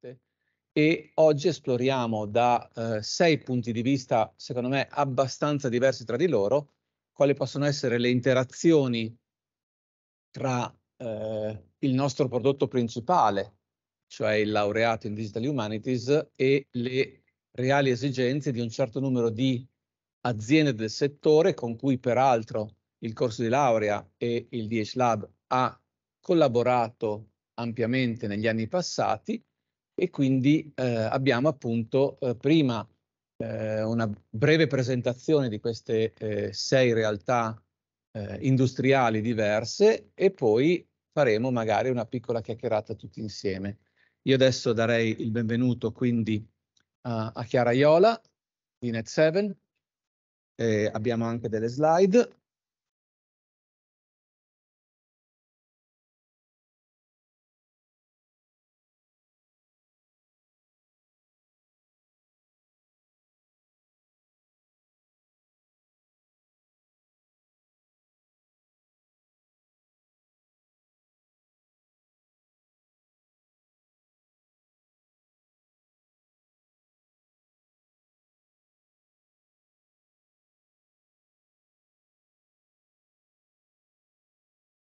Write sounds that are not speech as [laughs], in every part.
presente e oggi esploriamo da eh, sei punti di vista, secondo me, abbastanza diversi tra di loro, quali possono essere le interazioni tra eh, il nostro prodotto principale, cioè il laureato in Digital Humanities, e le reali esigenze di un certo numero di aziende del settore con cui peraltro il corso di laurea e il DH Lab ha collaborato ampiamente negli anni passati e quindi eh, abbiamo appunto eh, prima eh, una breve presentazione di queste eh, sei realtà eh, industriali diverse e poi faremo magari una piccola chiacchierata tutti insieme. Io adesso darei il benvenuto quindi a Chiara Iola di Net7, abbiamo anche delle slide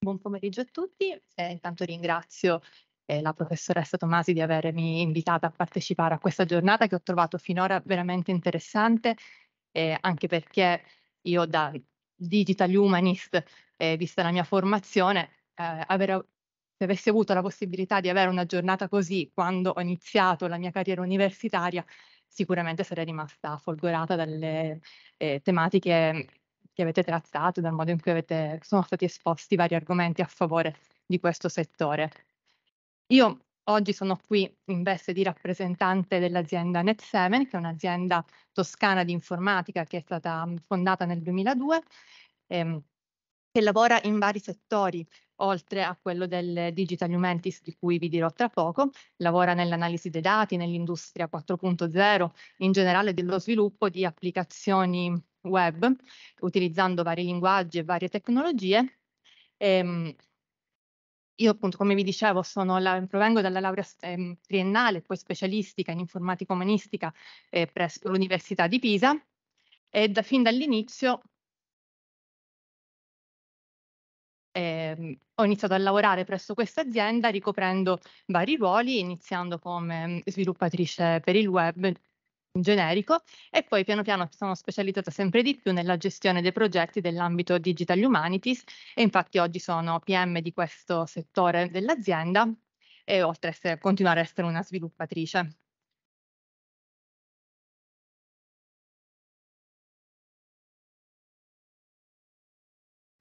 Buon pomeriggio a tutti, eh, intanto ringrazio eh, la professoressa Tomasi di avermi invitata a partecipare a questa giornata che ho trovato finora veramente interessante, eh, anche perché io da digital humanist, eh, vista la mia formazione, eh, aver, se avessi avuto la possibilità di avere una giornata così quando ho iniziato la mia carriera universitaria, sicuramente sarei rimasta folgorata dalle eh, tematiche che avete trattato, dal modo in cui avete, sono stati esposti vari argomenti a favore di questo settore. Io oggi sono qui in veste di rappresentante dell'azienda NetSemen, che è un'azienda toscana di informatica che è stata mm, fondata nel 2002, ehm, che lavora in vari settori, oltre a quello del Digital Humanities di cui vi dirò tra poco, lavora nell'analisi dei dati, nell'industria 4.0, in generale dello sviluppo di applicazioni web, utilizzando vari linguaggi e varie tecnologie. E, ehm, io appunto, come vi dicevo, la, provengo dalla laurea eh, triennale, poi specialistica in informatica umanistica eh, presso l'Università di Pisa e da, fin dall'inizio eh, ho iniziato a lavorare presso questa azienda ricoprendo vari ruoli, iniziando come ehm, sviluppatrice per il web generico e poi piano piano sono specializzata sempre di più nella gestione dei progetti dell'ambito Digital Humanities e infatti oggi sono PM di questo settore dell'azienda e oltre a essere, continuare a essere una sviluppatrice.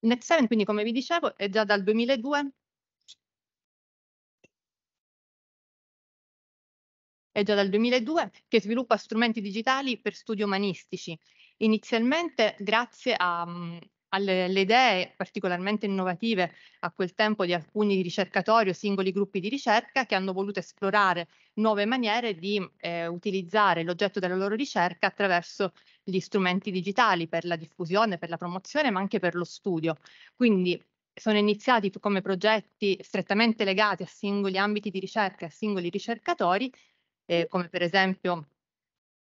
Next7, quindi come vi dicevo, è già dal 2002 è già dal 2002 che sviluppa strumenti digitali per studi umanistici, inizialmente grazie a, mm, alle idee particolarmente innovative a quel tempo di alcuni ricercatori o singoli gruppi di ricerca che hanno voluto esplorare nuove maniere di eh, utilizzare l'oggetto della loro ricerca attraverso gli strumenti digitali per la diffusione, per la promozione, ma anche per lo studio. Quindi sono iniziati come progetti strettamente legati a singoli ambiti di ricerca, a singoli ricercatori, eh, come per esempio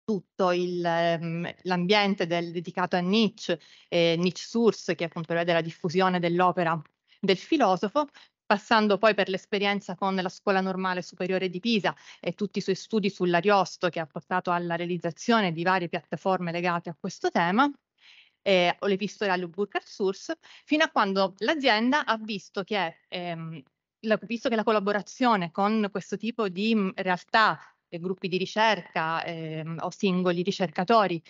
tutto ehm, l'ambiente dedicato a Nietzsche, eh, Nietzsche Source, che appunto prevede la diffusione dell'opera del filosofo, passando poi per l'esperienza con la scuola normale superiore di Pisa e tutti i suoi studi sull'Ariosto che ha portato alla realizzazione di varie piattaforme legate a questo tema, eh, o le pistole Source, fino a quando l'azienda ha visto che, ehm, la, visto che la collaborazione con questo tipo di realtà gruppi di ricerca ehm, o singoli ricercatori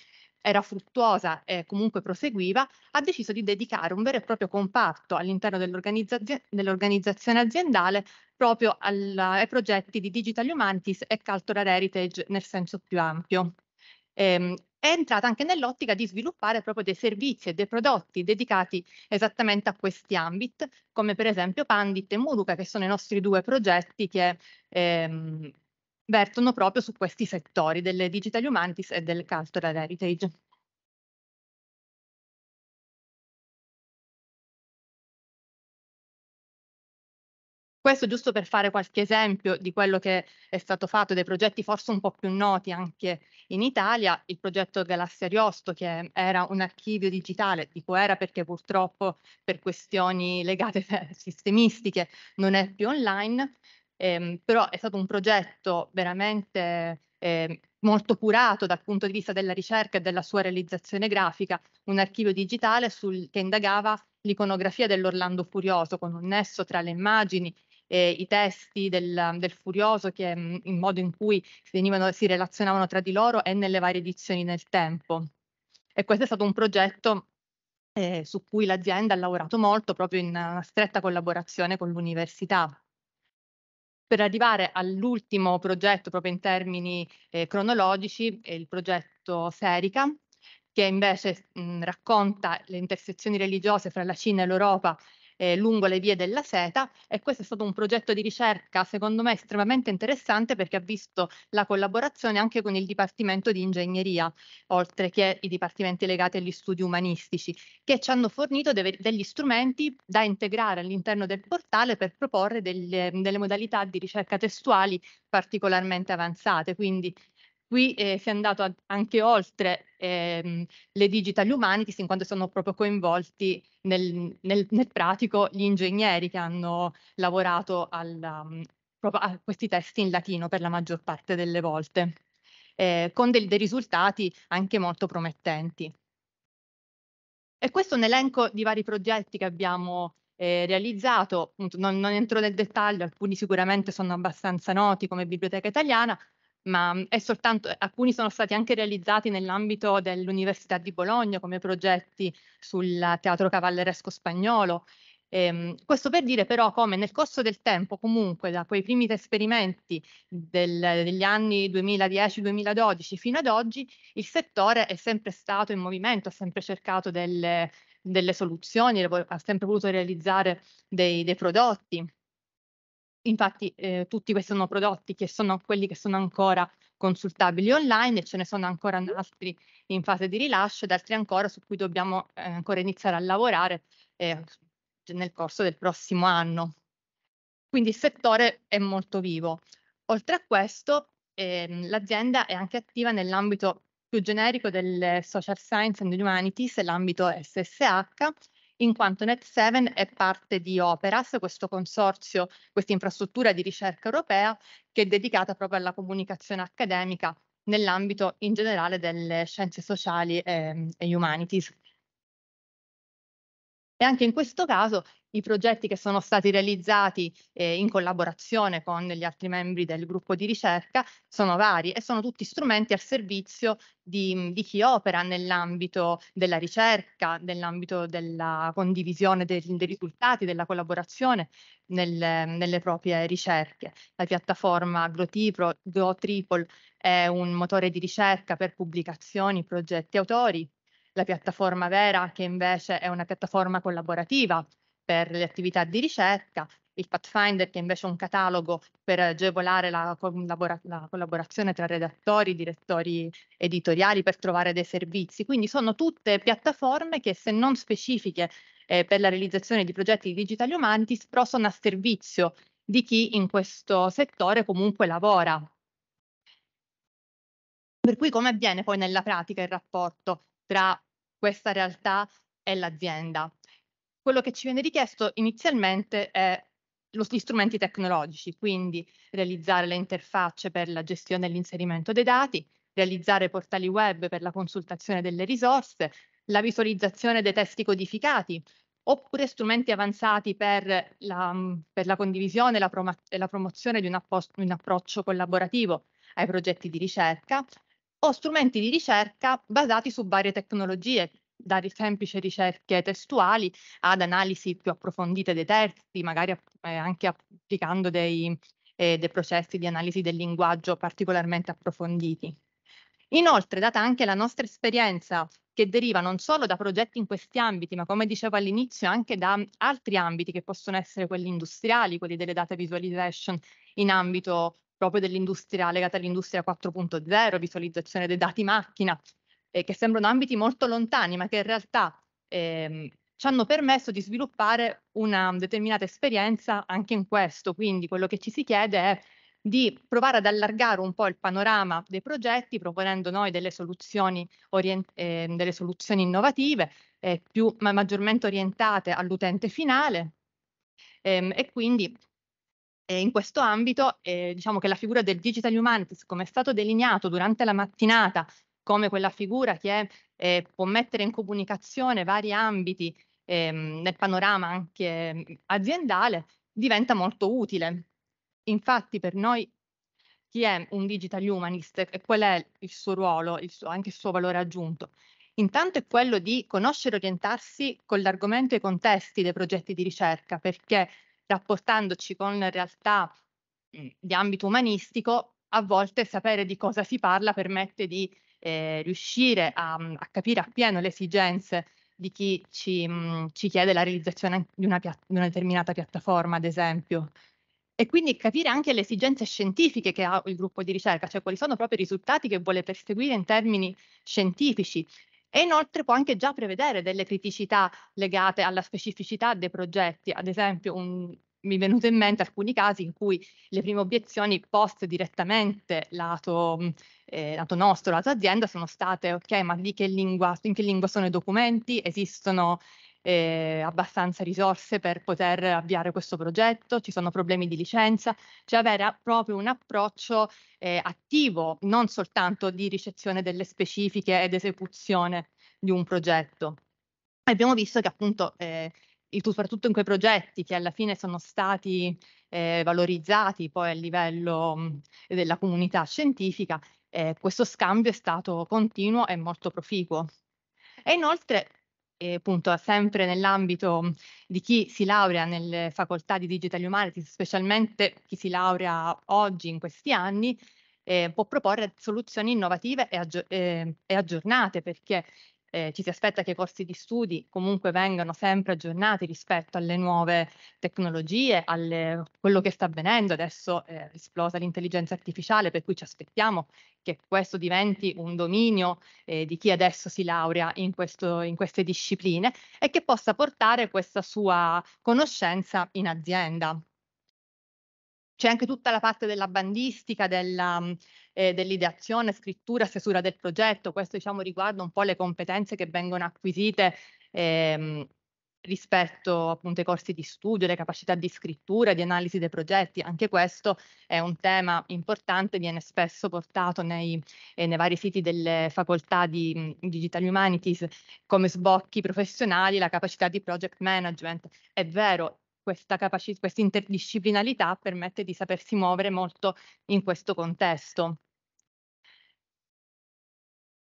era fruttuosa e comunque proseguiva, ha deciso di dedicare un vero e proprio comparto all'interno dell'organizzazione, dell'organizzazione aziendale proprio alla, ai progetti di Digital Humanities e Cultural Heritage nel senso più ampio. Ehm, è entrata anche nell'ottica di sviluppare proprio dei servizi e dei prodotti dedicati esattamente a questi ambiti, come per esempio Pandit e Muruca, che sono i nostri due progetti che ehm, vertono proprio su questi settori delle Digital Humanities e del Cultural Heritage. Questo giusto per fare qualche esempio di quello che è stato fatto, dei progetti forse un po' più noti anche in Italia, il progetto Galassia Ariosto, che era un archivio digitale, dico era perché purtroppo per questioni legate [laughs] sistemistiche non è più online, ehm, però è stato un progetto veramente eh, molto curato dal punto di vista della ricerca e della sua realizzazione grafica, un archivio digitale sul, che indagava l'iconografia dell'Orlando Furioso con un nesso tra le immagini e i testi del, del Furioso che mm, il modo in cui venivano, si relazionavano tra di loro e nelle varie edizioni nel tempo. E questo è stato un progetto eh, su cui l'azienda ha lavorato molto proprio in una stretta collaborazione con l'università per arrivare all'ultimo progetto proprio in termini eh, cronologici, il progetto Serica, che invece mh, racconta le intersezioni religiose fra la Cina e l'Europa eh, lungo le vie della seta e questo è stato un progetto di ricerca secondo me estremamente interessante perché ha visto la collaborazione anche con il Dipartimento di Ingegneria, oltre che i dipartimenti legati agli studi umanistici, che ci hanno fornito de- degli strumenti da integrare all'interno del portale per proporre delle, delle modalità di ricerca testuali particolarmente avanzate, quindi Qui eh, si è andato a, anche oltre ehm, le digital humanities in quanto sono proprio coinvolti nel, nel, nel pratico gli ingegneri che hanno lavorato alla, mm, a questi testi in latino per la maggior parte delle volte, eh, con del, dei risultati anche molto promettenti. E questo è un elenco di vari progetti che abbiamo eh, realizzato, non, non, entro nel dettaglio, alcuni sicuramente sono abbastanza noti come Biblioteca Italiana, ma mm, soltanto, eh, alcuni sono stati anche realizzati nell'ambito dell'Università di Bologna come progetti sul teatro cavalleresco spagnolo. Ehm, questo per dire però come nel corso del tempo, comunque da quei primi esperimenti del, degli anni 2010-2012 fino ad oggi, il settore è sempre stato in movimento, ha sempre cercato delle, delle soluzioni, ha sempre voluto realizzare dei, dei prodotti Infatti eh, tutti questi sono prodotti che sono quelli che sono ancora consultabili online e ce ne sono ancora mm-hmm. altri in fase di rilascio ed altri ancora su cui dobbiamo eh, ancora iniziare a lavorare eh, nel corso del prossimo anno. Quindi il settore è molto vivo. Oltre a questo ehm, l'azienda è anche attiva nell'ambito più generico del eh, Social Science and Humanities, l'ambito SSH, in quanto Net7 è parte di Operas, questo consorzio, questa infrastruttura di ricerca europea che è dedicata proprio alla comunicazione accademica nell'ambito in generale delle scienze sociali e, ehm, e humanities. E anche in questo caso i progetti che sono stati realizzati eh, in collaborazione con gli altri membri del gruppo di ricerca sono vari e sono tutti strumenti al servizio di, di chi opera nell'ambito della ricerca, nell'ambito della condivisione dei, dei risultati, della collaborazione nel, nelle proprie ricerche. La piattaforma GroTipro, GoTripol è un motore di ricerca per pubblicazioni, progetti autori, la piattaforma Vera, che invece è una piattaforma collaborativa per le attività di ricerca, il Pathfinder che è invece è un catalogo per agevolare la, collabora- la, collaborazione tra redattori, direttori editoriali per trovare dei servizi. Quindi sono tutte piattaforme che se non specifiche eh, per la realizzazione di progetti digitali umantis, però sono a servizio di chi in questo settore comunque lavora. Per cui come avviene poi nella pratica il rapporto tra questa realtà e l'azienda? quello che ci viene richiesto inizialmente è gli strumenti tecnologici, quindi realizzare le interfacce per la gestione e l'inserimento dei dati, realizzare portali web per la consultazione delle risorse, la visualizzazione dei testi codificati, oppure strumenti avanzati per la, per la condivisione la prom- e la promozione di un, un approccio collaborativo ai progetti di ricerca, o strumenti di ricerca basati su varie tecnologie, da semplici ricerche testuali ad analisi più approfondite dei terzi, magari eh, anche applicando dei, eh, dei processi di analisi del linguaggio particolarmente approfonditi. Inoltre, data anche la nostra esperienza che deriva non solo da progetti in questi ambiti, ma come dicevo all'inizio anche da altri ambiti che possono essere quelli industriali, quelli delle data visualization in ambito proprio dell'industria legata all'industria 4.0, visualizzazione dei dati macchina, eh, che sembrano ambiti molto lontani, ma che in realtà ehm, ci hanno permesso di sviluppare una determinata esperienza anche in questo. Quindi quello che ci si chiede è di provare ad allargare un po' il panorama dei progetti, proponendo noi delle soluzioni, orient- eh, delle soluzioni innovative, eh, più, ma maggiormente orientate all'utente finale. Eh, e quindi eh, in questo ambito eh, diciamo che la figura del digital humanities, come è stato delineato durante la mattinata come quella figura che eh, può mettere in comunicazione vari ambiti ehm, nel panorama anche mm, aziendale, diventa molto utile. Infatti per noi chi è un digital humanist e qual è il suo ruolo, il suo, anche il suo valore aggiunto? Intanto è quello di conoscere e orientarsi con l'argomento e i contesti dei progetti di ricerca, perché rapportandoci con realtà mm, di ambito umanistico, a volte sapere di cosa si parla permette di eh, riuscire a, mm, a, capire appieno le esigenze di chi ci, mh, mm, ci chiede la realizzazione di una, pia- di una determinata piattaforma, ad esempio e quindi capire anche le esigenze scientifiche che ha il gruppo di ricerca, cioè quali sono proprio i risultati che vuole perseguire in termini scientifici. E inoltre può anche già prevedere delle criticità legate alla specificità dei progetti, ad esempio un, mi è venuto in mente alcuni casi in cui le prime obiezioni poste direttamente lato, mm, eh, lato nostro, lato azienda, sono state, ok, ma di che lingua, in che lingua sono i documenti? Esistono eh, abbastanza risorse per poter avviare questo progetto, ci sono problemi di licenza, cioè avere proprio un approccio eh, attivo, non soltanto di ricezione delle specifiche ed esecuzione di un progetto. Abbiamo visto che appunto eh, soprattutto in quei progetti che alla fine sono stati eh, valorizzati poi a livello mm, della comunità scientifica, eh, questo scambio è stato continuo e molto proficuo. E inoltre, eh, appunto, sempre nell'ambito di chi si laurea nelle facoltà di Digital Humanities, specialmente chi si laurea oggi in questi anni, eh, può proporre soluzioni innovative e, aggi- eh, e aggiornate perché eh, ci si aspetta che i corsi di studi comunque vengano sempre aggiornati rispetto alle nuove tecnologie, a quello che sta avvenendo. Adesso eh, esplosa l'intelligenza artificiale, per cui ci aspettiamo che questo diventi un dominio eh, di chi adesso si laurea in, questo, in queste discipline e che possa portare questa sua conoscenza in azienda. C'è anche tutta la parte della bandistica, della, mm, eh, dell'ideazione, scrittura, stesura del progetto. Questo diciamo, riguarda un po' le competenze che vengono acquisite ehm, rispetto appunto ai corsi di studio, le capacità di scrittura, di analisi dei progetti. Anche questo è un tema importante, viene spesso portato nei, eh, nei vari siti delle facoltà di mh, mm, Digital Humanities come sbocchi professionali, la capacità di project management. È vero, questa, capaci- questa interdisciplinalità permette di sapersi muovere molto in questo contesto.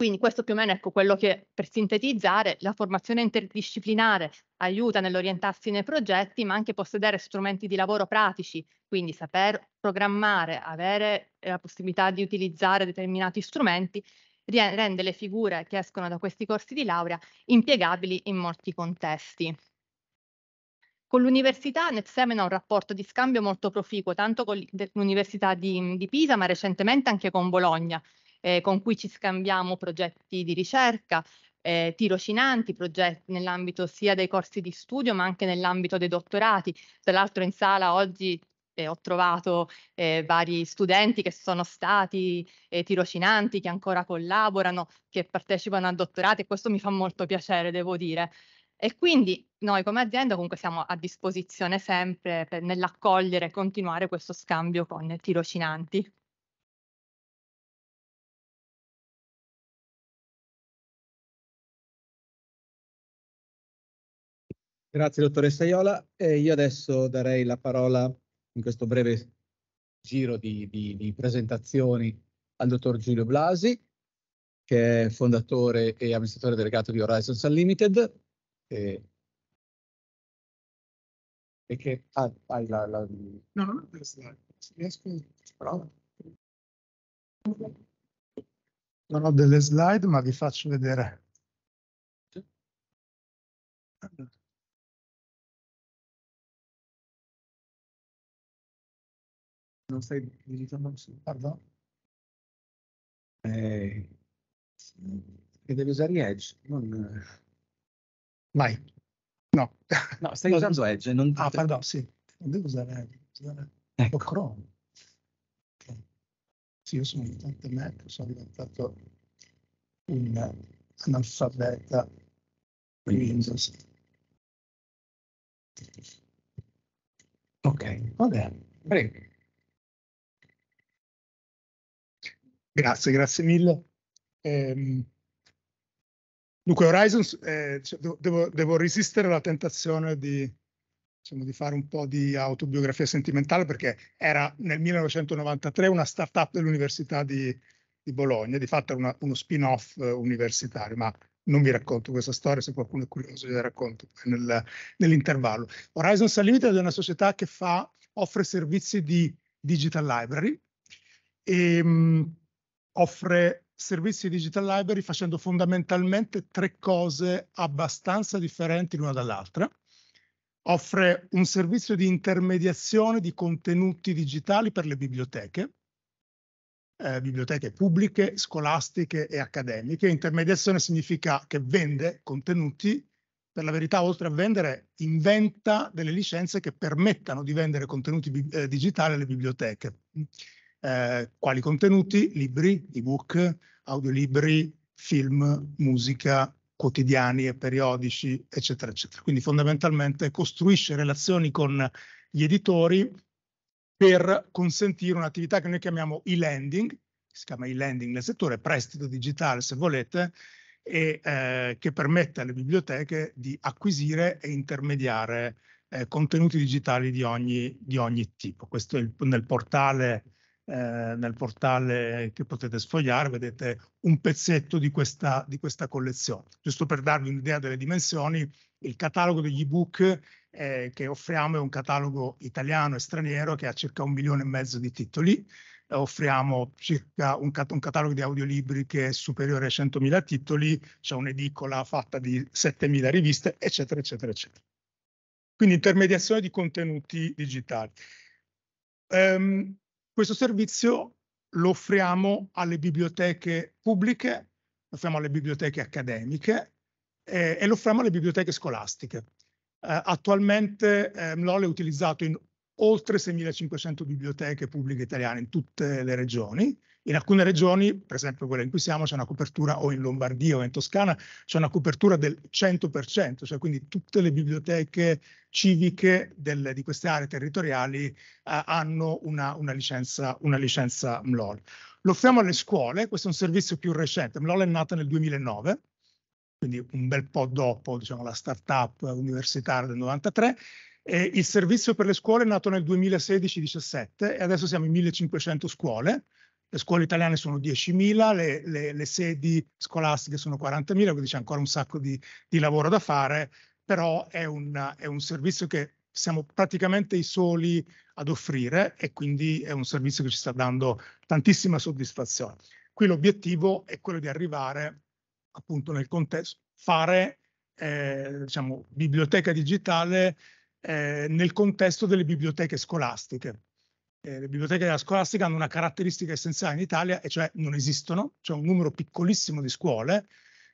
Quindi questo più o meno è ecco quello che, per sintetizzare, la formazione interdisciplinare aiuta nell'orientarsi nei progetti, ma anche possedere strumenti di lavoro pratici, quindi saper programmare, avere eh, la possibilità di utilizzare determinati strumenti, rende le figure che escono da questi corsi di laurea impiegabili in molti contesti. Con l'università NetSemen ha un rapporto di scambio molto proficuo, tanto con l'Università di, di Pisa, ma recentemente anche con Bologna, eh, con cui ci scambiamo progetti di ricerca, eh, tirocinanti, progetti nell'ambito sia dei corsi di studio, ma anche nell'ambito dei dottorati. Tra l'altro in sala oggi eh, ho trovato eh, vari studenti che sono stati eh, tirocinanti, che ancora collaborano, che partecipano a dottorati e questo mi fa molto piacere, devo dire. E quindi noi come azienda comunque siamo a disposizione sempre per, nell'accogliere e continuare questo scambio con tirocinanti. Grazie dottoressa Iola. Eh, io adesso darei la parola in questo breve giro di, di, di presentazioni al dottor Giulio Blasi, che è fondatore e amministratore delegato di Horizons Unlimited, e, eh, e che ah, hai la, la... No, non ho la slide, riesco prova. Non ho delle slide, ma vi faccio vedere. non stai digitando Pardon? Eh, e devi usare Edge, non... Eh. Vai. No. No, [laughs] stai no, usando Edge. Non... Ah, pardon, sì. Non devo usare Edge. Usare... Ecco. Chrome. Okay. Sì, io sono diventato Mac, sono diventato un analfabeta di Windows. Ok, va bene. Prego. Grazie, grazie mille. Ehm, Dunque, Horizons, eh, cioè, devo, devo, resistere alla tentazione di, diciamo, di, fare un po' di autobiografia sentimentale perché era nel 1993 una startup dell'Università di, di Bologna, di fatto era una, uno spin-off eh, universitario, ma non vi racconto questa storia, se qualcuno è curioso vi racconto nel, nell'intervallo. Horizons Unlimited è una società che fa, offre servizi di digital library e ehm, mh, offre servizi digital library facendo fondamentalmente tre cose abbastanza differenti l'una dall'altra. Offre un servizio di intermediazione di contenuti digitali per le biblioteche, eh, biblioteche pubbliche, scolastiche e accademiche. Intermediazione significa che vende contenuti, per la verità oltre a vendere inventa delle licenze che permettano di vendere contenuti eh, digitali alle biblioteche. Eh, quali contenuti? Libri, ebook, audiolibri, film, musica, quotidiani e periodici, eccetera, eccetera. Quindi fondamentalmente costruisce relazioni con gli editori per consentire un'attività che noi chiamiamo e-lending, si chiama e-lending nel settore, prestito digitale se volete, e eh, che permette alle biblioteche di acquisire e intermediare eh, contenuti digitali di ogni, di ogni tipo. Questo il, nel portale eh, nel portale che potete sfogliare vedete un pezzetto di questa, di questa collezione. Giusto per darvi un'idea delle dimensioni, il catalogo degli ebook eh, che offriamo è un catalogo italiano e straniero che ha circa un milione e mezzo di titoli. Eh, offriamo circa un, cat- un, catalogo di audiolibri che è superiore ai 100.000 titoli, c'è un'edicola fatta di 7.000 riviste, eccetera, eccetera, eccetera. Quindi intermediazione di contenuti digitali. Um, questo servizio lo offriamo alle biblioteche pubbliche, lo offriamo alle biblioteche accademiche eh, e lo offriamo alle biblioteche scolastiche. Eh, attualmente eh, MLOL è utilizzato in oltre 6.500 biblioteche pubbliche italiane in tutte le regioni in alcune regioni, per esempio quella in cui siamo, c'è una copertura o in Lombardia o in Toscana, c'è una copertura del 100%, cioè quindi tutte le biblioteche civiche del, di queste aree territoriali eh, hanno una, una, licenza, una licenza MLOL. Lo offriamo alle scuole, questo è un servizio più recente, MLOL è nata nel 2009, quindi un bel po' dopo diciamo, la start-up universitaria del 93, eh, il servizio per le scuole è nato nel 2016-17 e adesso siamo in 1500 scuole, le scuole italiane sono 10.000, le, le, le sedi scolastiche sono 40.000, quindi c'è ancora un sacco di, di lavoro da fare, però è un, è un servizio che siamo praticamente i soli ad offrire e quindi è un servizio che ci sta dando tantissima soddisfazione. Qui l'obiettivo è quello di arrivare appunto nel contesto, fare eh, diciamo, biblioteca digitale eh, nel contesto delle biblioteche scolastiche eh, le biblioteche della scolastica hanno una caratteristica essenziale in Italia, e cioè non esistono, c'è un numero piccolissimo di scuole.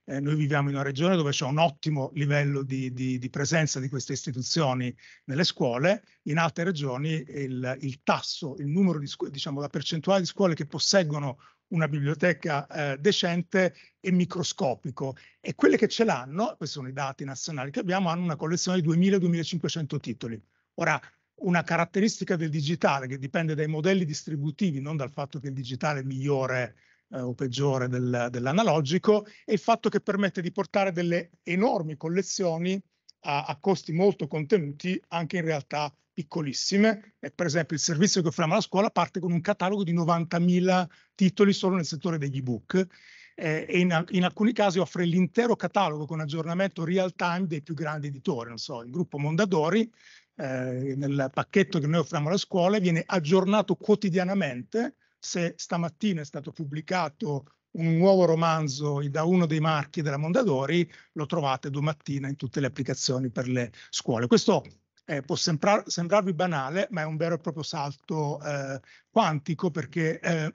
Eh, noi viviamo in una regione dove c'è un ottimo livello di, di, di, presenza di queste istituzioni nelle scuole, in altre regioni il, il tasso, il numero di scuole, diciamo la percentuale di scuole che posseggono una biblioteca eh, decente è microscopico e quelle che ce l'hanno, questi sono i dati nazionali che abbiamo, hanno una collezione di 2.000-2.500 titoli. Ora, una caratteristica del digitale che dipende dai modelli distributivi, non dal fatto che il digitale è migliore eh, o peggiore del, dell'analogico, è il fatto che permette di portare delle enormi collezioni a, a costi molto contenuti, anche in realtà piccolissime. E eh, per esempio il servizio che offriamo alla scuola parte con un catalogo di 90.000 titoli solo nel settore degli ebook eh, e in, in, alcuni casi offre l'intero catalogo con aggiornamento real time dei più grandi editori, non so, il gruppo Mondadori eh, nel pacchetto che noi offriamo alla scuola viene aggiornato quotidianamente. Se stamattina è stato pubblicato un nuovo romanzo da uno dei marchi della Mondadori, lo trovate domattina in tutte le applicazioni per le scuole. Questo eh, può sembrar sembrarvi banale, ma è un vero e proprio salto eh, quantico perché eh, [clears throat]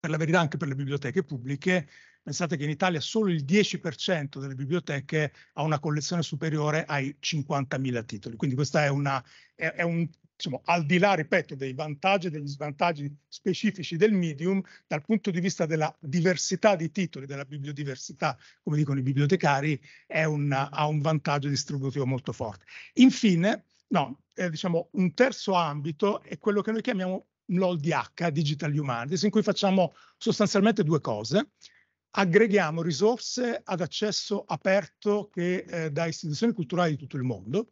per la verità anche per le biblioteche pubbliche Pensate che in Italia solo il 10% delle biblioteche ha una collezione superiore ai 50.000 titoli, quindi questa è una, è, è un Insomma, al di là, ripeto, dei vantaggi e degli svantaggi specifici del medium, dal punto di vista della diversità di titoli, della bibliodiversità, come dicono i bibliotecari, una, ha un vantaggio distributivo molto forte. Infine, no, eh, diciamo, un terzo ambito è quello che noi chiamiamo l'OLDH, Digital Humanities, in cui facciamo sostanzialmente due cose aggreghiamo risorse ad accesso aperto che, eh, da istituzioni culturali di tutto il mondo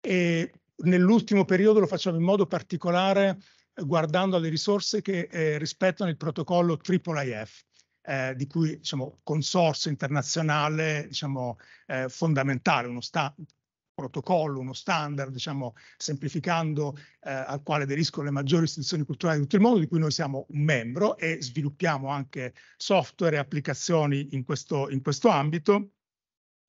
e nell'ultimo periodo lo facciamo in modo particolare eh, guardando alle risorse che eh, rispettano il protocollo IIIF, eh, di cui diciamo, consorzio internazionale diciamo, eh, fondamentale, uno sta- protocollo, uno standard, diciamo, semplificando, eh, al quale aderiscono le maggiori istituzioni culturali di tutto il mondo, di cui noi siamo un membro e sviluppiamo anche software e applicazioni in questo, in questo ambito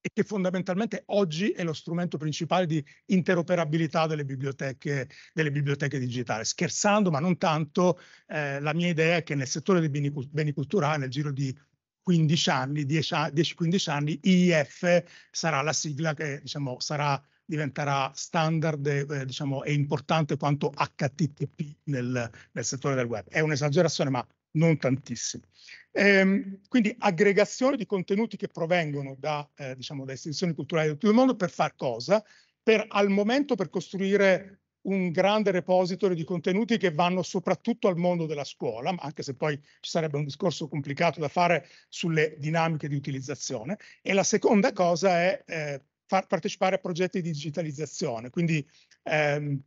e che fondamentalmente oggi è lo strumento principale di interoperabilità delle biblioteche, delle biblioteche digitali. Scherzando, ma non tanto, eh, la mia idea è che nel settore dei beni, beni culturali, nel giro di 15 anni, 10-15 anni, IF sarà la sigla che diciamo, sarà, diventerà standard eh, eh diciamo, e importante quanto HTTP nel, nel, settore del web. È un'esagerazione, ma non tantissimo. Ehm, quindi aggregazione di contenuti che provengono da, eh, diciamo, da istituzioni culturali di tutto il mondo per far cosa? Per al momento per costruire un grande repository di contenuti che vanno soprattutto al mondo della scuola, anche se poi ci sarebbe un discorso complicato da fare sulle dinamiche di utilizzazione. E la seconda cosa è eh, far partecipare a progetti di digitalizzazione, quindi ehm,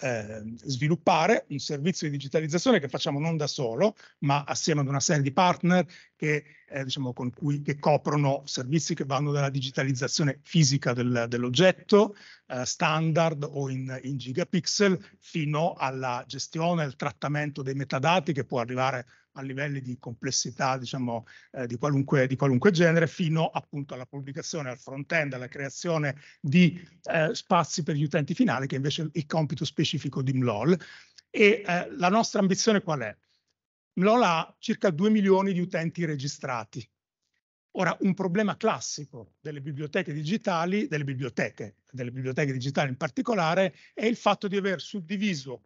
eh, sviluppare un servizio di digitalizzazione che facciamo non da solo, ma assieme ad una serie di partner che eh, diciamo, cui, che coprono servizi che vanno dalla digitalizzazione fisica del, dell'oggetto, eh, standard o in, in, gigapixel, fino alla gestione e al trattamento dei metadati che può arrivare a livelli di complessità diciamo, eh, di, qualunque, di, qualunque, genere, fino appunto alla pubblicazione, al front-end, alla creazione di eh, spazi per gli utenti finali, che invece è il compito specifico di MLOL. E eh, la nostra ambizione qual è? Mlola ha circa 2 milioni di utenti registrati. Ora, un problema classico delle biblioteche digitali, delle biblioteche, delle biblioteche digitali in particolare, è il fatto di aver suddiviso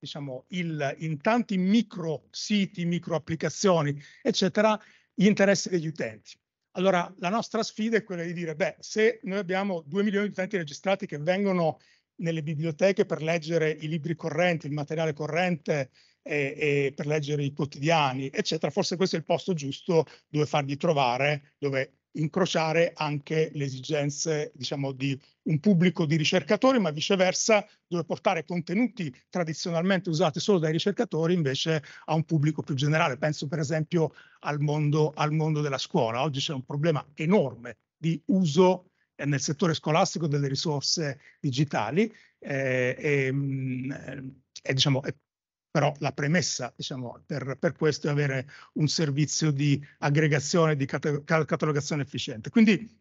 diciamo, il, in tanti micro siti, micro applicazioni, eccetera, gli interessi degli utenti. Allora, la nostra sfida è quella di dire, beh, se noi abbiamo 2 milioni di utenti registrati che vengono nelle biblioteche per leggere i libri correnti, il materiale corrente, e, e per leggere i quotidiani, eccetera, forse questo è il posto giusto dove fargli trovare, dove incrociare anche le esigenze diciamo, di un pubblico di ricercatori, ma viceversa dove portare contenuti tradizionalmente usati solo dai ricercatori invece a un pubblico più generale. Penso per esempio al mondo, al mondo della scuola. Oggi c'è un problema enorme di uso eh, nel settore scolastico delle risorse digitali eh, e, mm, eh, diciamo, è però la premessa diciamo, per, per, questo è avere un servizio di aggregazione, di catalogazione efficiente. Quindi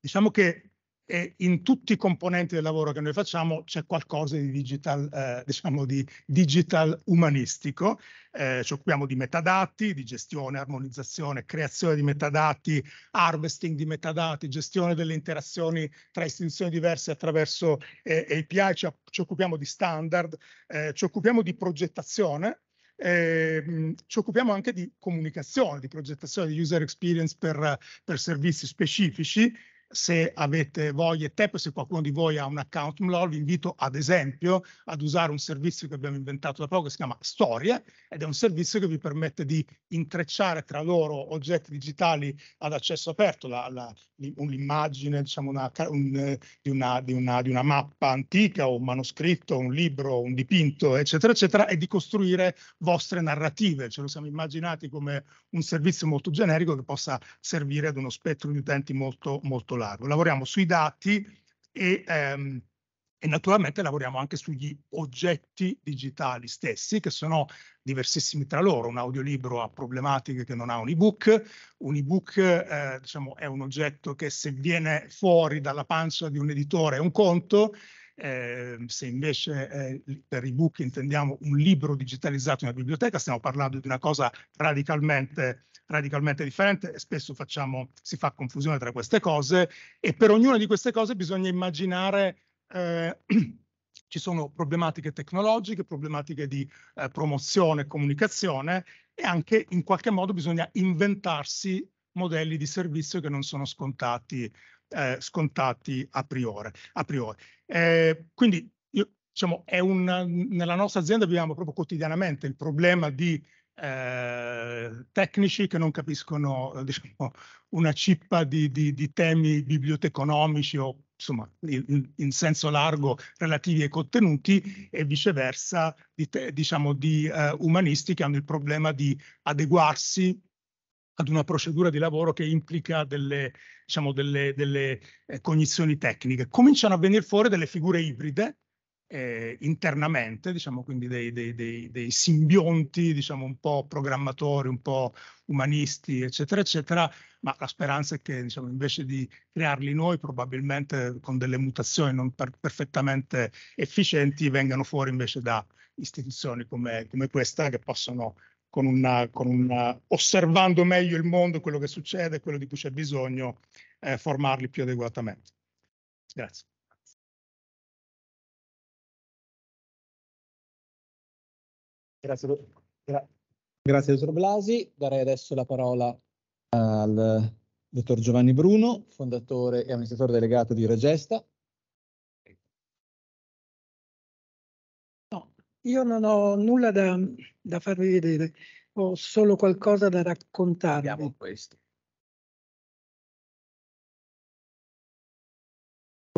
diciamo che e in tutti i componenti del lavoro che noi facciamo c'è qualcosa di digital, eh, diciamo di digital umanistico. Eh, ci occupiamo di metadati, di gestione, armonizzazione, creazione di metadati, harvesting di metadati, gestione delle interazioni tra istituzioni diverse attraverso eh, API, ci, ci, occupiamo di standard, eh, ci occupiamo di progettazione, eh, ci occupiamo anche di comunicazione, di progettazione di user experience per, per servizi specifici se avete voglia e tempo, se qualcuno di voi ha un account MLOL, vi invito ad esempio ad usare un servizio che abbiamo inventato da poco che si chiama Storie, ed è un servizio che vi permette di intrecciare tra loro oggetti digitali ad accesso aperto, un'immagine diciamo una, un, di, una, di, una, di una mappa antica o un manoscritto, un libro, un dipinto, eccetera, eccetera, e di costruire vostre narrative. Ce lo siamo immaginati come un servizio molto generico che possa servire ad uno spettro di utenti molto, molto largo largo. Lavoriamo sui dati e, ehm, e naturalmente lavoriamo anche sugli oggetti digitali stessi, che sono diversissimi tra loro. Un audiolibro ha problematiche che non ha un ebook. Un ebook eh, diciamo, è un oggetto che se viene fuori dalla pancia di un editore è un conto, eh, se invece eh, per ebook intendiamo un libro digitalizzato in una biblioteca, stiamo parlando di una cosa radicalmente radicalmente differente e spesso facciamo, si fa confusione tra queste cose e per ognuna di queste cose bisogna immaginare eh, [clears throat] ci sono problematiche tecnologiche, problematiche di eh, promozione e comunicazione e anche in qualche modo bisogna inventarsi modelli di servizio che non sono scontati, eh, scontati a priori. A priori. Eh, quindi io, diciamo, un, nella nostra azienda viviamo proprio quotidianamente il problema di eh, tecnici che non capiscono eh, diciamo, una cippa di, di, di, temi biblioteconomici o insomma in, in, senso largo relativi ai contenuti e viceversa di, te, diciamo, di eh, umanisti che hanno il problema di adeguarsi ad una procedura di lavoro che implica delle, diciamo, delle, delle eh, cognizioni tecniche. Cominciano a venire fuori delle figure ibride eh, internamente, diciamo quindi dei, dei, dei, dei, simbionti, diciamo un po' programmatori, un po' umanisti, eccetera, eccetera, ma la speranza è che diciamo, invece di crearli noi, probabilmente con delle mutazioni non per perfettamente efficienti, vengano fuori invece da istituzioni come, come questa che possono con una, con una, osservando meglio il mondo, quello che succede, quello di cui c'è bisogno, eh, formarli più adeguatamente. Grazie. Grazie, gra- grazie dottor Blasi. Darei adesso la parola al dottor Giovanni Bruno, fondatore e amministratore delegato di Regesta. No, io non ho nulla da, da farvi vedere, ho solo qualcosa da raccontarvi. Abbiamo questo.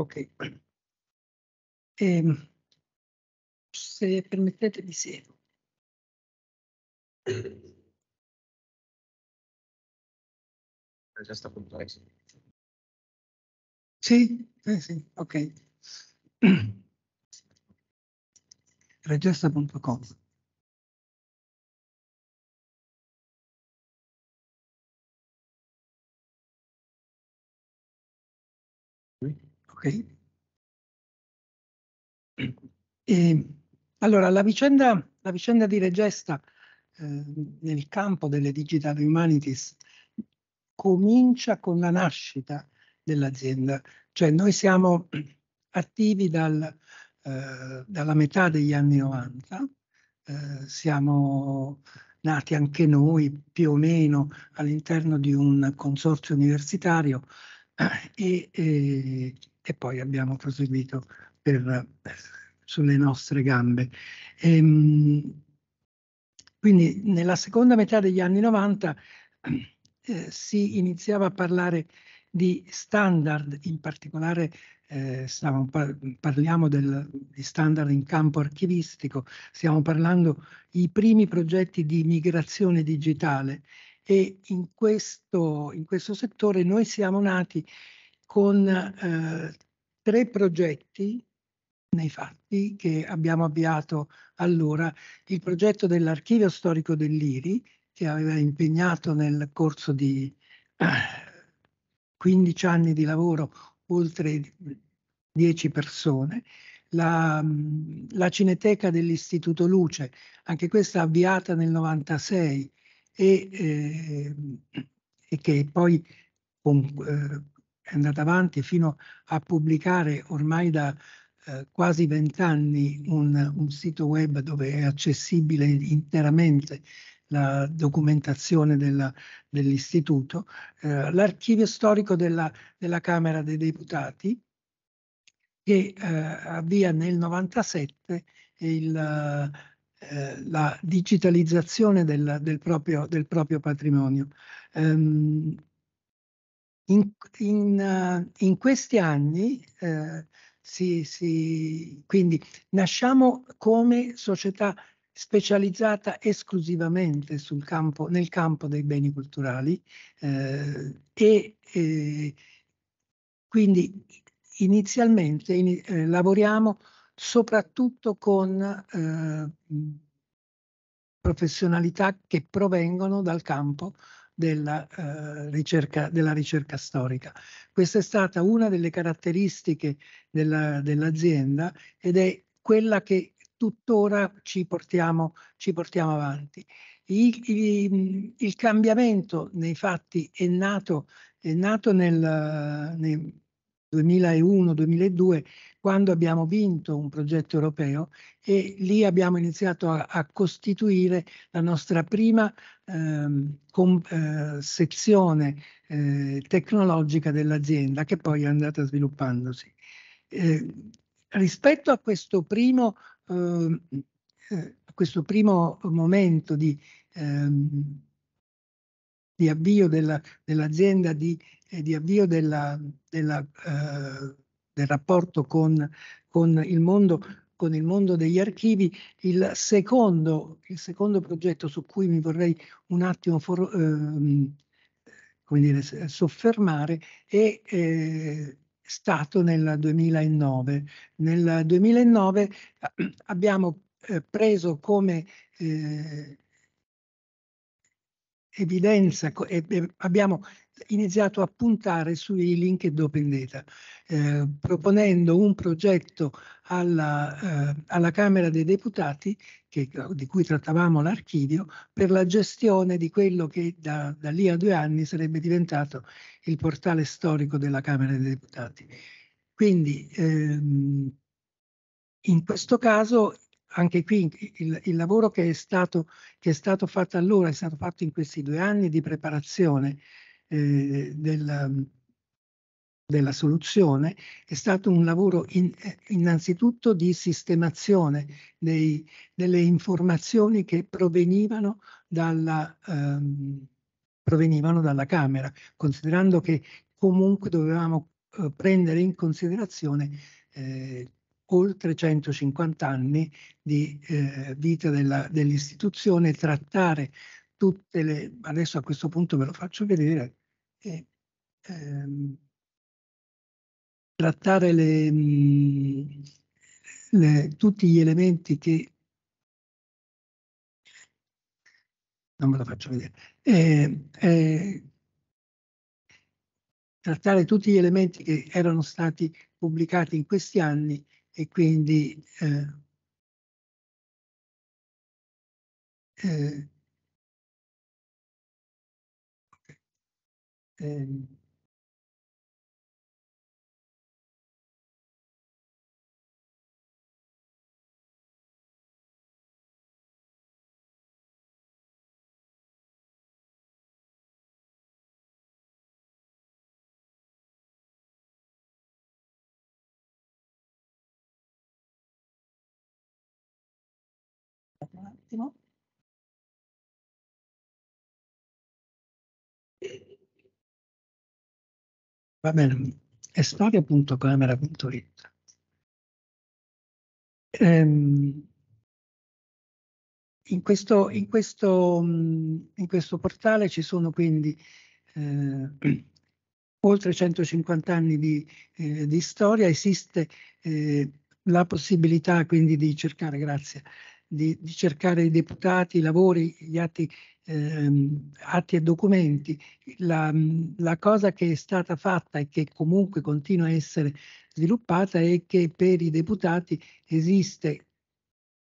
Ok. E, ehm, se permettete di seguo. È già stato complesso. Sì, eh sì, ok. Regesta.com Ok. E, ehm, allora, la vicenda, la vicenda di Regesta Ehm, nel campo delle digital humanities comincia con la nascita dell'azienda. Cioè noi siamo [clears throat] attivi dal, eh, dalla metà degli anni 90, eh, siamo nati anche noi più o meno all'interno di un consorzio universitario eh, [clears throat] e, e, poi abbiamo proseguito per, eh, sulle nostre gambe. Ehm, quindi nella seconda metà degli anni 90 [clears throat] eh, si iniziava a parlare di standard, in particolare eh, stiamo, parliamo del, di standard in campo archivistico, stiamo parlando i primi progetti di migrazione digitale e in questo, in questo settore noi siamo nati con eh, tre progetti nei fatti che abbiamo avviato allora il progetto dell'archivio storico dell'IRI che aveva impegnato nel corso di 15 eh, anni di lavoro oltre 10 persone, la, la Cineteca dell'Istituto Luce, anche questa avviata nel 96 e, eh, e che poi con, eh, è andata avanti fino a pubblicare ormai da eh, quasi vent'anni un, un sito web dove è accessibile interamente la documentazione della, dell'istituto, eh, l'archivio storico della, della, Camera dei Deputati che eh, avvia nel 97 il, eh, la digitalizzazione del, del, proprio, del proprio, patrimonio. Um, in, in, uh, in, questi anni eh, si, si... Quindi nasciamo come società specializzata esclusivamente campo, nel campo dei beni culturali eh, e eh, quindi inizialmente in, eh, lavoriamo soprattutto con eh, professionalità che provengono dal campo della, eh, ricerca, della ricerca, storica. Questa è stata una delle caratteristiche della, dell'azienda ed è quella che tuttora ci portiamo, ci portiamo avanti. Il, il, il, cambiamento nei fatti è nato, è nato nel, nel 2001-2002, quando abbiamo vinto un progetto europeo e lì abbiamo iniziato a, a costituire la nostra prima ehm, com, eh, sezione eh, tecnologica dell'azienda che poi è andata sviluppandosi. Eh, rispetto a questo primo, ehm, eh, questo primo momento di ehm, di avvio della, dell'azienda, di, eh, di, avvio della, della, eh, del rapporto con, con, il mondo, con, il mondo, degli archivi. Il secondo, il secondo, progetto su cui mi vorrei un attimo for, ehm, dire, soffermare è eh, stato nel 2009. Nel 2009 eh, abbiamo eh, preso come eh, evidenza, e abbiamo iniziato a puntare sui link linked open data, eh, proponendo un progetto alla, eh, alla Camera dei Deputati, che, di cui trattavamo l'archivio, per la gestione di quello che da, da lì a due anni sarebbe diventato il portale storico della Camera dei Deputati. Quindi ehm, in questo caso anche qui il, il lavoro che è, stato, che è, stato, fatto allora, è stato fatto in questi due anni di preparazione eh, del, della soluzione, è stato un lavoro in, innanzitutto di sistemazione dei, delle informazioni che provenivano dalla, ehm, provenivano dalla Camera, considerando che comunque dovevamo eh, prendere in considerazione eh, oltre 150 anni di eh, vita dell'istituzione, trattare tutte le... adesso a questo punto ve lo faccio vedere, eh, ehm, trattare le, mm, le, tutti gli elementi che... non ve lo faccio vedere. Ehm, eh, trattare tutti gli elementi che erano stati pubblicati in questi anni e quindi eh, eh, ehm, attimo. Va bene, è ehm, in, questo, in, questo, in questo portale ci sono quindi eh, [clears throat] oltre 150 anni di, eh, di storia, esiste eh, la possibilità quindi di cercare, grazie, di, di cercare i deputati, i lavori, gli atti, ehm, atti e documenti. La, la, cosa che è stata fatta e che comunque continua a essere sviluppata è che per i deputati esiste,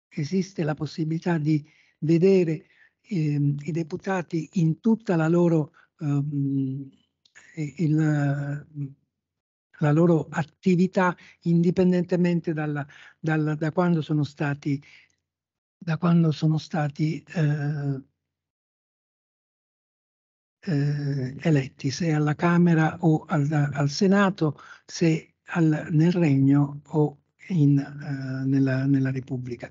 esiste la possibilità di vedere ehm, i deputati in tutta la loro... Ehm, il, la loro attività indipendentemente dalla, dalla, da quando sono stati da quando sono stati eh, eh, eletti, se alla Camera o al, al Senato, se al, nel Regno o in, eh, nella, nella, Repubblica.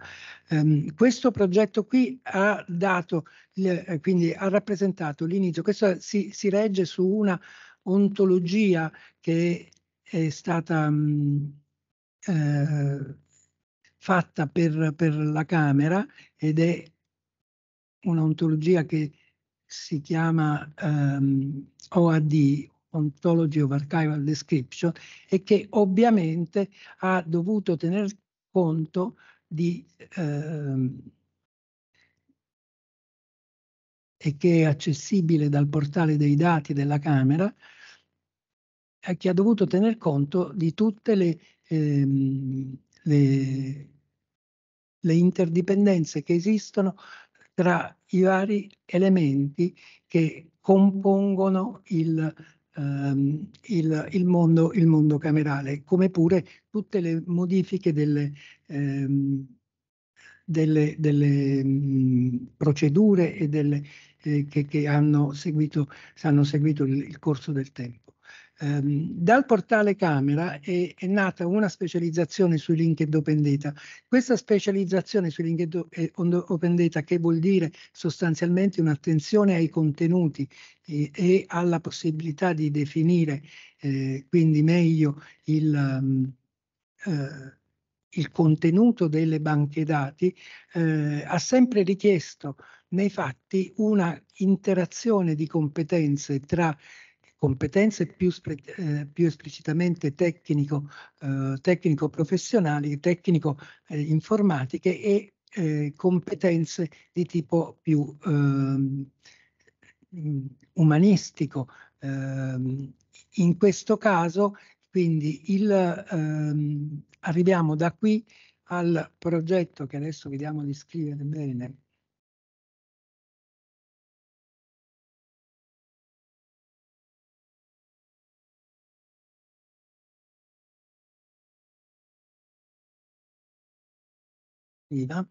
Um, questo progetto qui ha dato, eh, quindi ha rappresentato l'inizio, questo si, si, regge su una ontologia che è stata mh, mm, eh, fatta per, per la Camera ed è un'ontologia che si chiama um, ehm, OAD, Ontology of Archival Description, e che ovviamente ha dovuto tener conto di... Ehm, e che è accessibile dal portale dei dati della Camera, che ha dovuto tener conto di tutte le, ehm, le le interdipendenze che esistono tra i vari elementi che compongono il, ehm, il, il, mondo, il mondo, camerale, come pure tutte le modifiche delle, ehm, delle, delle mh, procedure e delle, eh, che, che hanno seguito, hanno seguito il corso del tempo. Ehm, dal portale Camera è, è, nata una specializzazione sui linked open data. Questa specializzazione sui linked eh, open data che vuol dire sostanzialmente un'attenzione ai contenuti e, eh, e alla possibilità di definire eh, quindi meglio il, um, eh, il, contenuto delle banche dati, eh, ha sempre richiesto nei fatti una interazione di competenze tra competenze più, eh, più esplicitamente tecnico, eh, tecnico-professionali, tecnico-informatiche eh, e eh, competenze di tipo più ehm, umanistico. Ehm, in questo caso, quindi, il, ehm, arriviamo da qui al progetto che adesso vediamo di scrivere bene amministrativa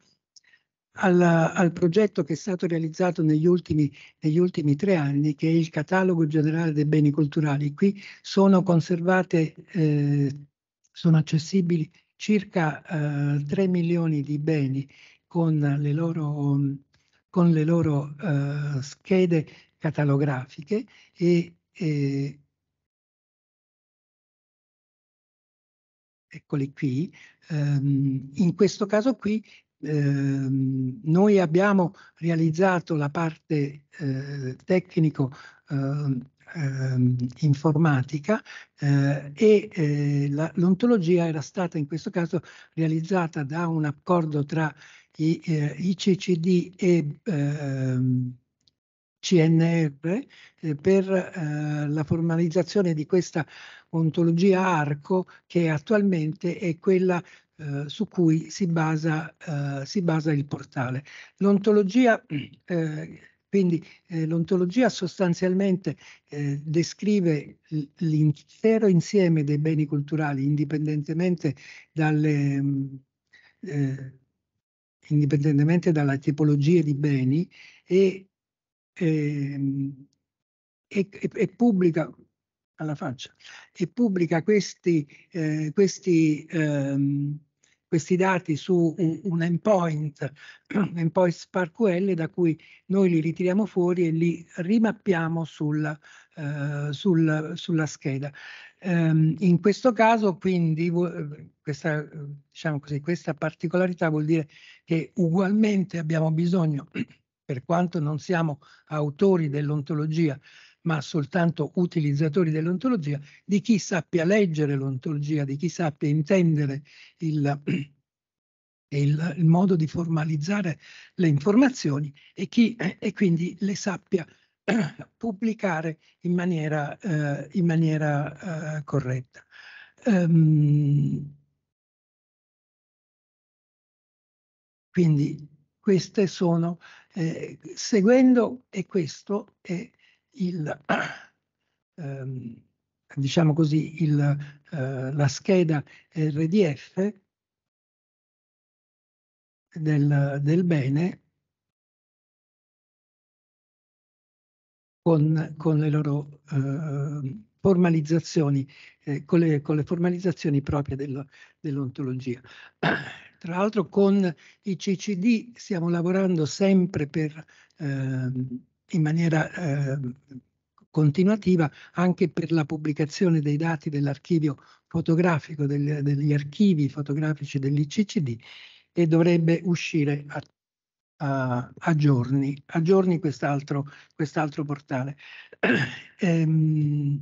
al, al, progetto che è stato realizzato negli ultimi, negli ultimi, tre anni, che è il Catalogo Generale dei Beni Culturali. Qui sono conservate, eh, sono accessibili circa eh, 3 milioni di beni con le loro, con le loro eh, schede catalografiche e, e eh, eccoli qui, ehm, in questo caso qui ehm, noi abbiamo realizzato la parte eh, tecnico eh, informatica eh, e eh, l'ontologia era stata in questo caso realizzata da un accordo tra i, eh, ICCD e ehm, CNR eh, per eh, la formalizzazione di questa ontologia arco che attualmente è quella eh, su cui si basa, eh, si basa, il portale. L'ontologia eh, quindi eh, l'ontologia sostanzialmente eh, descrive l'intero insieme dei beni culturali, indipendentemente, dalle, mh, eh, indipendentemente dalle tipologie di beni, e Ehm, e, e, e pubblica alla faccia e pubblica questi, eh, questi, ehm, questi dati su un, un endpoint, un endpoint SparkQL da cui noi li ritiriamo fuori e li rimappiamo sulla, eh, sul, sulla scheda. Um, in questo caso, quindi, questa, diciamo così, questa particolarità vuol dire che ugualmente abbiamo bisogno per quanto non siamo autori dell'ontologia, ma soltanto utilizzatori dell'ontologia, di chi sappia leggere l'ontologia, di chi sappia intendere il, [clears throat] il, il modo di formalizzare le informazioni e, chi, e quindi le sappia [clears throat] pubblicare in maniera, eh, in maniera eh, corretta. Um, quindi queste sono eh, seguendo, e questo è il, [clears throat] ehm, diciamo così, il, eh, la scheda RDF del, del bene con, con, le loro eh, formalizzazioni, eh, con, le, con, le, formalizzazioni proprie del, dell'ontologia. [clears throat] Tra l'altro con i CCD stiamo lavorando sempre per, eh, in maniera eh, continuativa anche per la pubblicazione dei dati dell'archivio fotografico, del, degli archivi fotografici dell'ICCD e dovrebbe uscire a a, a, giorni, a giorni quest'altro, quest'altro portale. [clears throat] ehm,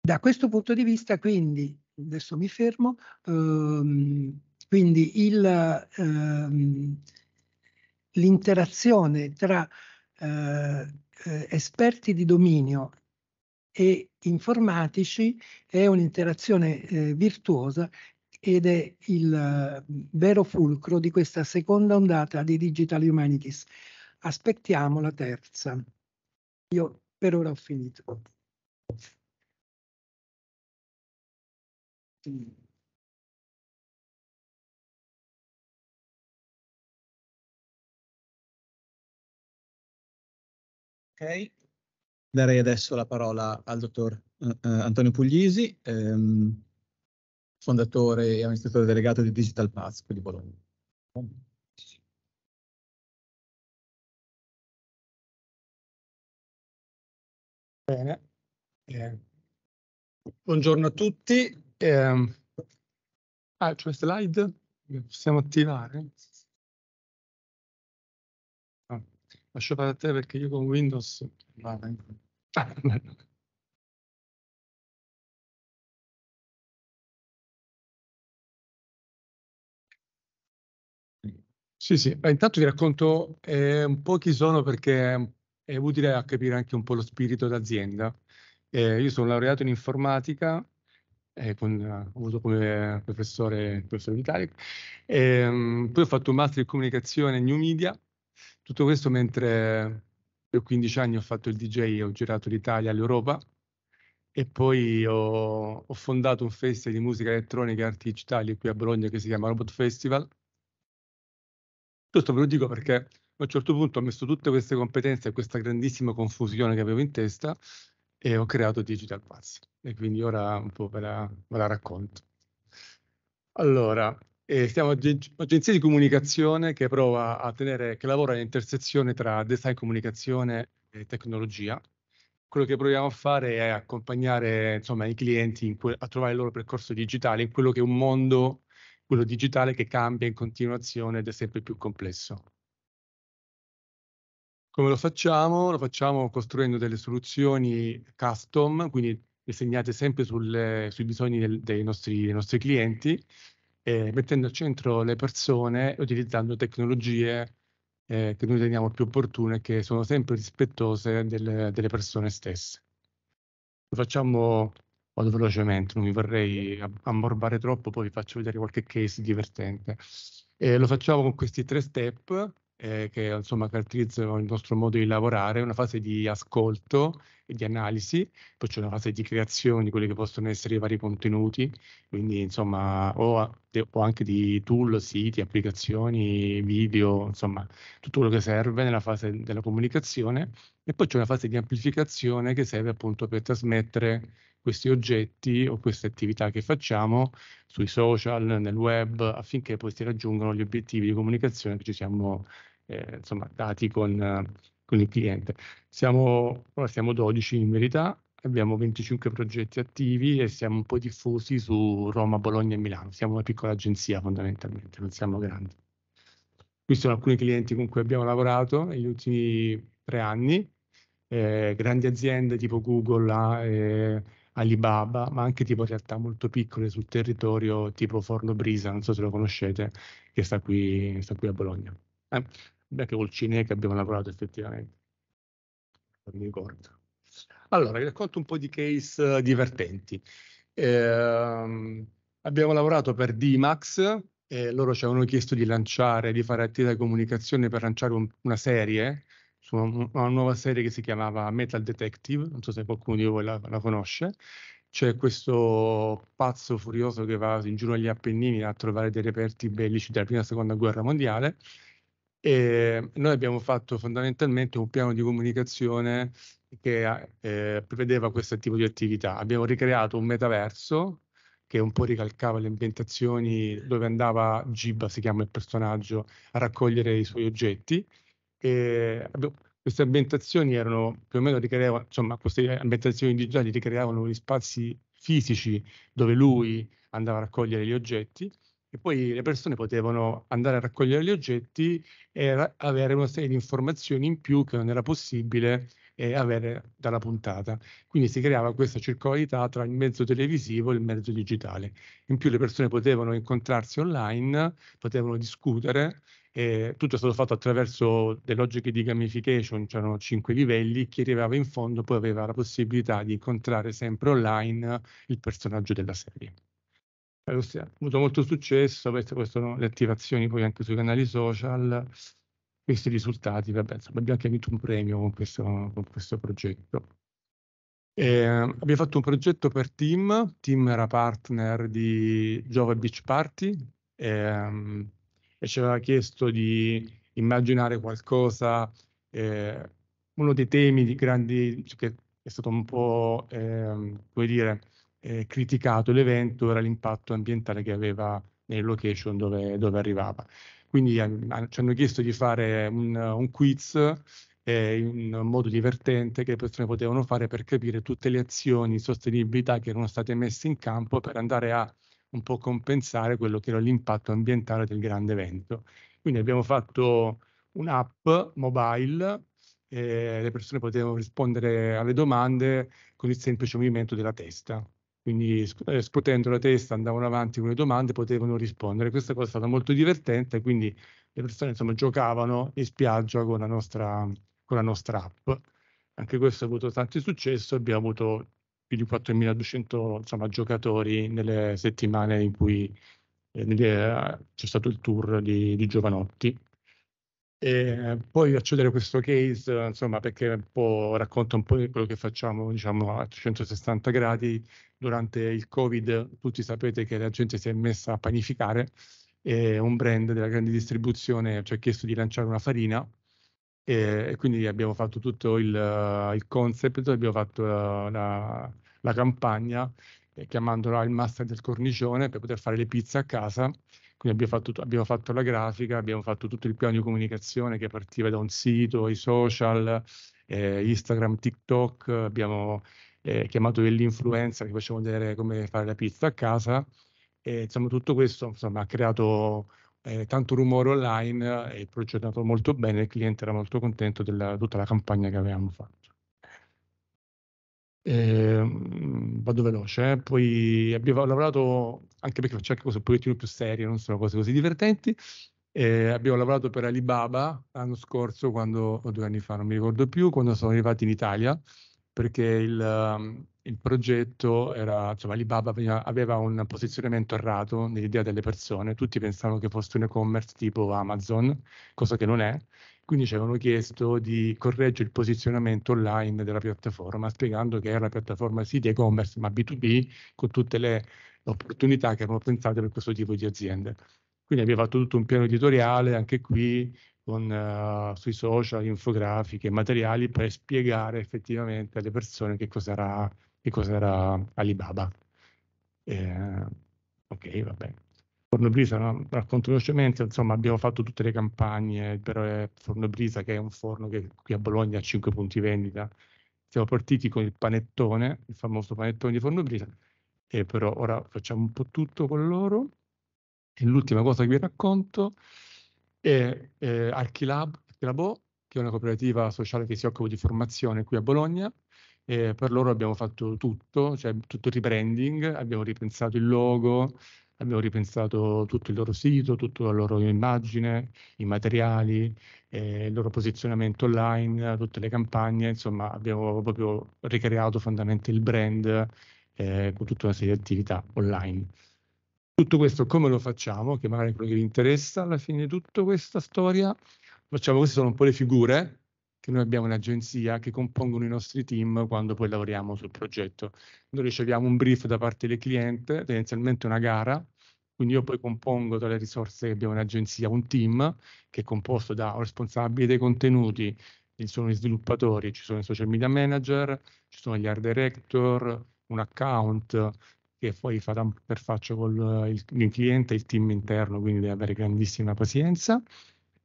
da questo punto di vista, quindi, adesso mi fermo, ehm, quindi il, ehm, l'interazione tra eh, eh, esperti di dominio e informatici è un'interazione eh, virtuosa ed è il uh, vero fulcro di questa seconda ondata di Digital Humanities. Aspettiamo la terza. Io per ora ho finito. Ok, darei adesso la parola al dottor uh, Antonio Puglisi, ehm, fondatore e amministratore delegato di Digital Pass di Bologna. Bene. Eh. Buongiorno a tutti. Eh, ah, c'è cioè slide? Possiamo attivare? Lascio fare a te perché io con Windows... No, Sì, sì, Beh, intanto vi racconto eh, un po' chi sono perché è utile a capire anche un po' lo spirito d'azienda. Eh, io sono laureato in informatica, eh, con, ho avuto come professore il professor Vitalik, ehm, poi ho fatto un master in comunicazione e new media tutto questo mentre per 15 anni ho fatto il DJ, e ho girato l'Italia, l'Europa e poi ho, ho fondato un festival di musica elettronica e arti digitali qui a Bologna che si chiama Robot Festival. Questo ve lo dico perché a un certo punto ho messo tutte queste competenze e questa grandissima confusione che avevo in testa e ho creato Digital Pazzi e quindi ora un po' ve la, ve la racconto. Allora, e siamo un'agenzia di comunicazione che prova a tenere, che lavora all'intersezione tra design, comunicazione e tecnologia. Quello che proviamo a fare è accompagnare insomma, i clienti que- a trovare il loro percorso digitale in quello che è un mondo, quello digitale, che cambia in continuazione ed è sempre più complesso. Come lo facciamo? Lo facciamo costruendo delle soluzioni custom, quindi disegnate sempre sulle, sui bisogni del, dei, nostri, dei nostri clienti eh, mettendo al centro le persone e utilizzando tecnologie eh, che noi riteniamo più opportune che sono sempre rispettose delle, delle persone stesse. Lo facciamo vado velocemente, non mi vorrei ammorbare troppo, poi vi faccio vedere qualche case divertente. Eh, lo facciamo con questi tre step eh, che insomma caratterizzano il nostro modo di lavorare, una fase di ascolto e di analisi, poi c'è una fase di creazione di quelli che possono essere i vari contenuti, quindi insomma o, o anche di tool, siti, applicazioni, video, insomma tutto quello che serve nella fase della comunicazione e poi c'è una fase di amplificazione che serve appunto per trasmettere questi oggetti o queste attività che facciamo sui social, nel web, affinché poi si raggiungano gli obiettivi di comunicazione che ci siamo eh, insomma, dati con, eh, con, il cliente. Siamo, ora siamo 12 in verità, abbiamo 25 progetti attivi e siamo un po' diffusi su Roma, Bologna e Milano. Siamo una piccola agenzia fondamentalmente, non siamo grandi. Qui sono alcuni clienti con cui abbiamo lavorato negli ultimi tre anni, eh, grandi aziende tipo Google, eh, Alibaba, ma anche tipo realtà molto piccole sul territorio tipo Forno Brisa, non so se lo conoscete, che sta qui, sta qui a Bologna. Eh, beh, che col cinese che abbiamo lavorato effettivamente. Non mi ricordo. Allora, vi racconto un po' di case eh, divertenti. Eh, abbiamo lavorato per DMAX e loro ci avevano chiesto di lanciare, di fare attività di comunicazione per lanciare un, una serie, una, una, nuova serie che si chiamava Metal Detective, non so se qualcuno di voi la, la conosce. C'è questo pazzo furioso che va in giro agli Appennini a trovare dei reperti bellici della prima e seconda guerra mondiale e ehm, noi abbiamo fatto fondamentalmente un piano di comunicazione che eh, prevedeva questo tipo di attività. Abbiamo ricreato un metaverso che un po' ricalcava le ambientazioni dove andava Giba, si chiama il personaggio, a raccogliere i suoi oggetti. E ehm, abbiamo, queste ambientazioni erano più o meno ricreavano, insomma, queste ambientazioni digitali ricreavano gli spazi fisici dove lui andava a raccogliere gli oggetti e poi le persone potevano andare a raccogliere gli oggetti e avere una serie di informazioni in più che non era possibile eh, avere dalla puntata. Quindi si creava questa circolarità tra il mezzo televisivo e il mezzo digitale. In più le persone potevano incontrarsi online, potevano discutere eh, tutto è stato fatto attraverso delle logiche di gamification, c'erano cinque livelli, chi arrivava in fondo poi aveva la possibilità di incontrare sempre online il personaggio della serie ha avuto molto successo, queste, queste sono le attivazioni poi anche sui canali social, questi risultati, vabbè, insomma, abbiamo anche vinto un premio con questo, con questo progetto. E, ehm, abbiamo fatto un progetto per Team, Team era partner di Jova Beach Party e, ehm, e ci aveva chiesto di immaginare qualcosa, eh, uno dei temi di grandi, che è stato un po', eh, come dire, eh, criticato l'evento era l'impatto ambientale che aveva nelle location dove, dove arrivava. Quindi eh, ci hanno chiesto di fare un, un quiz eh, in modo divertente che le persone potevano fare per capire tutte le azioni di sostenibilità che erano state messe in campo per andare a un po' compensare quello che era l'impatto ambientale del grande evento. Quindi abbiamo fatto un'app mobile, eh, le persone potevano rispondere alle domande con il semplice movimento della testa quindi eh, scuotendo la testa andavano avanti con le domande, potevano rispondere. Questa cosa è stata molto divertente, quindi le persone insomma, giocavano in spiaggia con la, nostra, con la nostra app. Anche questo ha avuto tanto successo, abbiamo avuto più di 4.200 insomma, giocatori nelle settimane in cui eh, eh, c'è stato il tour di, di Giovanotti. E poi vi accedere a questo case, insomma, perché un racconta un po' di quello che facciamo diciamo, a 360 gradi, durante il Covid tutti sapete che la gente si è messa a panificare e un brand della grande distribuzione ci ha chiesto di lanciare una farina e, e quindi abbiamo fatto tutto il, uh, il concept, abbiamo fatto uh, la, la, campagna eh, chiamandola il master del cornicione per poter fare le pizze a casa. Quindi abbiamo fatto, abbiamo fatto la grafica, abbiamo fatto tutto il piano di comunicazione che partiva da un sito, i social, eh, Instagram, TikTok, abbiamo eh, chiamato dell'influenza, che facciamo vedere come fare la pizza a casa. E, insomma, tutto questo insomma, ha creato eh, tanto rumore online e il progetto è andato molto bene. Il cliente era molto contento di tutta la campagna che avevamo fatto. Eh, vado veloce, eh. poi abbiamo lavorato anche perché faccio anche cose un pochettino più serie, non sono cose così divertenti. Eh, abbiamo lavorato per Alibaba l'anno scorso, quando, o due anni fa, non mi ricordo più, quando sono arrivati in Italia perché il, ehm, il progetto era, insomma, Alibaba aveva un posizionamento errato nell'idea delle persone, tutti pensavano che fosse un e-commerce tipo Amazon, cosa che non è, quindi ci avevano chiesto di correggere il posizionamento online della piattaforma, spiegando che era una piattaforma sì di e-commerce, ma B2B, con tutte le opportunità che erano pensate per questo tipo di aziende. Quindi abbiamo fatto tutto un piano editoriale, anche qui con, uh, sui social, infografiche, materiali per spiegare effettivamente alle persone che cos'era, che cos'era Alibaba. Eh, ok, va bene. Fornobrisa, no? racconto velocemente, insomma abbiamo fatto tutte le campagne però Forno Brisa che è un forno che qui a Bologna ha 5 punti vendita. Siamo partiti con il panettone, il famoso panettone di Forno Brisa, e però ora facciamo un po' tutto con loro. E l'ultima cosa che vi racconto e eh, Archilab, Archilabo, che è una cooperativa sociale che si occupa di formazione qui a Bologna. E per loro abbiamo fatto tutto, cioè tutto il rebranding, abbiamo ripensato il logo, abbiamo ripensato tutto il loro sito, tutta la loro immagine, i materiali, eh, il loro posizionamento online, tutte le campagne, insomma abbiamo proprio ricreato fondamentalmente il brand eh, con tutta una serie di attività online. Tutto questo come lo facciamo, che magari è quello che vi interessa alla fine di tutta questa storia. Facciamo queste sono un po' le figure che noi abbiamo in agenzia che compongono i nostri team quando poi lavoriamo sul progetto. Noi riceviamo un brief da parte del cliente, tendenzialmente una gara, quindi io poi compongo tra le risorse che abbiamo in agenzia un team che è composto da responsabili dei contenuti, ci sono gli sviluppatori, ci sono i social media manager, ci sono gli art director, un account, che poi farà da perfaccio con il, il cliente il team interno, quindi deve avere grandissima pazienza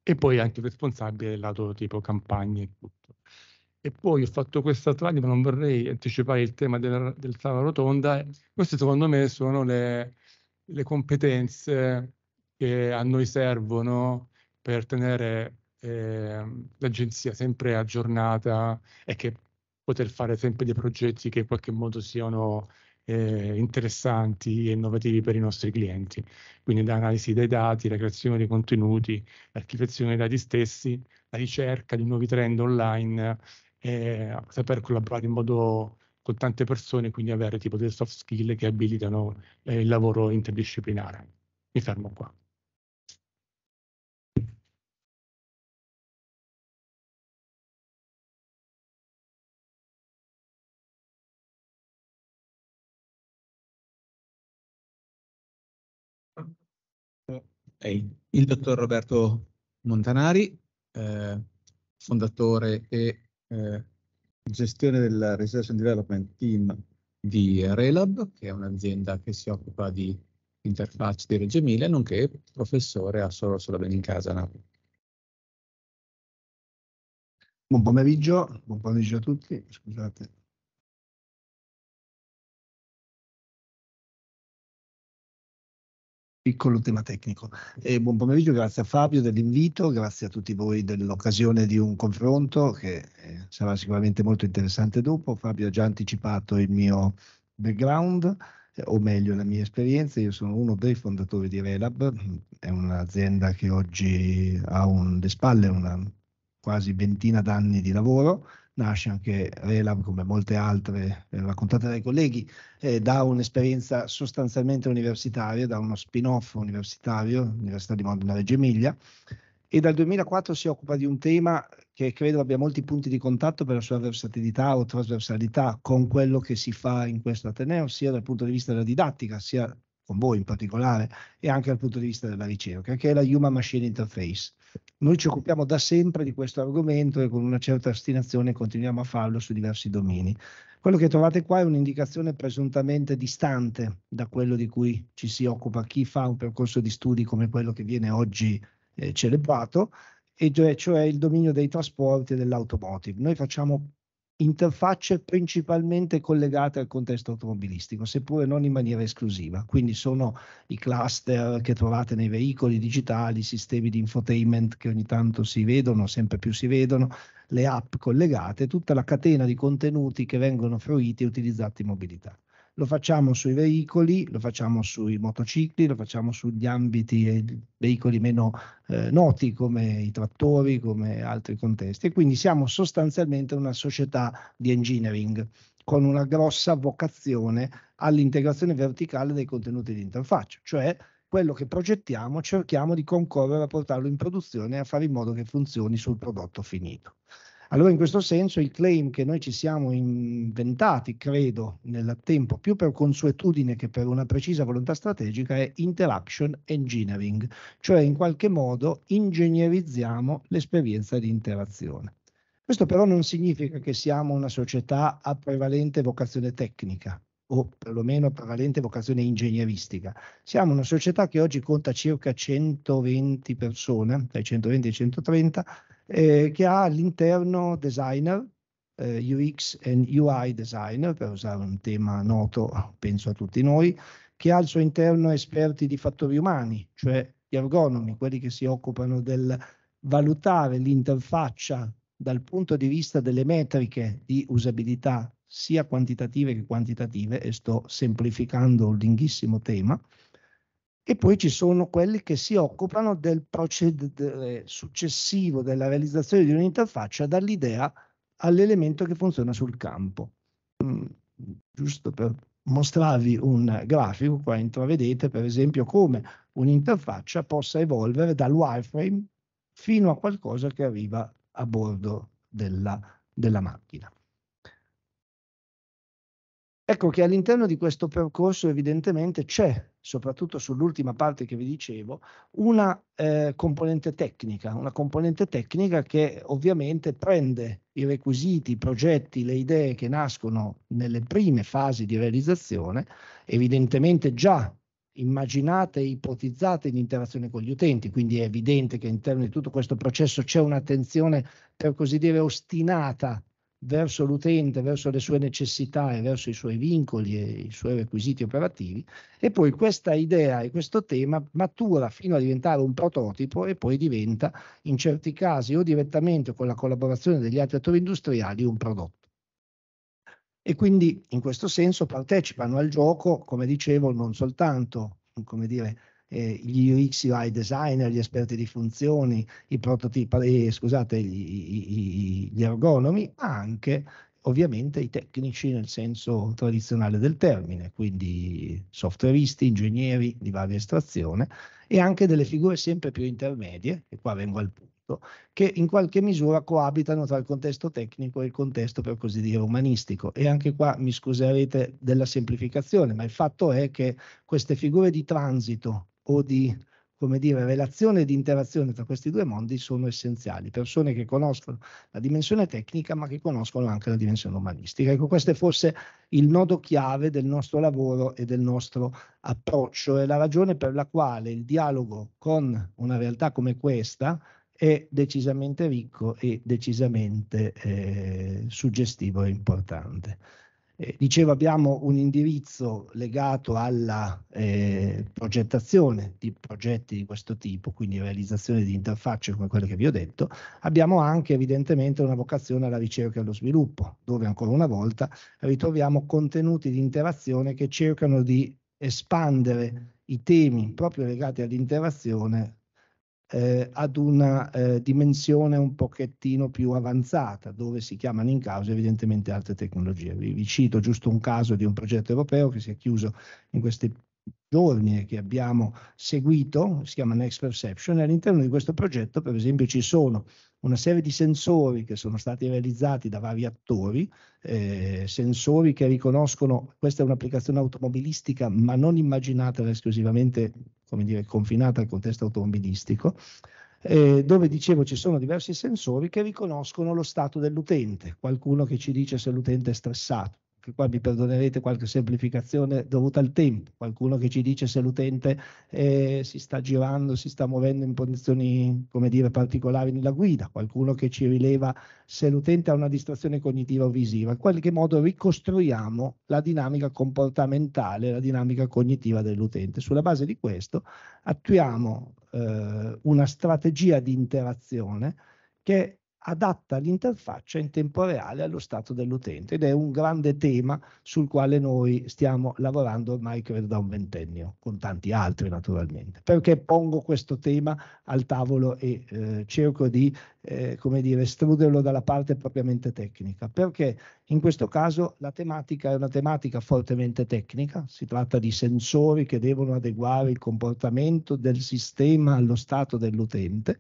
e poi anche responsabile del lato tipo campagne e tutto. E poi ho fatto questa slide, ma non vorrei anticipare il tema della, del tavolo rotonda. Queste secondo me sono le, le competenze che a noi servono per tenere eh, l'agenzia sempre aggiornata e che poter fare sempre dei progetti che in qualche modo siano eh, interessanti e innovativi per i nostri clienti. Quindi l'analisi dei dati, la creazione dei contenuti, l'archiviazione dei dati stessi, la ricerca di nuovi trend online, eh, saper collaborare in modo con tante persone, quindi avere tipo delle soft skill che abilitano eh, il lavoro interdisciplinare. Mi fermo qua. il dottor Roberto Montanari, eh, fondatore e eh, gestione del Research and Development Team di Relab, che è un'azienda che si occupa di interfacce di Reggio Emilia, nonché professore a Solo Solo Bene in Casa Napoli. Buon pomeriggio, buon pomeriggio a tutti, scusate piccolo tema tecnico. Eh, buon pomeriggio, grazie a Fabio dell'invito, grazie a tutti voi dell'occasione di un confronto che eh, sarà sicuramente molto interessante dopo. Fabio ha già anticipato il mio background, eh, o meglio la mia esperienza. Io sono uno dei fondatori di Relab, è un'azienda che oggi ha un, alle spalle una quasi ventina d'anni di lavoro nasce anche Relab come molte altre eh, raccontate dai colleghi, eh, da un'esperienza sostanzialmente universitaria, da uno spin-off universitario, Università di Modena Reggio Emilia, e dal 2004 si occupa di un tema che credo abbia molti punti di contatto per la sua versatilità o trasversalità con quello che si fa in questo Ateneo, sia dal punto di vista della didattica, sia con voi in particolare, e anche dal punto di vista della ricerca, che è la Human Machine Interface. Noi ci occupiamo da sempre di questo argomento e con una certa ostinazione continuiamo a farlo su diversi domini. Quello che trovate qua è un'indicazione presuntamente distante da quello di cui ci si occupa chi fa un percorso di studi come quello che viene oggi eh, celebrato, e cioè, cioè il dominio dei trasporti e dell'automotive. Noi facciamo interfacce principalmente collegate al contesto automobilistico, seppure non in maniera esclusiva. Quindi sono i cluster che trovate nei veicoli digitali, i sistemi di infotainment che ogni tanto si vedono, sempre più si vedono, le app collegate, tutta la catena di contenuti che vengono fruiti e utilizzati in mobilità lo facciamo sui veicoli, lo facciamo sui motocicli, lo facciamo sugli ambiti e eh, veicoli meno eh, noti come i trattori, come altri contesti. E quindi siamo sostanzialmente una società di engineering con una grossa vocazione all'integrazione verticale dei contenuti di interfaccia, cioè quello che progettiamo cerchiamo di concorrere a portarlo in produzione e a fare in modo che funzioni sul prodotto finito. Allora in questo senso il claim che noi ci siamo inventati, credo, nel tempo, più per consuetudine che per una precisa volontà strategica, è interaction engineering, cioè in qualche modo ingegnerizziamo l'esperienza di interazione. Questo però non significa che siamo una società a prevalente vocazione tecnica, o perlomeno prevalente vocazione ingegneristica. Siamo una società che oggi conta circa 120 persone, dai 120 ai 130, eh, che ha all'interno designer, eh, UX e UI designer, per usare un tema noto, penso a tutti noi, che ha al suo interno esperti di fattori umani, cioè gli ergonomi, quelli che si occupano del valutare l'interfaccia dal punto di vista delle metriche di usabilità, sia quantitative che quantitative, e sto semplificando un lunghissimo tema, e poi ci sono quelli che si occupano del procedere successivo della realizzazione di un'interfaccia dall'idea all'elemento che funziona sul campo. Mm, giusto per mostrarvi un grafico, qua intravedete per esempio come un'interfaccia possa evolvere dal wireframe fino a qualcosa che arriva a bordo della, della macchina. Ecco che all'interno di questo percorso evidentemente c'è soprattutto sull'ultima parte che vi dicevo, una eh, componente tecnica, una componente tecnica che ovviamente prende i requisiti, i progetti, le idee che nascono nelle prime fasi di realizzazione, evidentemente già immaginate e ipotizzate in interazione con gli utenti, quindi è evidente che all'interno di tutto questo processo c'è un'attenzione per così dire ostinata verso l'utente, verso le sue necessità e verso i suoi vincoli e i suoi requisiti operativi e poi questa idea e questo tema matura fino a diventare un prototipo e poi diventa in certi casi o direttamente con la collaborazione degli altri attori industriali un prodotto. E quindi in questo senso partecipano al gioco, come dicevo, non soltanto come dire, eh, gli UX UI designer, gli esperti di funzioni, i prototipi, eh, scusate, gli, gli ergonomi, ma anche ovviamente i tecnici nel senso tradizionale del termine, quindi softwareisti, ingegneri di varia estrazione e anche delle figure sempre più intermedie, e qua vengo al punto, che in qualche misura coabitano tra il contesto tecnico e il contesto per così dire umanistico. E anche qua mi scuserete della semplificazione, ma il fatto è che queste figure di transito o di come dire, relazione di interazione tra questi due mondi sono essenziali. Persone che conoscono la dimensione tecnica, ma che conoscono anche la dimensione umanistica. Ecco, questo è forse il nodo chiave del nostro lavoro e del nostro approccio. È la ragione per la quale il dialogo con una realtà come questa è decisamente ricco e decisamente eh, suggestivo e importante. Eh, dicevo abbiamo un indirizzo legato alla eh, progettazione di progetti di questo tipo, quindi realizzazione di interfacce come quelle che vi ho detto, abbiamo anche evidentemente una vocazione alla ricerca e allo sviluppo, dove ancora una volta ritroviamo contenuti di interazione che cercano di espandere i temi proprio legati all'interazione eh, ad una eh, dimensione un pochettino più avanzata, dove si chiamano in causa evidentemente altre tecnologie. Vi, vi cito giusto un caso di un progetto europeo che si è chiuso in questi giorni e che abbiamo seguito, si chiama Next Perception, e all'interno di questo progetto per esempio ci sono una serie di sensori che sono stati realizzati da vari attori, eh, sensori che riconoscono, questa è un'applicazione automobilistica ma non immaginata esclusivamente, come dire, confinata al contesto automobilistico, eh, dove dicevo ci sono diversi sensori che riconoscono lo stato dell'utente, qualcuno che ci dice se l'utente è stressato, che qua mi perdonerete qualche semplificazione dovuta al tempo, qualcuno che ci dice se l'utente eh, si sta girando, si sta muovendo in condizioni, come dire, particolari nella guida, qualcuno che ci rileva se l'utente ha una distrazione cognitiva o visiva, in qualche modo ricostruiamo la dinamica comportamentale, la dinamica cognitiva dell'utente. Sulla base di questo attuiamo eh, una strategia di interazione che adatta l'interfaccia in tempo reale allo stato dell'utente ed è un grande tema sul quale noi stiamo lavorando ormai credo da un ventennio, con tanti altri naturalmente. Perché pongo questo tema al tavolo e eh, cerco di, eh, come dire, estruderlo dalla parte propriamente tecnica? Perché in questo caso la tematica è una tematica fortemente tecnica, si tratta di sensori che devono adeguare il comportamento del sistema allo stato dell'utente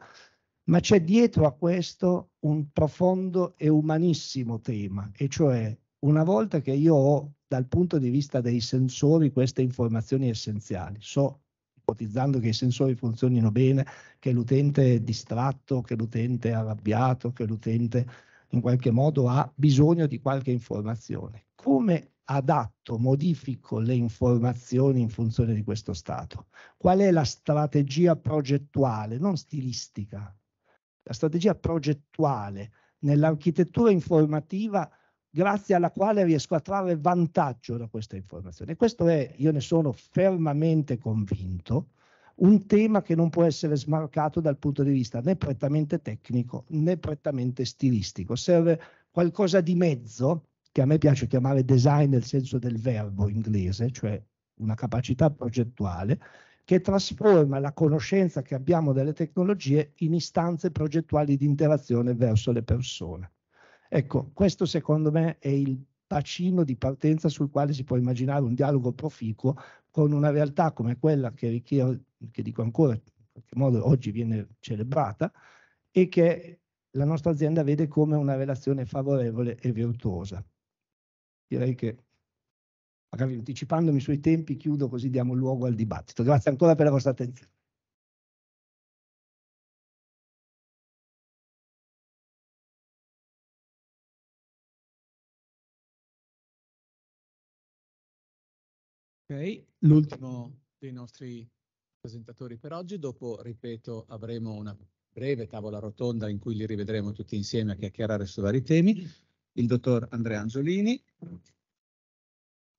ma c'è dietro a questo un profondo e umanissimo tema, e cioè una volta che io ho dal punto di vista dei sensori queste informazioni essenziali, so ipotizzando che i sensori funzionino bene, che l'utente è distratto, che l'utente è arrabbiato, che l'utente in qualche modo ha bisogno di qualche informazione. Come adatto, modifico le informazioni in funzione di questo stato? Qual è la strategia progettuale, non stilistica, la strategia progettuale nell'architettura informativa grazie alla quale riesco a trarre vantaggio da questa informazione. E questo è, io ne sono fermamente convinto, un tema che non può essere smarcato dal punto di vista né prettamente tecnico né prettamente stilistico. Serve qualcosa di mezzo, che a me piace chiamare design nel senso del verbo inglese, cioè una capacità progettuale, che trasforma la conoscenza che abbiamo delle tecnologie in istanze progettuali di interazione verso le persone. Ecco, questo secondo me è il bacino di partenza sul quale si può immaginare un dialogo proficuo con una realtà come quella che richiede, che dico ancora, in qualche modo oggi viene celebrata e che la nostra azienda vede come una relazione favorevole e virtuosa. Direi che magari anticipandomi sui tempi chiudo così diamo luogo al dibattito. Grazie ancora per la vostra attenzione. Ok, l'ultimo dei nostri presentatori per oggi, dopo, ripeto, avremo una breve tavola rotonda in cui li rivedremo tutti insieme a chiacchierare su vari temi. Il dottor Andrea Angiolini,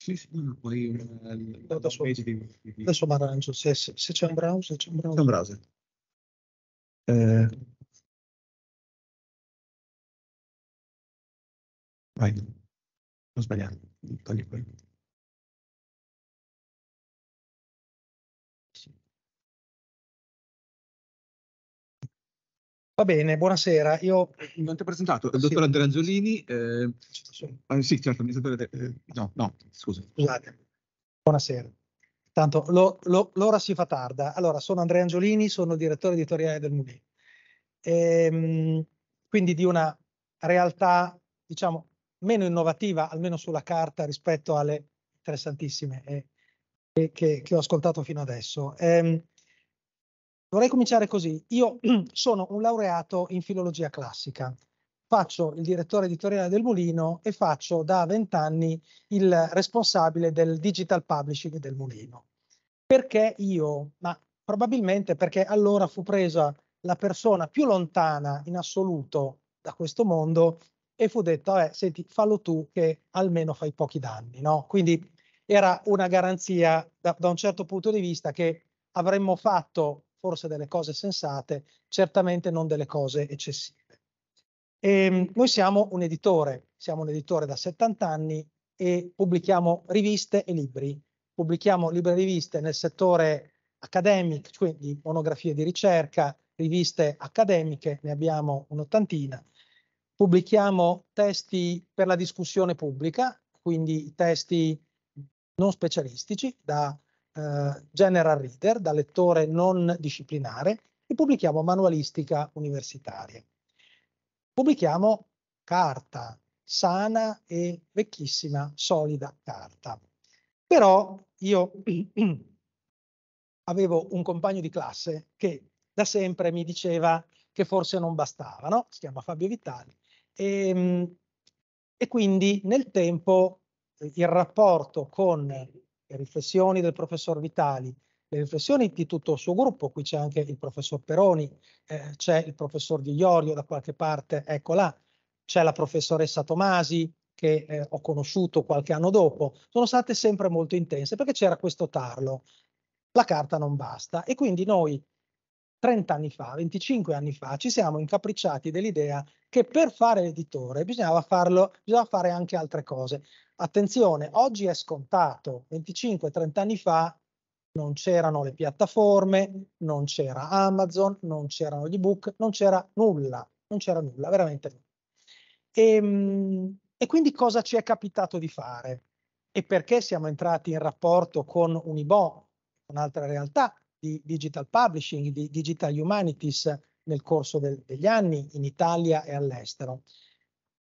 sì, sì, no, poi una, eh, no, adesso, di, di... adesso mi arrangio, se, se, se, c'è un browser, c'è un browser. C'è un browser. Eh. Vai, ho sbagliato, togli quello. Va bene, buonasera. Io mm, non ti ho presentato, il dottor sì. Andrea Angiolini, eh, sì, ah, certo, mi amministratore, eh, no, no, scusa. Scusate, buonasera. Tanto lo, lo, l'ora si fa tarda. Allora, sono Andrea Angiolini, sono direttore editoriale del Mulino. Ehm, quindi di una realtà, diciamo, meno innovativa, almeno sulla carta, rispetto alle interessantissime eh, che, che, che ho ascoltato fino adesso. Ehm, Vorrei cominciare così. Io [clears throat] sono un laureato in filologia classica, faccio il direttore editoriale del Mulino e faccio da vent'anni il responsabile del digital publishing del Mulino. Perché io? Ma probabilmente perché allora fu presa la persona più lontana in assoluto da questo mondo e fu detto, vabbè, eh, senti, fallo tu che almeno fai pochi danni, no? Quindi era una garanzia da, da un certo punto di vista che avremmo fatto forse delle cose sensate, certamente non delle cose eccessive. E ehm, noi siamo un editore, siamo un editore da 70 anni e pubblichiamo riviste e libri. Pubblichiamo libri e riviste nel settore academic, quindi monografie di ricerca, riviste accademiche, ne abbiamo un'ottantina. Pubblichiamo testi per la discussione pubblica, quindi testi non specialistici, da eh, general Reader, da lettore non disciplinare, e pubblichiamo manualistica universitaria. Pubblichiamo carta sana e vecchissima, solida carta. Però io [clears throat] avevo un compagno di classe che da sempre mi diceva che forse non bastava, no? Si chiama Fabio Vitali. E, ehm, e quindi nel tempo il rapporto con le riflessioni del professor Vitali, le riflessioni di tutto il suo gruppo, qui c'è anche il professor Peroni, eh, c'è il professor Di Iorio da qualche parte, ecco là, c'è la professoressa Tomasi che eh, ho conosciuto qualche anno dopo, sono state sempre molto intense perché c'era questo tarlo, la carta non basta e quindi noi 30 anni fa, 25 anni fa, ci siamo incapricciati dell'idea che per fare l'editore bisognava, farlo, bisognava fare anche altre cose. Attenzione, oggi è scontato, 25-30 anni fa non c'erano le piattaforme, non c'era Amazon, non c'erano gli ebook, non c'era nulla, non c'era nulla, veramente nulla. E, ehm, e quindi cosa ci è capitato di fare? E perché siamo entrati in rapporto con Unibo, un'altra realtà di digital publishing, di digital humanities nel corso del, degli anni in Italia e all'estero?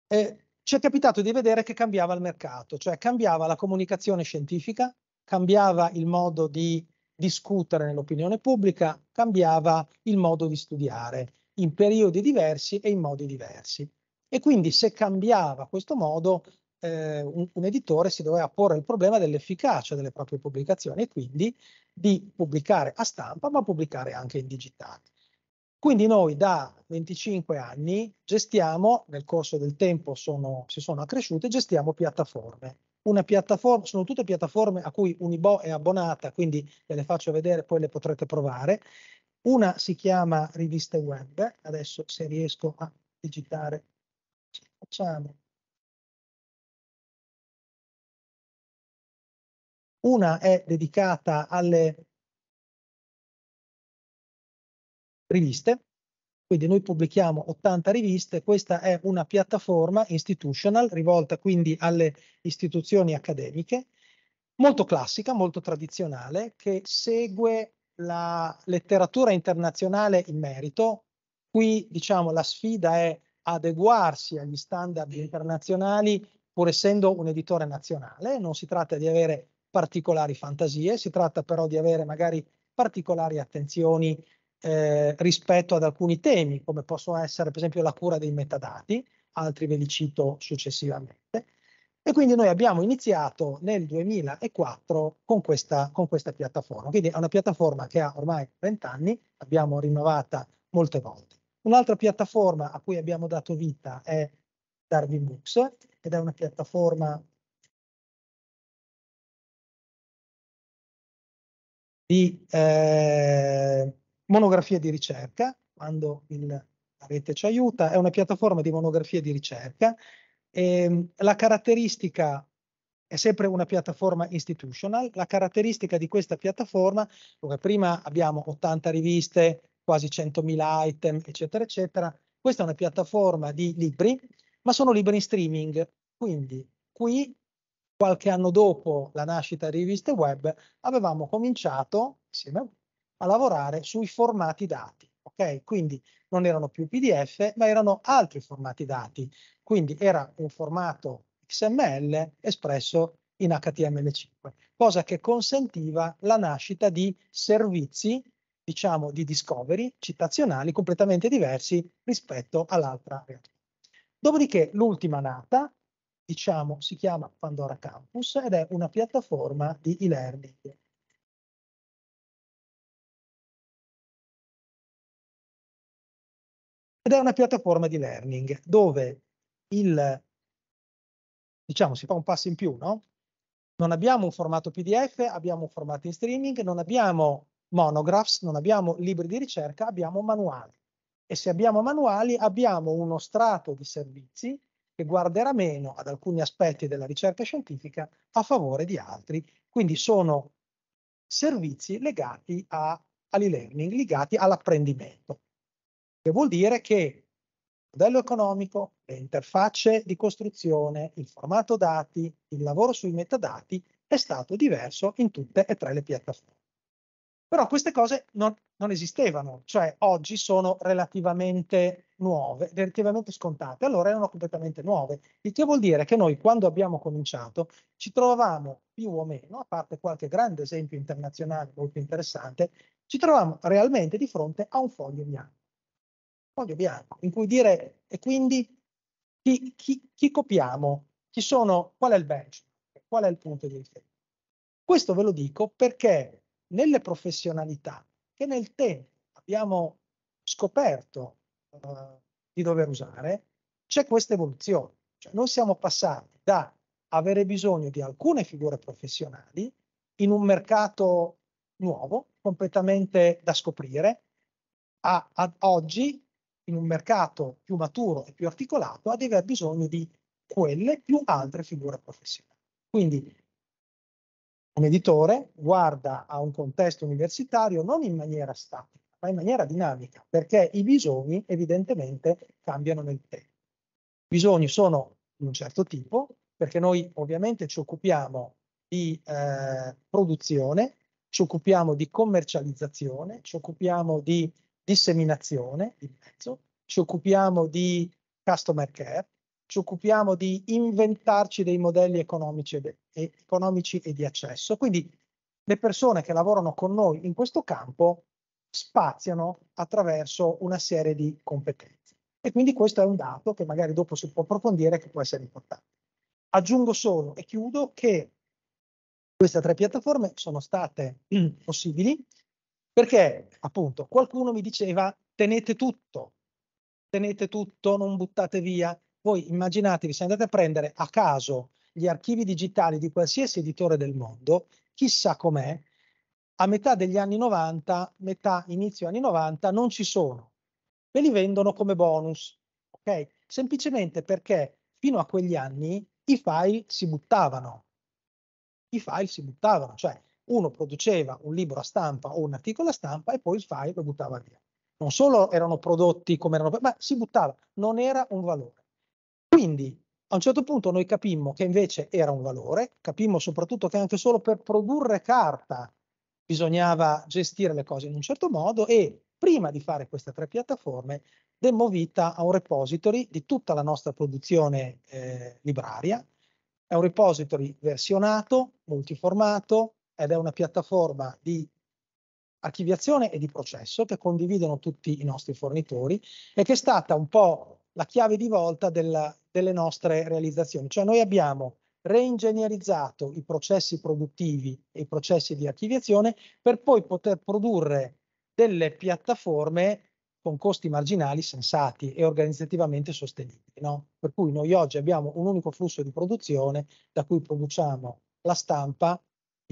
Eh, ci è capitato di vedere che cambiava il mercato, cioè cambiava la comunicazione scientifica, cambiava il modo di discutere nell'opinione pubblica, cambiava il modo di studiare in periodi diversi e in modi diversi. E quindi se cambiava questo modo, eh, un, un, editore si doveva porre il problema dell'efficacia delle proprie pubblicazioni e quindi di pubblicare a stampa, ma pubblicare anche in digitale. Quindi noi da 25 anni gestiamo, nel corso del tempo sono, si sono accresciute, gestiamo piattaforme. Una piattaforma, sono tutte piattaforme a cui Unibo è abbonata, quindi ve le faccio vedere, poi le potrete provare. Una si chiama Riviste Web, adesso se riesco a digitare, ce la facciamo. Una è dedicata alle riviste, quindi noi pubblichiamo 80 riviste, questa è una piattaforma institutional rivolta quindi alle istituzioni accademiche, molto classica, molto tradizionale, che segue la letteratura internazionale in merito. Qui diciamo la sfida è adeguarsi agli standard internazionali pur essendo un editore nazionale, non si tratta di avere particolari fantasie, si tratta però di avere magari particolari attenzioni eh, rispetto ad alcuni temi, come possono essere per esempio la cura dei metadati, altri ve li cito successivamente. E quindi noi abbiamo iniziato nel 2004 con questa, con questa piattaforma. Quindi è una piattaforma che ha ormai 20 anni, l'abbiamo rinnovata molte volte. Un'altra piattaforma a cui abbiamo dato vita è Darwin Books ed è una piattaforma di eh, monografia di ricerca, quando il, la rete ci aiuta, è una piattaforma di monografia di ricerca. E, ehm, la caratteristica è sempre una piattaforma institutional. La caratteristica di questa piattaforma, dove prima abbiamo 80 riviste, quasi 100.000 item, eccetera, eccetera, questa è una piattaforma di libri, ma sono libri in streaming. Quindi qui, qualche anno dopo la nascita di riviste web, avevamo cominciato, insieme a a lavorare sui formati dati. Okay? Quindi non erano più PDF, ma erano altri formati dati. Quindi era un formato XML espresso in HTML5, cosa che consentiva la nascita di servizi, diciamo, di discovery citazionali completamente diversi rispetto all'altra realtà. Dopodiché l'ultima nata, diciamo, si chiama Pandora Campus ed è una piattaforma di e-learning ed è una piattaforma di learning dove il, diciamo, si fa un passo in più, no? Non abbiamo un formato PDF, abbiamo un formato in streaming, non abbiamo monographs, non abbiamo libri di ricerca, abbiamo manuali. E se abbiamo manuali abbiamo uno strato di servizi che guarderà meno ad alcuni aspetti della ricerca scientifica a favore di altri. Quindi sono servizi legati all'e-learning, legati all'apprendimento che vuol dire che il modello economico, le interfacce di costruzione, il formato dati, il lavoro sui metadati è stato diverso in tutte e tre le piattaforme. Però queste cose non, non esistevano, cioè oggi sono relativamente nuove, relativamente scontate, allora erano completamente nuove, il che vuol dire che noi quando abbiamo cominciato ci trovavamo più o meno, a parte qualche grande esempio internazionale molto interessante, ci trovavamo realmente di fronte a un foglio bianco foglio bianco, in cui dire e quindi chi, chi, chi copiamo, chi sono, qual è il benchmark, qual è il punto di riferimento. Questo ve lo dico perché nelle professionalità che nel tempo abbiamo scoperto uh, di dover usare, c'è questa evoluzione. Cioè, noi siamo passati da avere bisogno di alcune figure professionali in un mercato nuovo, completamente da scoprire, a, ad oggi in un mercato più maturo e più articolato ad aver bisogno di quelle più altre figure professionali. Quindi un editore guarda a un contesto universitario non in maniera statica, ma in maniera dinamica, perché i bisogni evidentemente cambiano nel tempo. I bisogni sono di un certo tipo, perché noi ovviamente ci occupiamo di eh, produzione, ci occupiamo di commercializzazione, ci occupiamo di disseminazione di mezzo, ci occupiamo di customer care, ci occupiamo di inventarci dei modelli economici e, e, economici e di accesso. Quindi le persone che lavorano con noi in questo campo spaziano attraverso una serie di competenze. E quindi questo è un dato che magari dopo si può approfondire che può essere importante. Aggiungo solo e chiudo che queste tre piattaforme sono state [clears throat] possibili perché appunto qualcuno mi diceva tenete tutto, tenete tutto, non buttate via. Voi immaginatevi se andate a prendere a caso gli archivi digitali di qualsiasi editore del mondo, chissà com'è, a metà degli anni 90, metà inizio anni 90, non ci sono. Ve li vendono come bonus, ok? Semplicemente perché fino a quegli anni i file si buttavano. I file si buttavano, cioè uno produceva un libro a stampa o un articolo a stampa e poi il file lo buttava via. Non solo erano prodotti come erano, ma si buttava, non era un valore. Quindi a un certo punto noi capimmo che invece era un valore, capimmo soprattutto che anche solo per produrre carta bisognava gestire le cose in un certo modo e prima di fare queste tre piattaforme demmo vita a un repository di tutta la nostra produzione eh, libraria. È un repository versionato, multiformato, ed è una piattaforma di archiviazione e di processo che condividono tutti i nostri fornitori e che è stata un po' la chiave di volta della, delle nostre realizzazioni. Cioè noi abbiamo reingegnerizzato i processi produttivi e i processi di archiviazione per poi poter produrre delle piattaforme con costi marginali sensati e organizzativamente sostenibili. No? Per cui noi oggi abbiamo un unico flusso di produzione da cui produciamo la stampa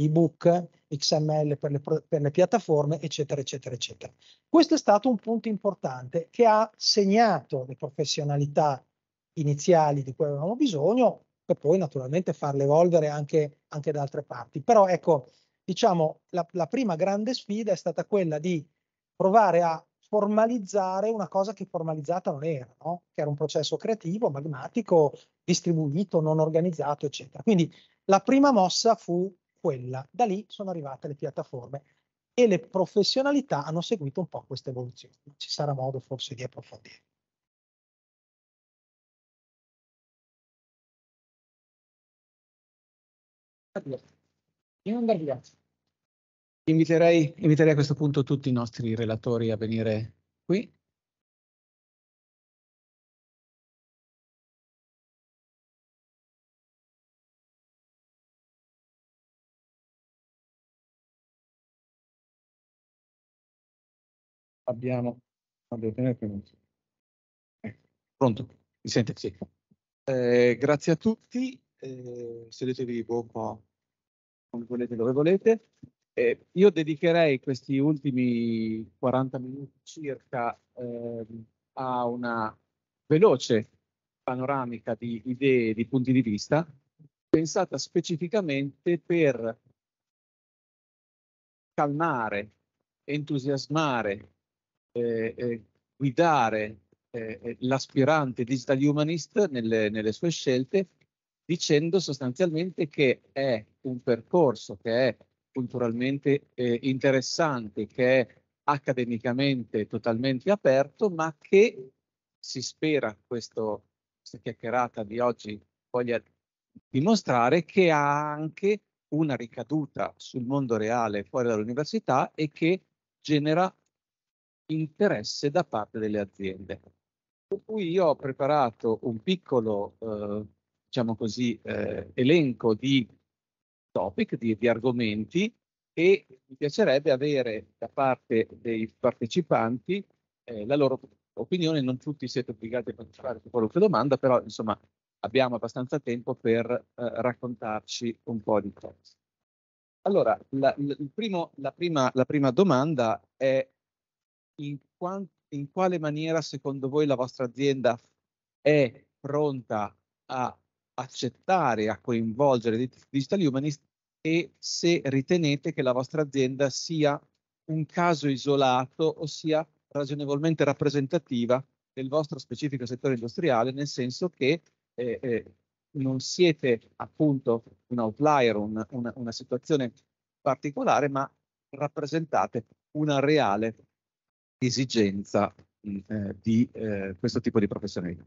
ebook, XML per le, per le, piattaforme, eccetera, eccetera, eccetera. Questo è stato un punto importante che ha segnato le professionalità iniziali di cui avevamo bisogno per poi naturalmente farle evolvere anche, anche da altre parti. Però ecco, diciamo, la, la prima grande sfida è stata quella di provare a formalizzare una cosa che formalizzata non era, no? che era un processo creativo, magmatico, distribuito, non organizzato, eccetera. Quindi la prima mossa fu quella. Da lì sono arrivate le piattaforme e le professionalità hanno seguito un po' questa evoluzione. Ci sarà modo forse di approfondire. Inviterei, inviterei a questo punto tutti i nostri relatori a venire qui. abbiamo ecco. Pronto? Mi sente? Sì. Eh, grazie a tutti, eh, sedetevi boh, un po' come volete, dove volete. Eh, io dedicherei questi ultimi 40 minuti circa ehm, a una veloce panoramica di idee, di punti di vista, pensata specificamente per calmare, entusiasmare eh, eh, guidare eh, eh, l'aspirante digital humanist nelle, nelle sue scelte dicendo sostanzialmente che è un percorso che è culturalmente eh, interessante, che è accademicamente totalmente aperto, ma che si spera questo, questa chiacchierata di oggi voglia dimostrare che ha anche una ricaduta sul mondo reale fuori dall'università e che genera interesse da parte delle aziende. Per cui io ho preparato un piccolo, eh, diciamo così, eh, elenco di topic, di, di argomenti e mi piacerebbe avere da parte dei partecipanti eh, la loro opinione. Non tutti siete obbligati a partecipare su qualunque domanda, però insomma abbiamo abbastanza tempo per eh, raccontarci un po' di cose. Allora, la, la, primo, la, prima, la prima domanda è in, quant- in quale maniera secondo voi la vostra azienda è pronta a accettare, a coinvolgere Digital Humanist e se ritenete che la vostra azienda sia un caso isolato, ossia ragionevolmente rappresentativa del vostro specifico settore industriale, nel senso che eh, eh, non siete appunto un outlier, un, una, una situazione particolare, ma rappresentate una reale esigenza mm, eh, di eh, questo tipo di professionalità.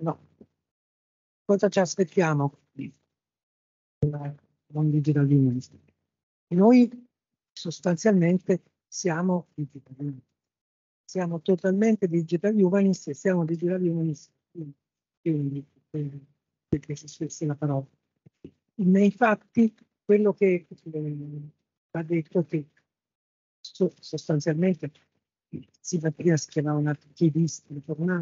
no. Cosa ci aspettiamo dalla non digital humans? Noi sostanzialmente siamo digital humans. Siamo totalmente digital humans e siamo digital humans quindi, quindi, quindi, quindi, quindi, quindi, quindi, nei fatti quello che eh, va detto che sostanzialmente Sifatria si chiamava un archivista, un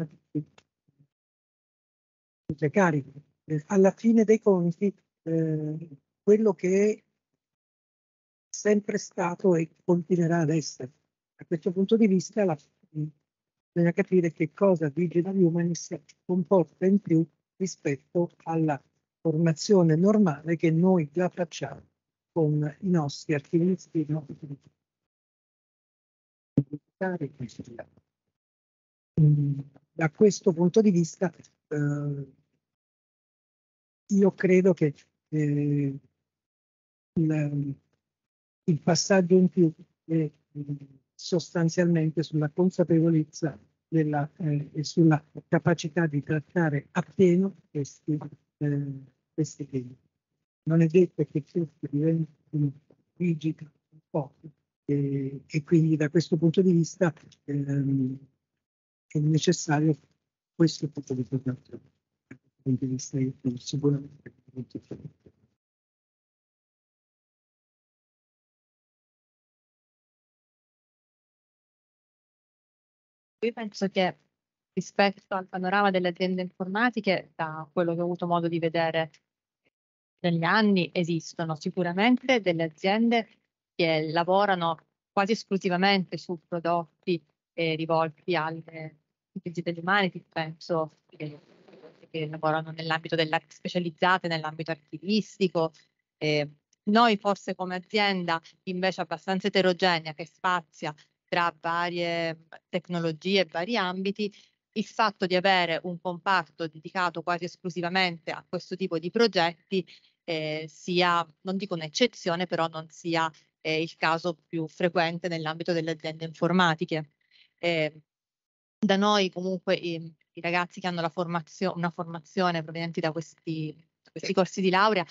carico. Eh, alla fine dei conti, eh, quello che è sempre stato e continuerà ad essere. Da questo punto di vista, la, bisogna capire che cosa Digital Humanist comporta in più rispetto alla formazione normale che noi già facciamo con i nostri archivisti, i nostri da questo punto di vista eh, io credo che eh, il, il, passaggio in più è eh, sostanzialmente sulla consapevolezza della, eh, e sulla capacità di trattare appieno questi eh, questi temi. Non è detto che questi diventino rigidi un po' e, e, quindi da questo punto di vista ehm, è necessario questo tipo di programmazione. Dal punto di vista io sicuramente molto favorevole. Io penso che rispetto al panorama delle aziende informatiche, da quello che ho avuto modo di vedere negli anni esistono sicuramente delle aziende che lavorano quasi esclusivamente su prodotti eh, rivolti alle digital humanity, penso che, che lavorano nell'ambito dell'arte specializzate, nell'ambito archivistico. Eh. Noi forse come azienda invece abbastanza eterogenea che spazia tra varie tecnologie e vari ambiti, il fatto di avere un comparto dedicato quasi esclusivamente a questo tipo di progetti eh, sia, non dico un'eccezione, però non sia eh, il caso più frequente nell'ambito delle aziende informatiche. Eh, da noi comunque i, i ragazzi che hanno formazio- una formazione provenienti da questi, da questi corsi di laurea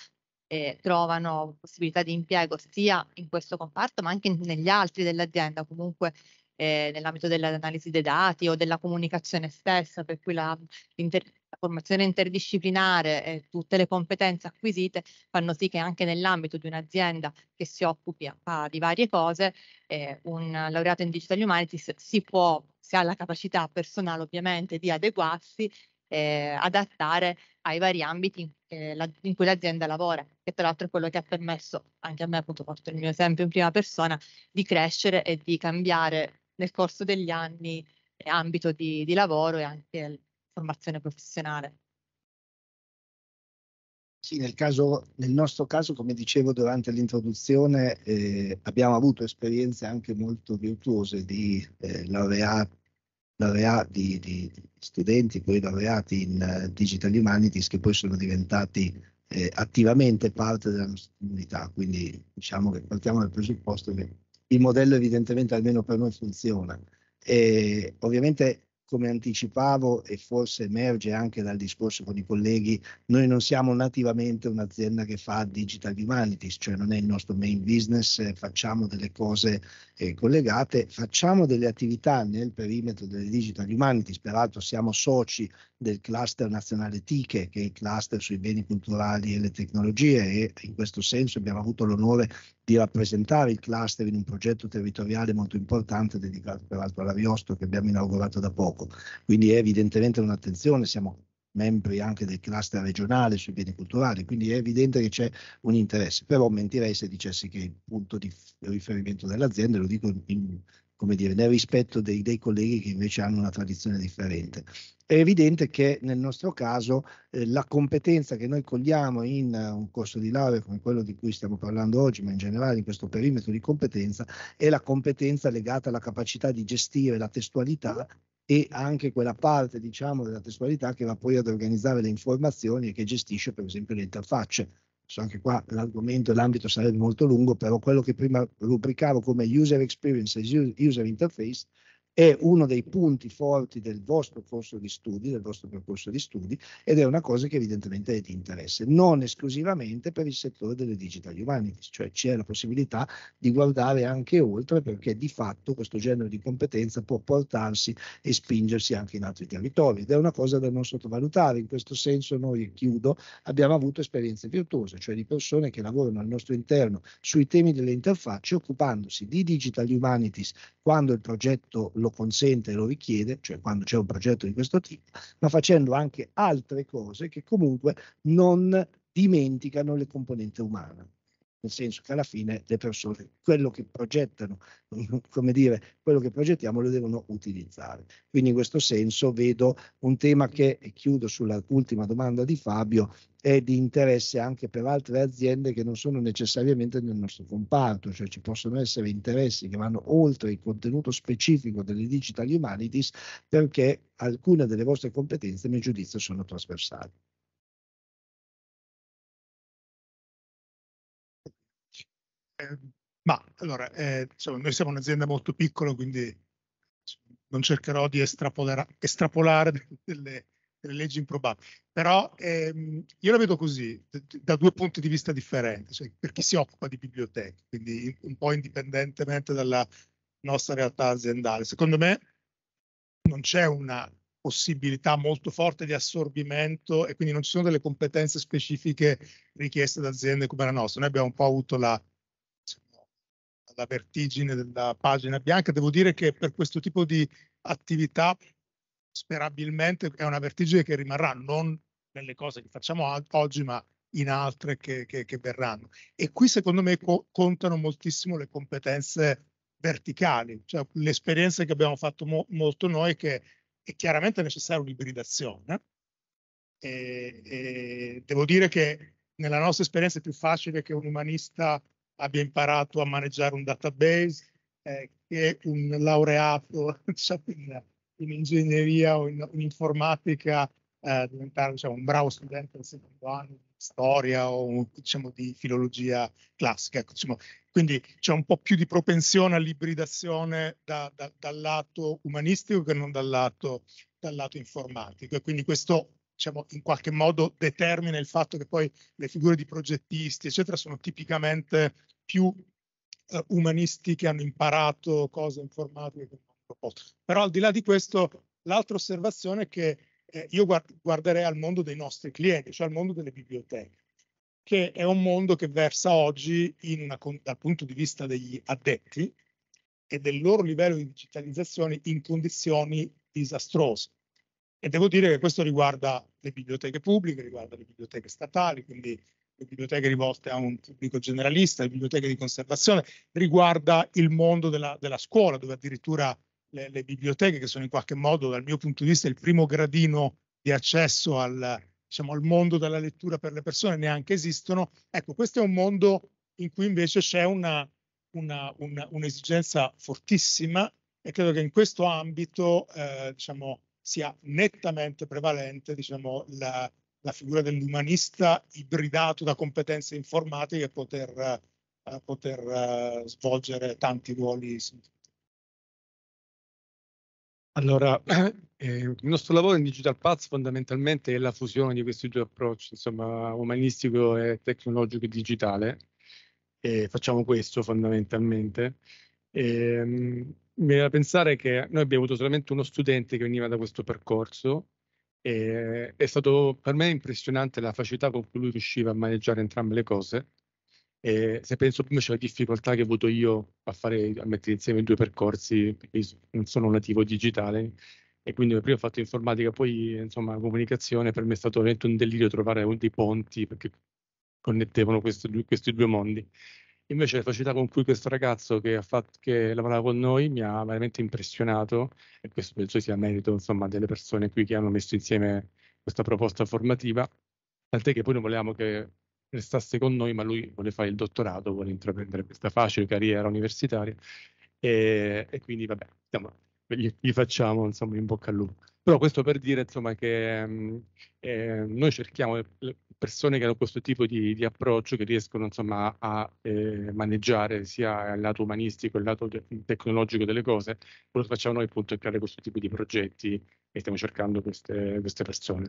eh, trovano possibilità di impiego sia in questo comparto ma anche negli altri dell'azienda, comunque eh, nell'ambito dell'analisi dei dati o della comunicazione stessa, per cui la, la formazione interdisciplinare e tutte le competenze acquisite fanno sì che anche nell'ambito di un'azienda che si occupi di varie cose, eh, un laureato in Digital Humanities si può, se ha la capacità personale ovviamente, di adeguarsi, eh, adattare ai vari ambiti eh, la, in cui l'azienda lavora, che tra l'altro è quello che ha permesso, anche a me appunto porto il mio esempio in prima persona, di crescere e di cambiare nel corso degli anni ambito di, di lavoro e anche formazione professionale. Sì, nel, caso, nel, nostro caso, come dicevo durante l'introduzione, eh, abbiamo avuto esperienze anche molto virtuose di eh, laureati, di, di, studenti, poi laureati in uh, Digital Humanities che poi sono diventati eh, attivamente parte della nostra comunità. Quindi diciamo che partiamo dal presupposto che il modello evidentemente almeno per noi funziona. E ovviamente come anticipavo e forse emerge anche dal discorso con i colleghi, noi non siamo nativamente un'azienda che fa digital humanities, cioè non è il nostro main business, facciamo delle cose eh, collegate, facciamo delle attività nel perimetro delle digital humanities, peraltro siamo soci del cluster nazionale TICHE, che è il cluster sui beni culturali e le tecnologie e in questo senso abbiamo avuto l'onore di rappresentare il cluster in un progetto territoriale molto importante dedicato peraltro all'Ariosto che abbiamo inaugurato da poco. Quindi è evidentemente un'attenzione, siamo membri anche del cluster regionale sui beni culturali, quindi è evidente che c'è un interesse, però mentirei se dicessi che il punto di riferimento dell'azienda, lo dico in, come dire, nel rispetto dei, dei, colleghi che invece hanno una tradizione differente. È evidente che nel nostro caso eh, la competenza che noi cogliamo in uh, un corso di laurea come quello di cui stiamo parlando oggi, ma in generale in questo perimetro di competenza, è la competenza legata alla capacità di gestire la testualità e anche quella parte, diciamo, della testualità che va poi ad organizzare le informazioni e che gestisce, per esempio, le interfacce so anche qua l'argomento e l'ambito sarebbe molto lungo, però quello che prima rubricavo come user experience e user interface è uno dei punti forti del vostro corso di studi, del vostro percorso di studi ed è una cosa che evidentemente è di interesse, non esclusivamente per il settore delle digital humanities, cioè c'è la possibilità di guardare anche oltre perché di fatto questo genere di competenza può portarsi e spingersi anche in altri territori ed è una cosa da non sottovalutare, in questo senso noi chiudo, abbiamo avuto esperienze virtuose, cioè di persone che lavorano al nostro interno sui temi delle interfacce occupandosi di digital humanities quando il progetto lo lo consente e lo richiede, cioè quando c'è un progetto di questo tipo, ma facendo anche altre cose che comunque non dimenticano le componenti umane nel senso che alla fine le persone quello che progettano, [laughs] come dire, quello che progettiamo lo devono utilizzare. Quindi in questo senso vedo un tema che, e chiudo sulla ultima domanda di Fabio, è di interesse anche per altre aziende che non sono necessariamente nel nostro comparto, cioè ci possono essere interessi che vanno oltre il contenuto specifico delle Digital Humanities perché alcune delle vostre competenze, a mio giudizio, sono trasversali. Ehm, ma allora, eh, insomma, noi siamo un'azienda molto piccola, quindi non cercherò di estrapolare delle, delle leggi improbabili, però ehm, io la vedo così, da due punti di vista differenti, cioè per chi si occupa di biblioteche, quindi un po' indipendentemente dalla nostra realtà aziendale. Secondo me non c'è una possibilità molto forte di assorbimento e quindi non ci sono delle competenze specifiche richieste da aziende come la nostra. Noi abbiamo un po' avuto la la vertigine della pagina bianca. Devo dire che per questo tipo di attività sperabilmente è una vertigine che rimarrà, non nelle cose che facciamo oggi, ma in altre che, che, che verranno. E qui secondo me co- contano moltissimo le competenze verticali, cioè l'esperienza che abbiamo fatto mo- molto noi che è chiaramente necessaria un'ibridazione. E, e devo dire che nella nostra esperienza è più facile che un umanista abbia imparato a maneggiare un database, eh, che un laureato diciamo, [laughs] in, in, ingegneria o in, in informatica eh, diventare diciamo, un bravo studente al secondo anno di storia o diciamo, di filologia classica. Ecco, diciamo, quindi c'è un po' più di propensione all'ibridazione da, da, dal lato umanistico che non dal lato, dal lato informatico. E quindi questo diciamo, in qualche modo determina il fatto che poi le figure di progettisti, eccetera, sono tipicamente più eh, umanisti che hanno imparato cose informatiche che Però al di là di questo, l'altra osservazione è che eh, io guard- guarderei al mondo dei nostri clienti, cioè al mondo delle biblioteche, che è un mondo che versa oggi una, dal punto di vista degli addetti e del loro livello di digitalizzazione in condizioni disastrose e devo dire che questo riguarda le biblioteche pubbliche, riguarda le biblioteche statali, quindi le biblioteche rivolte a un pubblico generalista, le biblioteche di conservazione, riguarda il mondo della, della scuola, dove addirittura le, le, biblioteche, che sono in qualche modo, dal mio punto di vista, il primo gradino di accesso al, diciamo, al mondo della lettura per le persone, neanche esistono. Ecco, questo è un mondo in cui invece c'è una, una, una, un'esigenza fortissima e credo che in questo ambito eh, diciamo, sia nettamente prevalente diciamo, la, la, figura dell'umanista ibridato da competenze informatiche e poter, uh, poter uh, svolgere tanti ruoli. Allora, [clears throat] eh, il nostro lavoro in Digital Paths fondamentalmente è la fusione di questi due approcci, insomma, umanistico e tecnologico e digitale. E facciamo questo fondamentalmente. E, ehm, mi viene da pensare che noi abbiamo avuto solamente uno studente che veniva da questo percorso e è stato per me impressionante la facilità con cui lui riusciva a maneggiare entrambe le cose. E se penso invece alle difficoltà che ho avuto io a, fare, a mettere insieme i due percorsi, non sono nativo digitale e quindi prima ho fatto informatica, poi insomma comunicazione, per me è stato veramente un delirio trovare dei ponti perché connettevano questi due mondi. Invece la facilità con cui questo ragazzo che, fatto, che lavorava con noi mi ha veramente impressionato e questo penso sia merito insomma, delle persone qui che hanno messo insieme questa proposta formativa, tant'è che poi non volevamo che restasse con noi, ma lui vuole fare il dottorato, vuole intraprendere questa facile carriera universitaria e, e quindi vabbè, insomma, gli, gli, facciamo insomma in bocca al lupo. Però questo per dire insomma che mm, eh, noi cerchiamo persone che hanno questo tipo di, di approccio, che riescono insomma, a eh, maneggiare sia il lato umanistico, il lato tecnologico delle cose, quello che facciamo noi appunto è creare questo tipo di progetti e stiamo cercando queste, queste persone.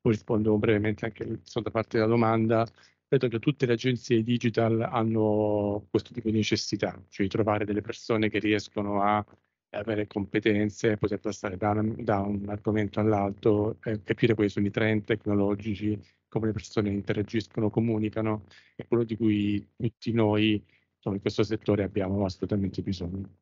Poi rispondo brevemente anche da parte della domanda, credo che tutte le agenzie digital hanno questo tipo di necessità, cioè di trovare delle persone che riescono a avere competenze, poter passare da, da un argomento all'altro, eh, capire quali sono i trend tecnologici, come le persone interagiscono, comunicano, è quello di cui tutti noi insomma, in questo settore abbiamo assolutamente bisogno.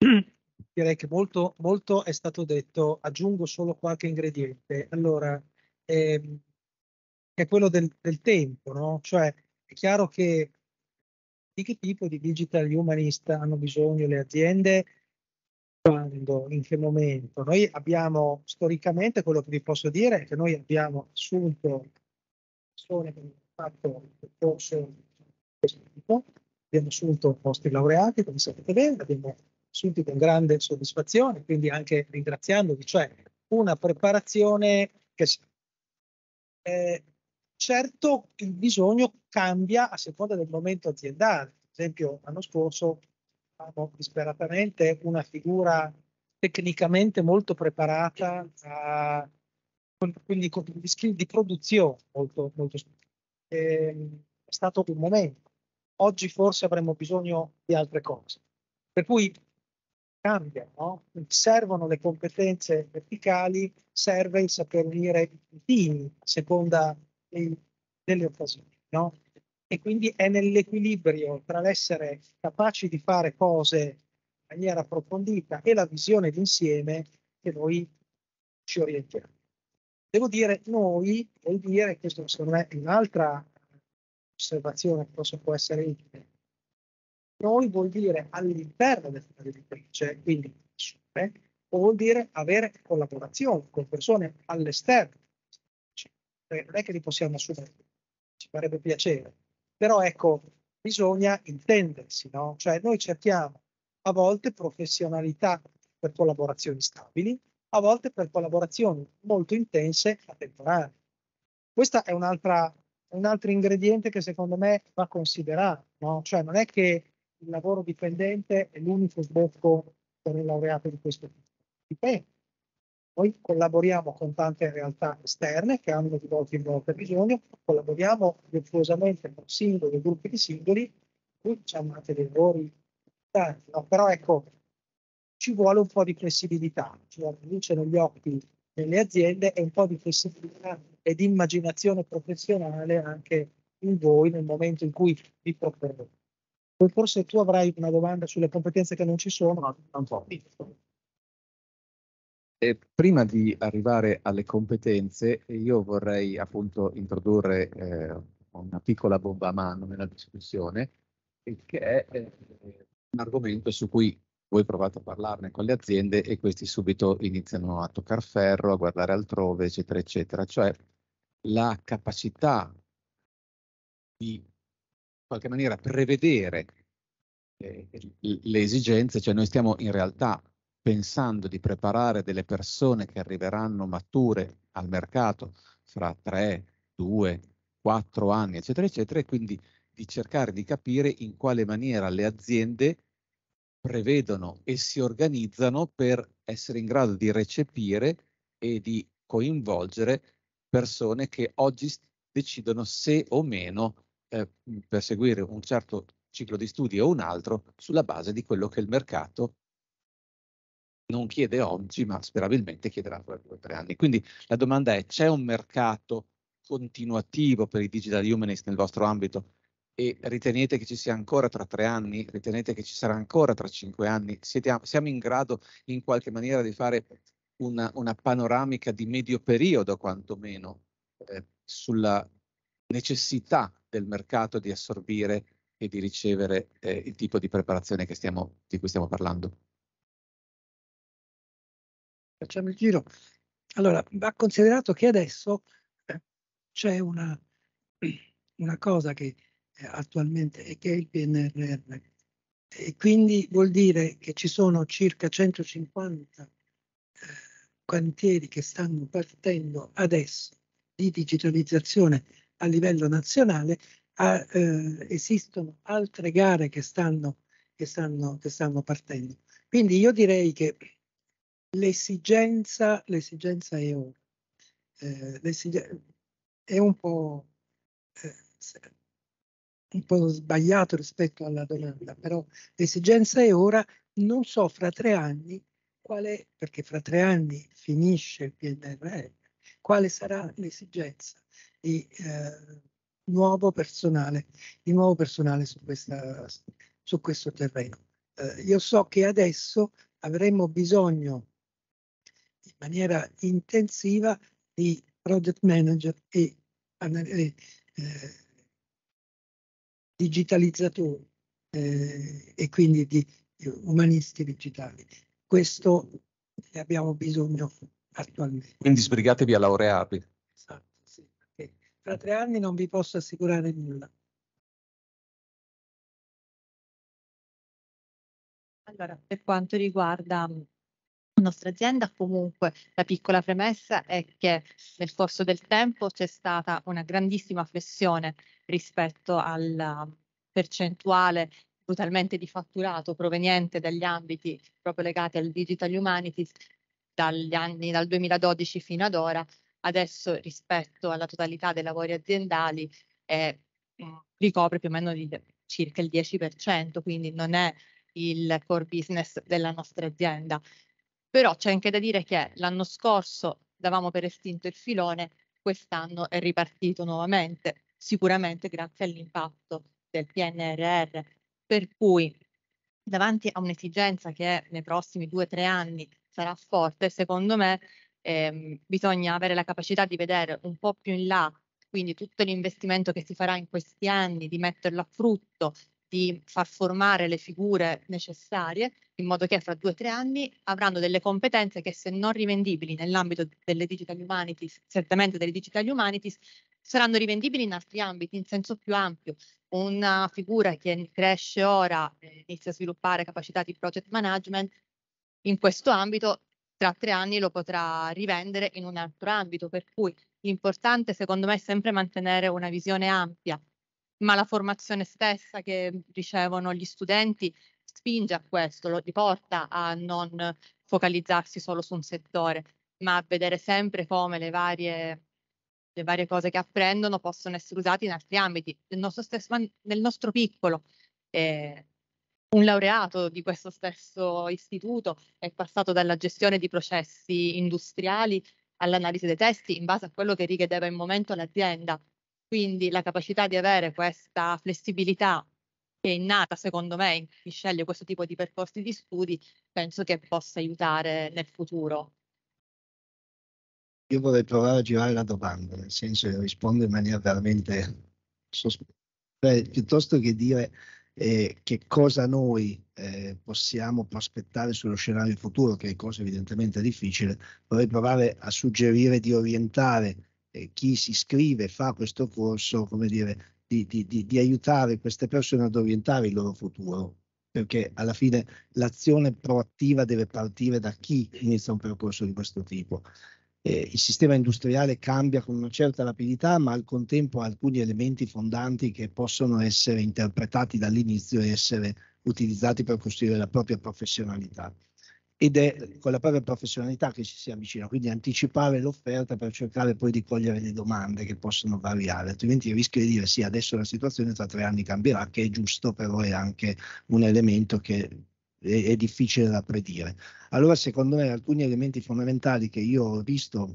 [clears throat] Direi che molto, molto è stato detto, aggiungo solo qualche ingrediente. Allora, ehm, è quello del, del tempo, no? Cioè, è chiaro che di che tipo di digital humanist hanno bisogno le aziende quando, in che momento. Noi abbiamo storicamente, quello che vi posso dire è che noi abbiamo assunto persone che hanno fatto un corso di questo tipo, abbiamo assunto nostri laureati, come sapete bene, abbiamo assunti con grande soddisfazione, quindi anche ringraziandovi, cioè una preparazione che eh, certo il bisogno cambia a seconda del momento aziendale. Per esempio, l'anno scorso cercavamo disperatamente una figura tecnicamente molto preparata, a, quindi con degli skill di produzione molto, molto ehm, è stato un momento. Oggi forse avremmo bisogno di altre cose. Per cui cambia, no? servono le competenze verticali, serve il saper unire i team a seconda dei, delle occasioni. No? e quindi è nell'equilibrio tra l'essere capaci di fare cose in maniera approfondita e la visione d'insieme che noi ci orientiamo. Devo dire noi, vuol dire, questo secondo me è un'altra osservazione che forse può essere utile, noi vuol dire all'interno del fare editrice, quindi eh, o vuol dire avere collaborazione con persone all'esterno, cioè, non è che li possiamo assumere, ci farebbe piacere, però ecco, bisogna intendersi, no? Cioè noi cerchiamo a volte professionalità per collaborazioni stabili, a volte per collaborazioni molto intense a temporanee. Questo è un altro ingrediente che secondo me va considerato, no? Cioè non è che il lavoro dipendente è l'unico sbocco per il laureato di questo tipo. Dipende noi collaboriamo con tante realtà esterne che hanno di volta in volta bisogno, collaboriamo virtuosamente con singoli, gruppi di singoli, qui diciamo anche dei lavori tanti, no? però ecco, ci vuole un po' di flessibilità, ci vuole luce negli occhi delle aziende e un po' di flessibilità e di immaginazione professionale anche in voi nel momento in cui vi proponete. Poi forse tu avrai una domanda sulle competenze che non ci sono, no, non so. Eh, prima di arrivare alle competenze, io vorrei appunto introdurre eh, una piccola bomba a mano nella discussione, che è eh, un argomento su cui voi provate a parlarne con le aziende e questi subito iniziano a toccar ferro, a guardare altrove, eccetera, eccetera. Cioè la capacità di in qualche maniera prevedere eh, le esigenze, cioè noi stiamo in realtà pensando di preparare delle persone che arriveranno mature al mercato fra 3, 2, 4 anni, eccetera, eccetera, e quindi di cercare di capire in quale maniera le aziende prevedono e si organizzano per essere in grado di recepire e di coinvolgere persone che oggi decidono se o meno eh, perseguire un certo ciclo di studi o un altro sulla base di quello che il mercato non chiede oggi, ma sperabilmente chiederà fra due o tre anni. Quindi la domanda è, c'è un mercato continuativo per i digital humanist nel vostro ambito? E ritenete che ci sia ancora tra tre anni? Ritenete che ci sarà ancora tra cinque anni? Siete, siamo in grado in qualche maniera di fare una, una panoramica di medio periodo, quantomeno, eh, sulla necessità del mercato di assorbire e di ricevere eh, il tipo di preparazione stiamo, di cui stiamo parlando? facciamo il giro. Allora, va considerato che adesso eh, c'è una, [clears throat] una, cosa che eh, attualmente è, che è il PNRR e quindi vuol dire che ci sono circa 150 eh, cantieri che stanno partendo adesso di digitalizzazione a livello nazionale, a, eh, esistono altre gare che stanno, che, stanno, che stanno partendo. Quindi io direi che l'esigenza, l'esigenza è ora. Eh, l'esigenza, è un po', eh, un po' sbagliato rispetto alla domanda, però l'esigenza è ora, non so fra tre anni quale, perché fra tre anni finisce il PNRR, quale sarà l'esigenza di eh, nuovo personale, di nuovo personale su, questa, su questo terreno. Eh, io so che adesso avremo bisogno maniera intensiva di project manager e, eh, digitalizzatori eh, e quindi di umanisti digitali. Questo ne abbiamo bisogno attualmente. Quindi sbrigatevi a laurearvi. Esatto, sì, perché tra tre anni non vi posso assicurare nulla. Allora, per quanto riguarda nostra azienda. Comunque la piccola premessa è che nel corso del tempo c'è stata una grandissima flessione rispetto alla um, percentuale brutalmente di fatturato proveniente dagli ambiti proprio legati al digital humanities dagli anni dal 2012 fino ad ora. Adesso rispetto alla totalità dei lavori aziendali è, mm, ricopre più o meno il, circa il 10%, quindi non è il core business della nostra azienda però c'è anche da dire che l'anno scorso davamo per estinto il filone, quest'anno è ripartito nuovamente, sicuramente grazie all'impatto del PNRR, per cui davanti a un'esigenza che nei prossimi due o tre anni sarà forte, secondo me ehm, bisogna avere la capacità di vedere un po' più in là, quindi tutto l'investimento che si farà in questi anni, di metterlo a frutto, di far formare le figure necessarie in modo che fra due o tre anni avranno delle competenze che se non rivendibili nell'ambito delle digital humanities, certamente delle digital humanities, saranno rivendibili in altri ambiti, in senso più ampio. Una figura che cresce ora, inizia a sviluppare capacità di project management, in questo ambito tra tre anni lo potrà rivendere in un altro ambito, per cui l'importante secondo me è sempre mantenere una visione ampia ma la formazione stessa che ricevono gli studenti spinge a questo, lo, li porta a non focalizzarsi solo su un settore, ma a vedere sempre come le varie, le varie cose che apprendono possono essere usate in altri ambiti. Nel nostro, stesso, nel nostro piccolo, eh, un laureato di questo stesso istituto è passato dalla gestione di processi industriali all'analisi dei testi in base a quello che richiedeva in momento l'azienda quindi la capacità di avere questa flessibilità che è nata secondo me, in chi sceglie questo tipo di percorsi di studi, penso che possa aiutare nel futuro. Io vorrei provare a girare la domanda, nel senso che rispondo in maniera veramente sospetta. piuttosto che dire eh, che cosa noi eh, possiamo prospettare sullo scenario futuro, che è cosa evidentemente difficile, vorrei provare a suggerire di orientare eh, chi si iscrive e fa questo corso, come dire, di, di, di, di, aiutare queste persone ad orientare il loro futuro, perché alla fine l'azione proattiva deve partire da chi inizia un percorso di questo tipo. Eh, il sistema industriale cambia con una certa rapidità, ma al contempo ha alcuni elementi fondanti che possono essere interpretati dall'inizio e essere utilizzati per costruire la propria professionalità ed è con la propria professionalità che ci si avvicina, quindi anticipare l'offerta per cercare poi di cogliere le domande che possono variare, altrimenti rischio di dire sì, adesso la situazione tra tre anni cambierà, che è giusto, però è anche un elemento che è, è difficile da predire. Allora, secondo me, alcuni elementi fondamentali che io ho visto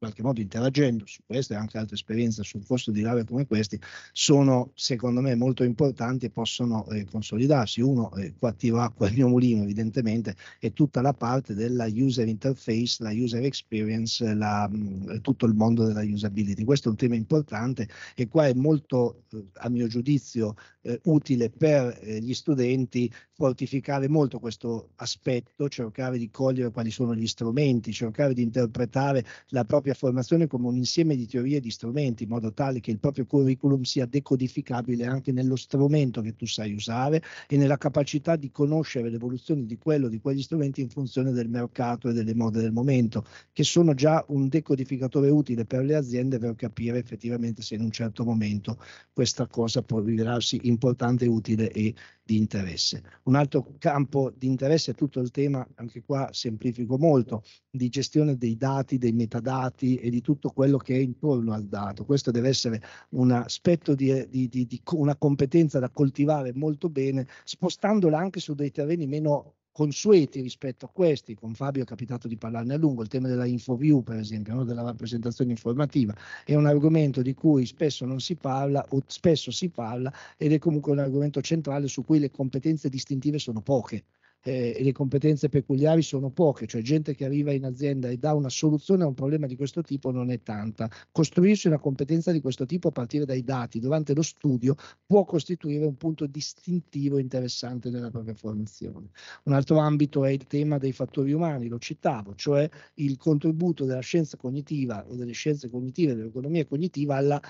qualche modo interagendo su queste e anche altre esperienze su un corso di laurea come questi, sono secondo me molto importanti e possono eh, consolidarsi. Uno, eh, qua ti va il mio mulino evidentemente, è tutta la parte della user interface, la user experience, la, mh, mm, tutto il mondo della usability. Questo è un tema importante e qua è molto, eh, a mio giudizio, eh, utile per eh, gli studenti fortificare molto questo aspetto, cercare di cogliere quali sono gli strumenti, cercare di interpretare la propria propria formazione come un insieme di teorie e di strumenti, in modo tale che il proprio curriculum sia decodificabile anche nello strumento che tu sai usare e nella capacità di conoscere l'evoluzione di quello, di quegli strumenti in funzione del mercato e delle mode del momento, che sono già un decodificatore utile per le aziende per capire effettivamente se in un certo momento questa cosa può rivelarsi importante, utile e di interesse. Un altro campo di interesse è tutto il tema, anche qua semplifico molto, di gestione dei dati, dei metadati dati e di tutto quello che è intorno al dato. Questo deve essere un aspetto di, di, di, di una competenza da coltivare molto bene, spostandola anche su dei terreni meno consueti rispetto a questi, con Fabio è capitato di parlarne a lungo, il tema della InfoView per esempio, no? della rappresentazione informativa, è un argomento di cui spesso non si parla o spesso si parla ed è comunque un argomento centrale su cui le competenze distintive sono poche eh, e le competenze peculiari sono poche, cioè gente che arriva in azienda e dà una soluzione a un problema di questo tipo non è tanta. Costruirsi una competenza di questo tipo a partire dai dati durante lo studio può costituire un punto distintivo interessante nella propria formazione. Un altro ambito è il tema dei fattori umani, lo citavo, cioè il contributo della scienza cognitiva o delle scienze cognitive, dell'economia cognitiva alla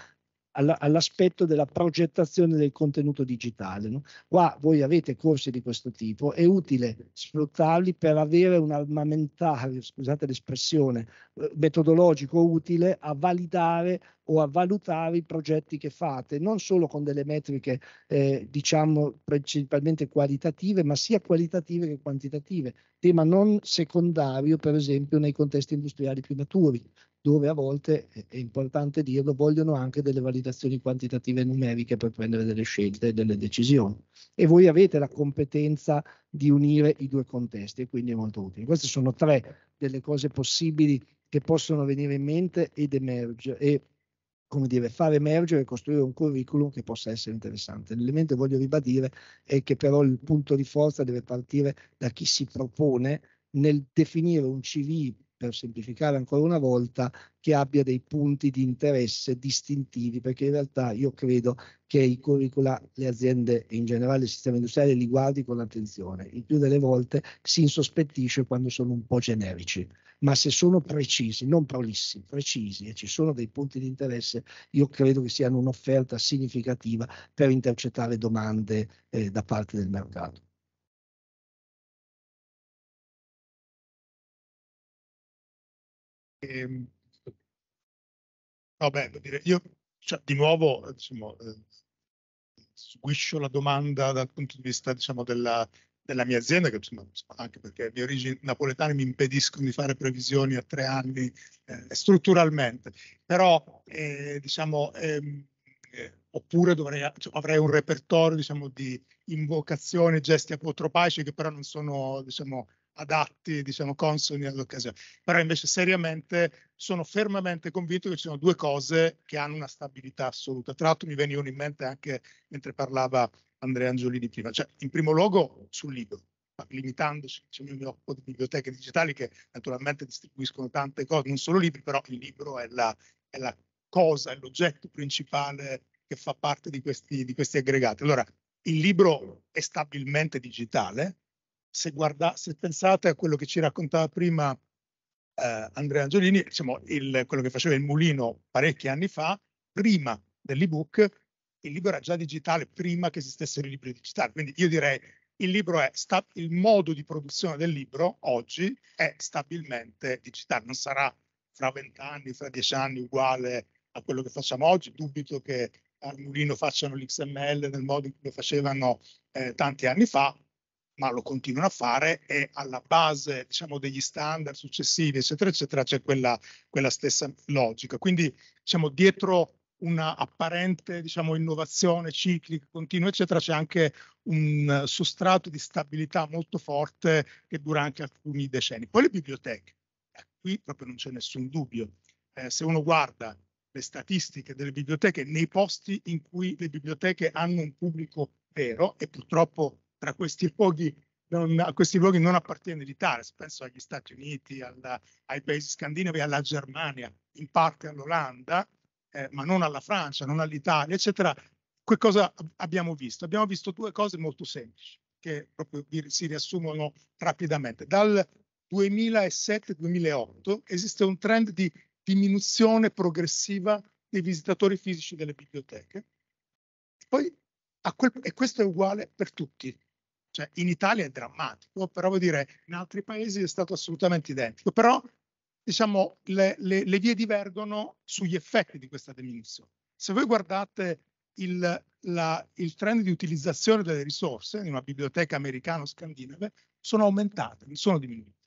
all'aspetto della progettazione del contenuto digitale. No? Qua voi avete corsi di questo tipo, è utile sfruttarli per avere un armamentario, scusate l'espressione, eh, metodologico utile a validare o a valutare i progetti che fate, non solo con delle metriche eh, diciamo principalmente qualitative, ma sia qualitative che quantitative, tema non secondario per esempio nei contesti industriali più maturi, dove a volte, è importante dirlo, vogliono anche delle validazioni quantitative e numeriche per prendere delle scelte e delle decisioni. E voi avete la competenza di unire i due contesti e quindi è molto utile. Queste sono tre delle cose possibili che possono venire in mente ed emergere e come dire, far emergere e costruire un curriculum che possa essere interessante. L'elemento, che voglio ribadire, è che però il punto di forza deve partire da chi si propone nel definire un CV per semplificare ancora una volta, che abbia dei punti di interesse distintivi, perché in realtà io credo che i curricula, le aziende e in generale il sistema industriale li guardi con attenzione. Il più delle volte si insospettisce quando sono un po' generici, ma se sono precisi, non prolissi, precisi e ci sono dei punti di interesse, io credo che siano un'offerta significativa per intercettare domande eh, da parte del mercato. E, ehm, vabbè, dire, io cioè, di nuovo diciamo, eh, sguiscio la domanda dal punto di vista diciamo, della, della mia azienda, che insomma, anche perché le origini napoletane mi impediscono di fare previsioni a tre anni eh, strutturalmente, però eh, diciamo, ehm, eh, oppure dovrei, cioè, avrei un repertorio diciamo, di invocazioni, gesti apotropaici che però non sono diciamo, adatti, diciamo, consoni all'occasione. Però invece seriamente sono fermamente convinto che ci sono due cose che hanno una stabilità assoluta. Tra l'altro mi venivano in mente anche mentre parlava Andrea Angiolini prima, cioè in primo luogo sul libro, limitandoci, diciamo, io mi occupo di biblioteche digitali che naturalmente distribuiscono tante cose, non solo libri, però il libro è la, è la cosa, è l'oggetto principale che fa parte di questi, di questi aggregati. Allora, il libro è stabilmente digitale, se, guarda, se pensate a quello che ci raccontava prima eh, Andrea Angiolini, diciamo, il, quello che faceva il mulino parecchi anni fa, prima dell'ebook, il libro era già digitale, prima che esistessero i libri digitali. Quindi io direi il libro è sta- il modo di produzione del libro oggi è stabilmente digitale, non sarà fra vent'anni, fra dieci anni uguale a quello che facciamo oggi. Dubito che al mulino facciano l'XML nel modo in cui lo facevano eh, tanti anni fa, ma lo continuano a fare e alla base diciamo, degli standard successivi, eccetera, eccetera, c'è quella, quella stessa logica. Quindi diciamo, dietro una apparente diciamo, innovazione ciclica, continua, eccetera, c'è anche un sostrato di stabilità molto forte che dura anche alcuni decenni. Poi le biblioteche, eh, qui proprio non c'è nessun dubbio. Eh, se uno guarda le statistiche delle biblioteche nei posti in cui le biblioteche hanno un pubblico vero, e purtroppo tra questi luoghi non, a questi luoghi non appartiene l'Italia, penso agli Stati Uniti, alla, ai paesi scandinavi, alla Germania, in parte all'Olanda, eh, ma non alla Francia, non all'Italia, eccetera. Che cosa abbiamo visto? Abbiamo visto due cose molto semplici che proprio si riassumono rapidamente. Dal 2007-2008 esiste un trend di diminuzione progressiva dei visitatori fisici delle biblioteche. Poi, quel, e questo è uguale per tutti, cioè, in Italia è drammatico, però vuol dire in altri paesi è stato assolutamente identico. Però diciamo, le, le, le vie divergono sugli effetti di questa diminuzione. Se voi guardate il, la, il, trend di utilizzazione delle risorse in una biblioteca americana o scandinave sono aumentate, non sono diminuite.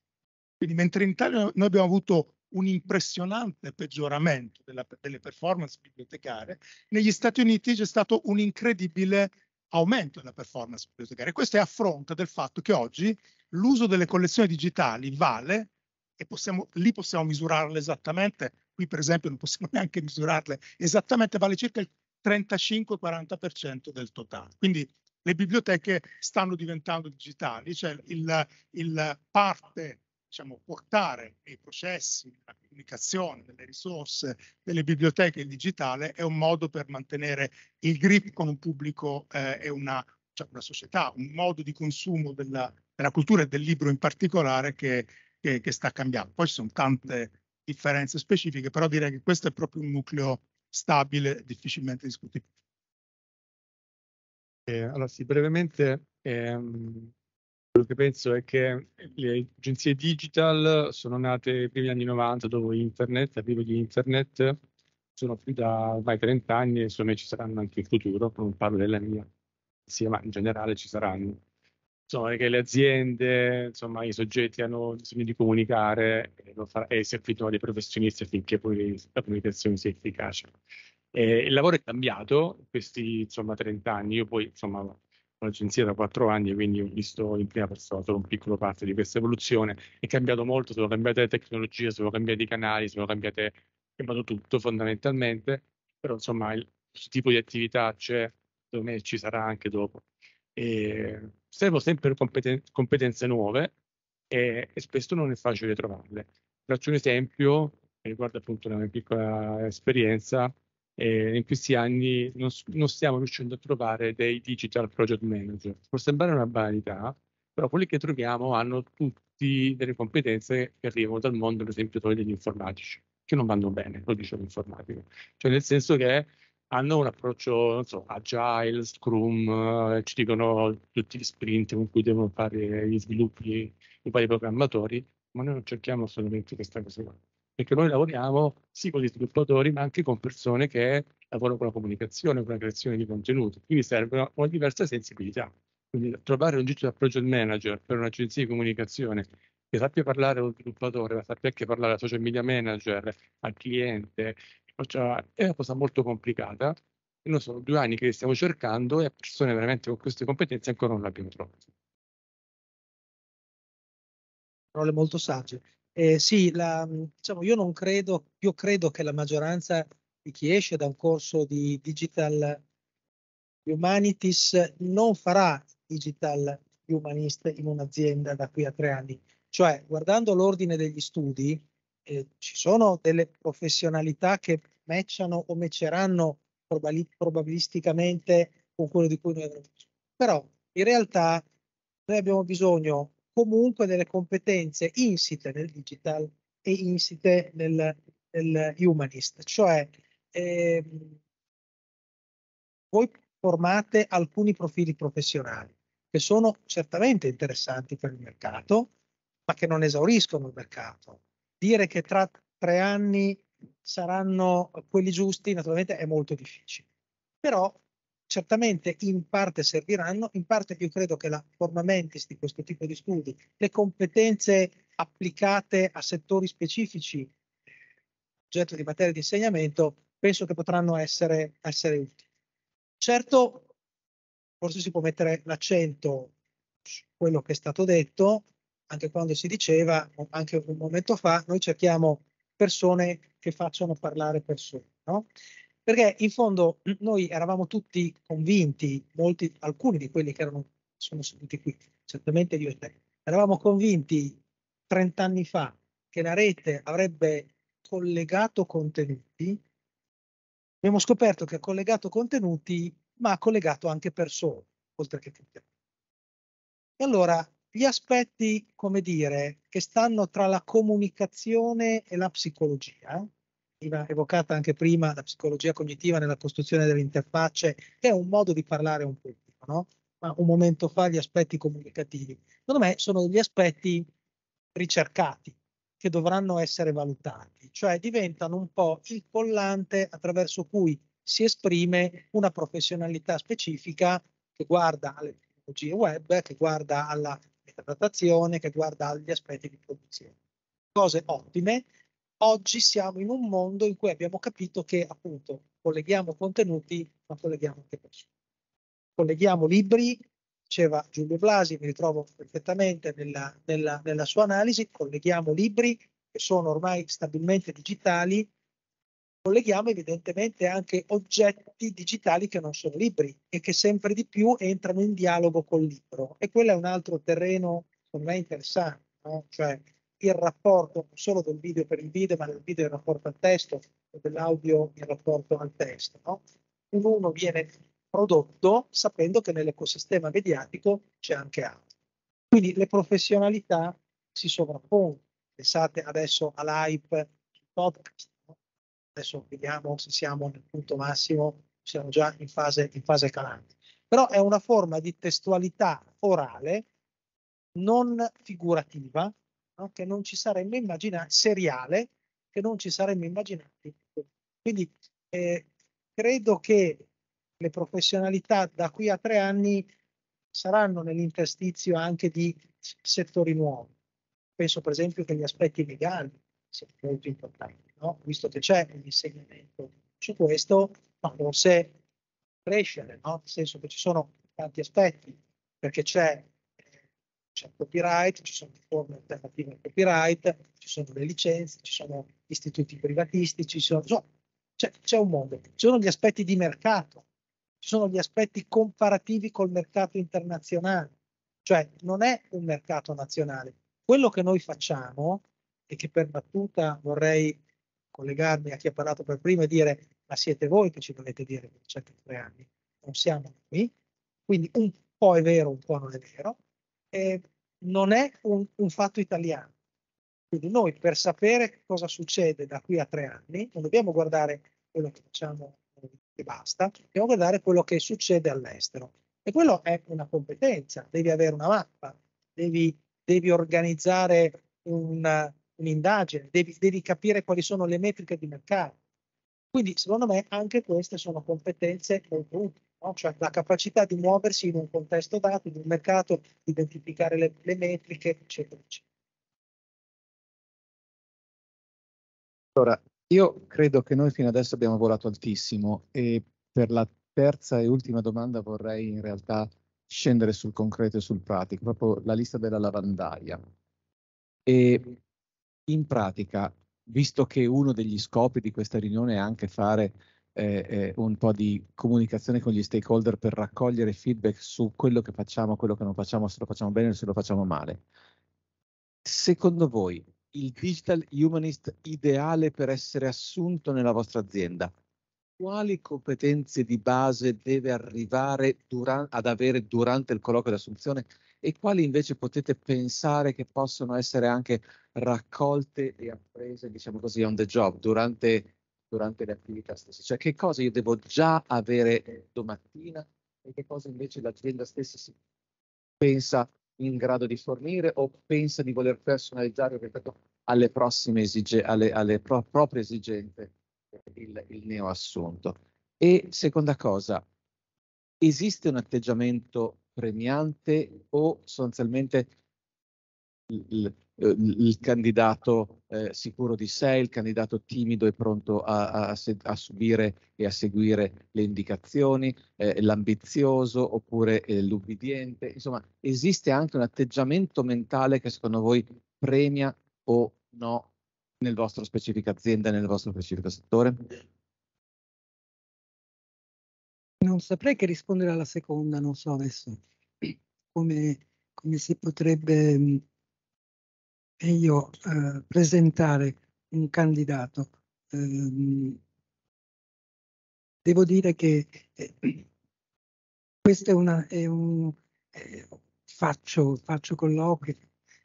Quindi mentre in Italia noi abbiamo avuto un impressionante peggioramento della, delle performance bibliotecarie, negli Stati Uniti c'è stato un incredibile aumento della performance per gare. Questo è a fronte del fatto che oggi l'uso delle collezioni digitali vale e possiamo, lì possiamo misurarle esattamente, qui per esempio non possiamo [laughs] neanche misurarle esattamente, vale circa il 35-40% del totale. Quindi le biblioteche stanno diventando digitali, cioè il, il parte diciamo, portare i processi, nella comunicazione, delle risorse, delle biblioteche in digitale è un modo per mantenere il grip con un pubblico eh, e una, cioè una, società, un modo di consumo della, della cultura e del libro in particolare che, che, che, sta cambiando. Poi ci sono tante differenze specifiche, però direi che questo è proprio un nucleo stabile, difficilmente discutibile. Eh, allora sì, brevemente ehm quello che penso è che le agenzie digital sono nate nei primi anni 90 dopo internet, l'arrivo di internet, sono più da ormai 30 anni e secondo me ci saranno anche in futuro, non parlo della mia, sì, ma in generale ci saranno. So che le aziende, insomma, i soggetti hanno bisogno di comunicare e, fa- e si affidano dei professionisti affinché poi la comunicazione sia efficace. Eh, il lavoro è cambiato in questi insomma, 30 anni, io poi insomma, l'agenzia da quattro anni, quindi ho visto in prima persona solo un piccolo parte di questa evoluzione. È cambiato molto, sono cambiate le tecnologie, sono cambiati i canali, sono cambiate, è cambiato tutto fondamentalmente, però insomma il, il tipo di attività c'è, secondo me ci sarà anche dopo. E servono sempre competen- competenze nuove e, e, spesso non è facile trovarle. Faccio un esempio riguardo appunto una mia piccola esperienza eh, in questi anni non, non, stiamo riuscendo a trovare dei digital project manager. Può sembrare una banalità, però quelli che troviamo hanno tutti delle competenze che arrivano dal mondo, per esempio, degli informatici, che non vanno bene, lo dice l'informatico. Cioè nel senso che hanno un approccio, so, agile, scrum, eh, ci dicono tutti gli sprint con cui devono fare gli sviluppi i vari programmatori, ma noi non cerchiamo assolutamente questa cosa qua perché noi lavoriamo sì con gli sviluppatori, ma anche con persone che lavorano con la comunicazione, con la creazione di contenuti, quindi serve una, una diversa sensibilità. Quindi trovare un giusto project manager per un'agenzia di comunicazione che sappia parlare allo sviluppatore, ma sappia anche parlare al social media manager, al cliente, cioè è una cosa molto complicata. E noi sono due anni che li stiamo cercando e persone veramente con queste competenze ancora non le abbiamo trovate. Parole molto sagge. Eh, sì, la, mhmm, diciamo, io non credo, io credo che la maggioranza di chi esce da un corso di Digital Humanities non farà Digital Humanist in un'azienda da qui a tre anni. Cioè, guardando l'ordine degli studi, eh, ci sono delle professionalità che matchano o matcheranno probali- probabilisticamente con quello di cui noi avremo bisogno. Però in realtà noi abbiamo bisogno comunque delle competenze insite nel digital e insite nel, nel humanist, cioè eh, voi formate alcuni profili professionali che sono certamente interessanti per il mercato, ma che non esauriscono il mercato. Dire che tra tre anni saranno quelli giusti, naturalmente è molto difficile. Però certamente in parte serviranno, in parte io credo che la forma mentis di questo tipo di studi, le competenze applicate a settori specifici, oggetto di materia di insegnamento, penso che potranno essere, essere utili. Certo, forse si può mettere l'accento su quello che è stato detto, anche quando si diceva, anche un momento fa, noi cerchiamo persone che facciano parlare persone. No? perché in fondo noi eravamo tutti convinti, molti, alcuni di quelli che erano, sono seduti qui, certamente io e te, eravamo convinti 30 anni fa che la rete avrebbe collegato contenuti, abbiamo scoperto che ha collegato contenuti, ma ha collegato anche persone, oltre che contenuti. E allora gli aspetti, come dire, che stanno tra la comunicazione e la psicologia, cognitiva evocata anche prima, la psicologia cognitiva nella costruzione delle interfacce, che è un modo di parlare a un pubblico, no? ma un momento fa gli aspetti comunicativi. Secondo me sono gli aspetti ricercati che dovranno essere valutati, cioè diventano un po' il collante attraverso cui si esprime una professionalità specifica che guarda alle tecnologie web, che guarda alla metadattazione, che guarda agli aspetti di produzione. Cose ottime, oggi siamo in un mondo in cui abbiamo capito che appunto colleghiamo contenuti, ma colleghiamo anche persone. Colleghiamo libri, diceva Giulio Blasi, mi ritrovo perfettamente nella, nella, nella sua analisi, colleghiamo libri che sono ormai stabilmente digitali, colleghiamo evidentemente anche oggetti digitali che non sono libri e che sempre di più entrano in dialogo col libro. E quello è un altro terreno, secondo me, interessante. No? Cioè, il rapporto non solo del video per il video, ma del video in rapporto al testo e dell'audio in rapporto al testo. No? In uno viene prodotto sapendo che nell'ecosistema mediatico c'è anche altro. Quindi le professionalità si sovrappongono. Pensate adesso all'hype sul podcast. No? Adesso vediamo se siamo nel punto massimo, siamo già in fase, in fase calante. Però è una forma di testualità orale non figurativa, no? che non ci saremmo immaginati, seriale, che non ci saremmo immaginati. Quindi eh, credo che le professionalità da qui a tre anni saranno nell'interstizio anche di settori nuovi. Penso per esempio che gli aspetti legali siano molto importanti, no? visto che c'è un insegnamento su questo, ma forse crescere, no? nel senso che ci sono tanti aspetti, perché c'è c'è il copyright, ci sono forme alternative al copyright, ci sono le licenze, ci sono istituti privatistici, ci sono, insomma, c'è, c'è, un mondo. Ci sono gli aspetti di mercato, ci sono gli aspetti comparativi col mercato internazionale, cioè non è un mercato nazionale. Quello che noi facciamo, e che per battuta vorrei collegarmi a chi ha parlato per prima e dire ma siete voi che ci dovete dire che certi tre anni, non siamo qui, quindi un po' è vero, un po' non è vero, eh, non è un, un fatto italiano. Quindi noi per sapere cosa succede da qui a tre anni non dobbiamo guardare quello che facciamo e basta, dobbiamo guardare quello che succede all'estero. E quello è una competenza, devi avere una mappa, devi, devi organizzare una, un'indagine, devi, devi, capire quali sono le metriche di mercato. Quindi secondo me anche queste sono competenze molto utili no? cioè la capacità di muoversi in un contesto dato, di un mercato, identificare le, le metriche, eccetera, eccetera. Allora, io credo che noi fino adesso abbiamo volato altissimo e per la terza e ultima domanda vorrei in realtà scendere sul concreto e sul pratico, proprio la lista della lavandaia. E in pratica, visto che uno degli scopi di questa riunione è anche fare eh, un po' di comunicazione con gli stakeholder per raccogliere feedback su quello che facciamo, quello che non facciamo, se lo facciamo bene o se lo facciamo male. Secondo voi il digital humanist ideale per essere assunto nella vostra azienda? Quali competenze di base deve arrivare duran- ad avere durante il colloquio di assunzione e quali invece potete pensare che possono essere anche raccolte e apprese, diciamo così, on the job durante durante le attività stesse, cioè che cosa io devo già avere eh, domattina e che cosa invece l'azienda stessa si pensa in grado di fornire o pensa di voler personalizzare rispetto alle prossime esigenze, alle, alle pro- proprie esigenze eh, il, il neo E seconda cosa, esiste un atteggiamento premiante o sostanzialmente eh, il, il candidato eh, sicuro di sé, il candidato timido e pronto a, a, a subire e a seguire le indicazioni, eh, l'ambizioso oppure eh, l'ubbidiente. Insomma, esiste anche un atteggiamento mentale che secondo voi premia o no nel vostro specifico azienda, nel vostro specifico settore? Non saprei che rispondere alla seconda, non so adesso come, come si potrebbe e io eh, presentare un candidato, ehm, devo dire che eh, [clears throat] questo è, una, è un eh, faccio, faccio colloqui,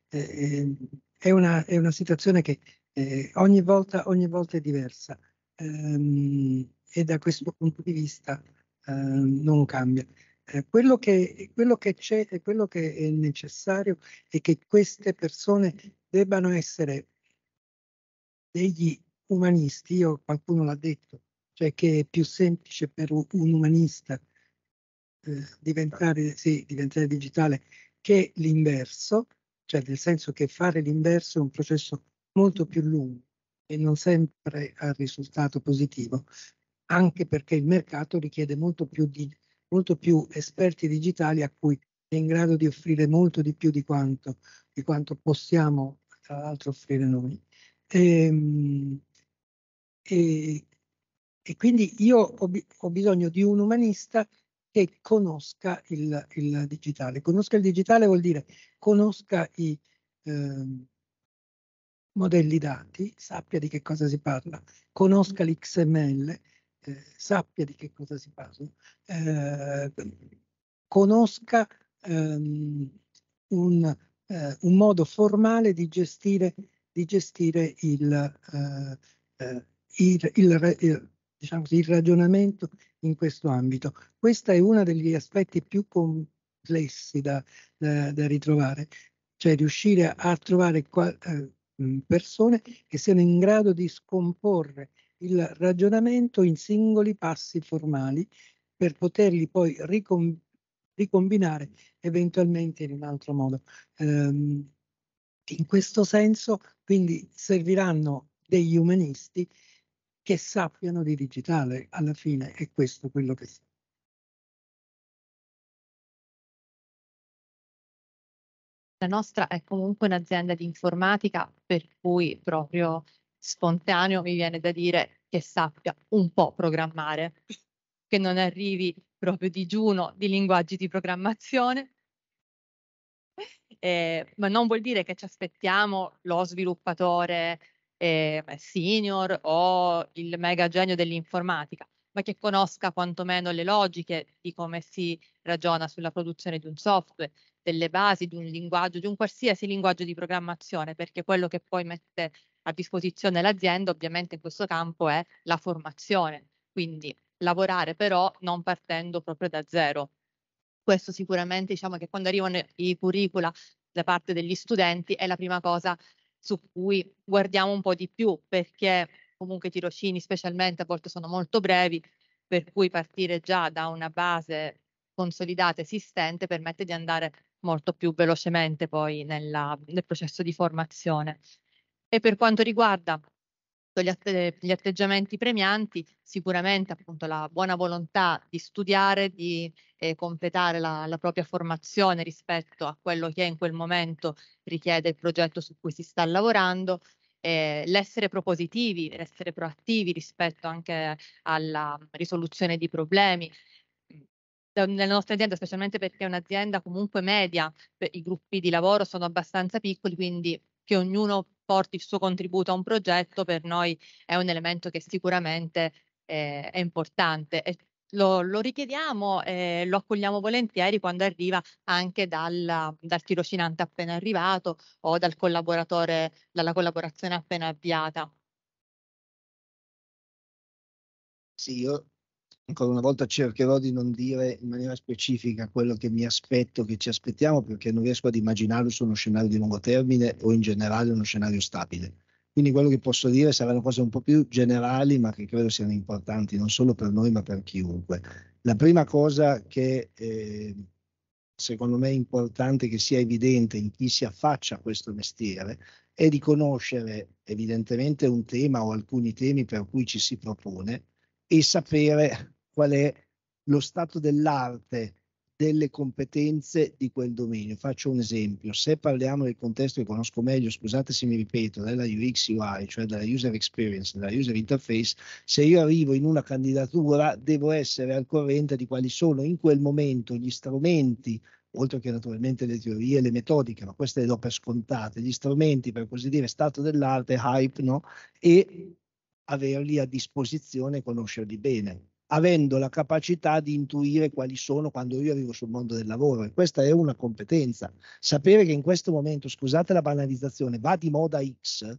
eh, eh, è una, è, una, situazione che eh, ogni volta, ogni, volta, è diversa ehm, e da questo punto di vista non cambia. Eh, quello, che, quello che c'è e quello che è necessario è che queste persone debbano essere degli umanisti, io qualcuno l'ha detto, cioè che è più semplice per un umanista eh, diventare, sì, diventare digitale che l'inverso, cioè nel senso che fare l'inverso è un processo molto più lungo e non sempre ha risultato positivo, anche perché il mercato richiede molto più di molto più esperti digitali a cui è in grado di offrire molto di più di quanto, di quanto possiamo tra l'altro offrire noi. E, ehm, e, e quindi io ho, ho, bisogno di un umanista che conosca il, il, digitale. Conosca il digitale vuol dire conosca i eh, modelli dati, sappia di che cosa si parla, conosca l'XML, gente sappia di che cosa si parla, eh, conosca ehm, un, eh, un, modo formale di gestire, di gestire il, eh, eh il, il, il diciamo così, il ragionamento in questo ambito. Questo è uno degli aspetti più complessi da, da, da ritrovare, cioè riuscire a trovare eh, persone che siano in grado di scomporre il ragionamento in singoli passi formali per poterli poi ricom- ricombinare eventualmente in un altro modo. Um, in questo senso, quindi, serviranno degli umanisti che sappiano di digitale, alla fine è questo quello che serve. La nostra è comunque un'azienda di informatica, per cui proprio spontaneo, mi viene da dire che sappia un po' programmare, che non arrivi proprio digiuno di linguaggi di programmazione, eh, ma non vuol dire che ci aspettiamo lo sviluppatore eh, senior o il mega genio dell'informatica, ma che conosca quantomeno le logiche di come si ragiona sulla produzione di un software, delle basi di un linguaggio, di un qualsiasi linguaggio di programmazione, perché quello che poi mette a disposizione l'azienda ovviamente in questo campo è la formazione, quindi lavorare però non partendo proprio da zero. Questo sicuramente diciamo che quando arrivano i curricula da parte degli studenti è la prima cosa su cui guardiamo un po' di più perché comunque i tirocini specialmente a volte sono molto brevi, per cui partire già da una base consolidata esistente permette di andare molto più velocemente poi nella, nel processo di formazione. E per quanto riguarda gli, atte- gli, atteggiamenti premianti, sicuramente appunto la buona volontà di studiare, di eh, completare la, la, propria formazione rispetto a quello che in quel momento richiede il progetto su cui si sta lavorando, eh, l'essere propositivi, l'essere proattivi rispetto anche alla risoluzione di problemi. Da, nella nostra azienda, specialmente perché è un'azienda comunque media, i gruppi di lavoro sono abbastanza piccoli, quindi che ognuno porti il suo contributo a un progetto per noi è un elemento che sicuramente eh, è importante e lo, lo richiediamo e eh, lo accogliamo volentieri quando arriva anche dal, dal tirocinante appena arrivato o dal collaboratore, dalla collaborazione appena avviata. Sì, io ancora una volta cercherò di non dire in maniera specifica quello che mi aspetto, che ci aspettiamo, perché non riesco ad immaginarlo su uno scenario di lungo termine o in generale uno scenario stabile. Quindi quello che posso dire saranno cose un po' più generali, ma che credo siano importanti non solo per noi, ma per chiunque. La prima cosa che eh, secondo me è importante che sia evidente in chi si affaccia a questo mestiere è di conoscere evidentemente un tema o alcuni temi per cui ci si propone e sapere qual è lo stato dell'arte delle competenze di quel dominio. Faccio un esempio, se parliamo del contesto che conosco meglio, scusate se mi ripeto, della UX UI, cioè della user experience, della user interface, se io arrivo in una candidatura devo essere al corrente di quali sono in quel momento gli strumenti oltre che naturalmente le teorie e le metodiche, ma queste le do per scontate, gli strumenti per così dire stato dell'arte, hype, no? e averli a disposizione e conoscerli bene avendo la capacità di intuire quali sono quando io arrivo sul mondo del lavoro e questa è una competenza. Sapere che in questo momento, scusate la banalizzazione, va di moda X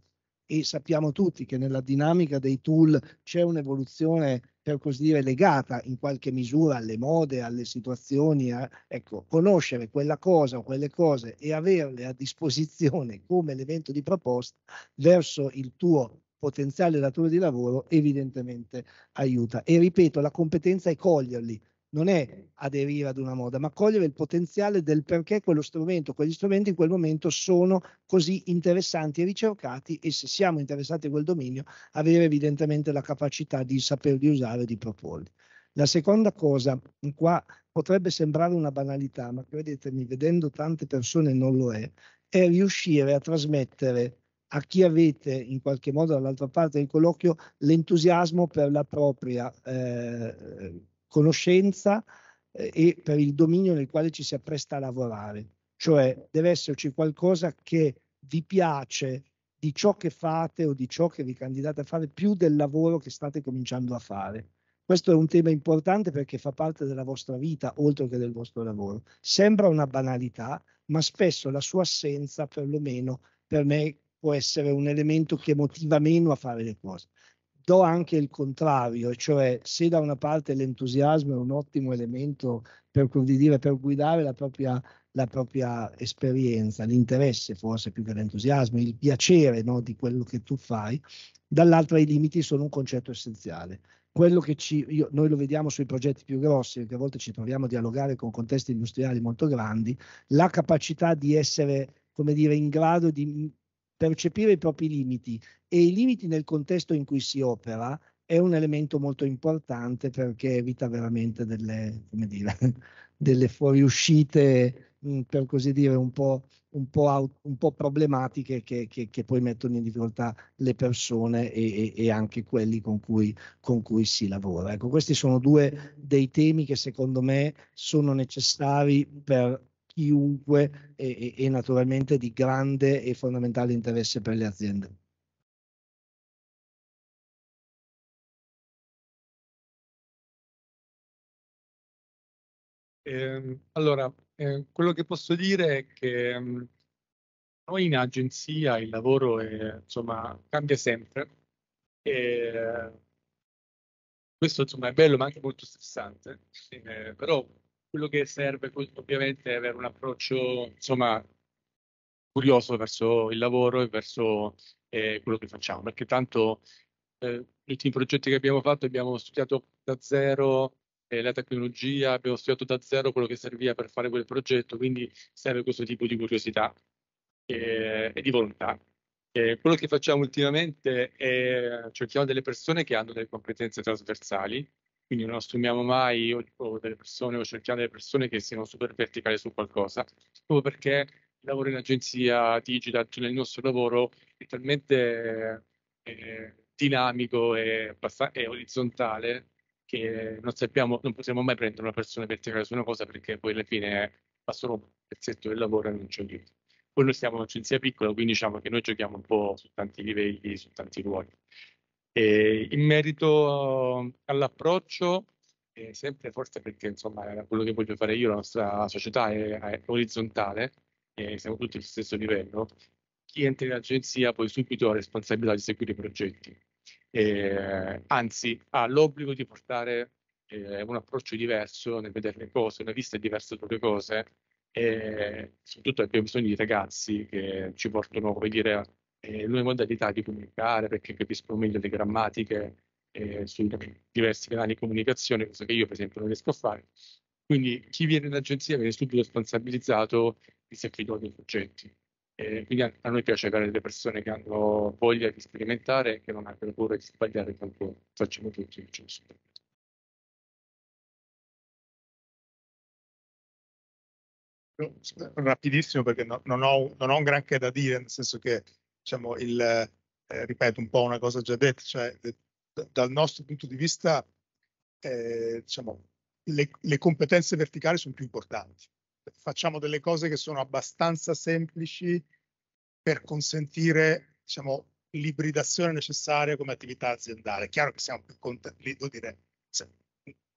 e sappiamo tutti che nella dinamica dei tool c'è un'evoluzione per così dire legata in qualche misura alle mode, alle situazioni, a, ecco, conoscere quella cosa o quelle cose e averle a disposizione come elemento di proposta verso il tuo potenziale datore di lavoro evidentemente aiuta. E ripeto, la competenza è coglierli, non è aderire ad una moda, ma cogliere il potenziale del perché quello strumento, quegli strumenti in quel momento sono così interessanti e ricercati e se siamo interessati a quel dominio, avere evidentemente la capacità di saperli usare e di proporli. La seconda cosa, qua potrebbe sembrare una banalità, ma credetemi, vedendo tante persone non lo è, è riuscire a trasmettere a chi avete in qualche modo dall'altra parte del colloquio l'entusiasmo per la propria eh, conoscenza eh, e per il dominio nel quale ci si appresta a lavorare. Cioè deve esserci qualcosa che vi piace di ciò che fate o di ciò che vi candidate a fare più del lavoro che state cominciando a fare. Questo è un tema importante perché fa parte della vostra vita oltre che del vostro lavoro. Sembra una banalità, ma spesso la sua assenza, perlomeno per me può essere un elemento che motiva meno a fare le cose. Do anche il contrario, cioè se da una parte l'entusiasmo è un ottimo elemento per, dire, per guidare la propria, la propria, esperienza, l'interesse forse più che l'entusiasmo, il piacere no, di quello che tu fai, dall'altra i limiti sono un concetto essenziale quello che ci, io, noi lo vediamo sui progetti più grossi, perché a volte ci troviamo a dialogare con contesti industriali molto grandi, la capacità di essere, come dire, in grado di percepire i propri limiti e i limiti nel contesto in cui si opera è un elemento molto importante perché evita veramente delle, dire, [laughs] delle fuoriuscite, mm, per così dire, un po', un po, out, un po problematiche che, che, che, poi mettono in difficoltà le persone e, e, e anche quelli con cui, con cui, si lavora. Ecco, questi sono due dei temi che secondo me sono necessari per chiunque e, e, e naturalmente di grande e fondamentale interesse per le aziende. Eh, allora, eh, quello che posso dire è che mh, ehm, noi in agenzia il lavoro è, insomma, cambia sempre. E, questo insomma, è bello ma anche molto stressante, eh, però quello che serve ovviamente è avere un approccio insomma curioso verso il lavoro e verso eh, quello che facciamo perché tanto eh, gli ultimi progetti che abbiamo fatto abbiamo studiato da zero eh, la tecnologia abbiamo studiato da zero quello che serviva per fare quel progetto quindi serve questo tipo di curiosità eh, e di volontà eh, quello che facciamo ultimamente è cerchiamo delle persone che hanno delle competenze trasversali quindi non assumiamo mai o, o delle persone o cerchiamo delle persone che siano super verticali su qualcosa, proprio perché il lavoro in agenzia digital, cioè il nostro lavoro è talmente eh, dinamico e, e, orizzontale che non sappiamo, non possiamo mai prendere una persona verticale su una cosa perché poi alla fine fa solo un pezzetto del lavoro e non c'è niente. Poi noi siamo un'agenzia piccola, quindi diciamo che noi giochiamo un po' su tanti livelli, su tanti ruoli. E in merito all'approccio, eh, sempre forse perché insomma quello che voglio fare io, la nostra società è, è orizzontale, eh, siamo tutti allo stesso livello, chi entra in agenzia poi subito ha responsabilità di seguire i progetti, eh, anzi ha l'obbligo di portare eh, un approccio diverso nel vedere le cose, una vista diversa sulle cose e soprattutto abbiamo bisogno di ragazzi che ci portano, come dire, eh, le modalità di comunicare perché capiscono meglio le grammatiche eh, sui diversi canali di comunicazione, cosa che io per esempio non riesco a fare. Quindi chi viene in agenzia viene subito responsabilizzato di se fiducia dei progetti. Eh, quindi a, a, noi piace avere delle persone che hanno voglia di sperimentare e che non abbiano paura di sbagliare quanto facciamo tutti. Rapidissimo perché no, non, ho, non ho un granché da dire, nel senso che diciamo, il, eh, ripeto un po' una cosa già detta, cioè eh, dal nostro punto di vista eh, diciamo, le, le, competenze verticali sono più importanti. Facciamo delle cose che sono abbastanza semplici per consentire diciamo, l'ibridazione necessaria come attività aziendale. chiaro che siamo più contenti, devo dire, se,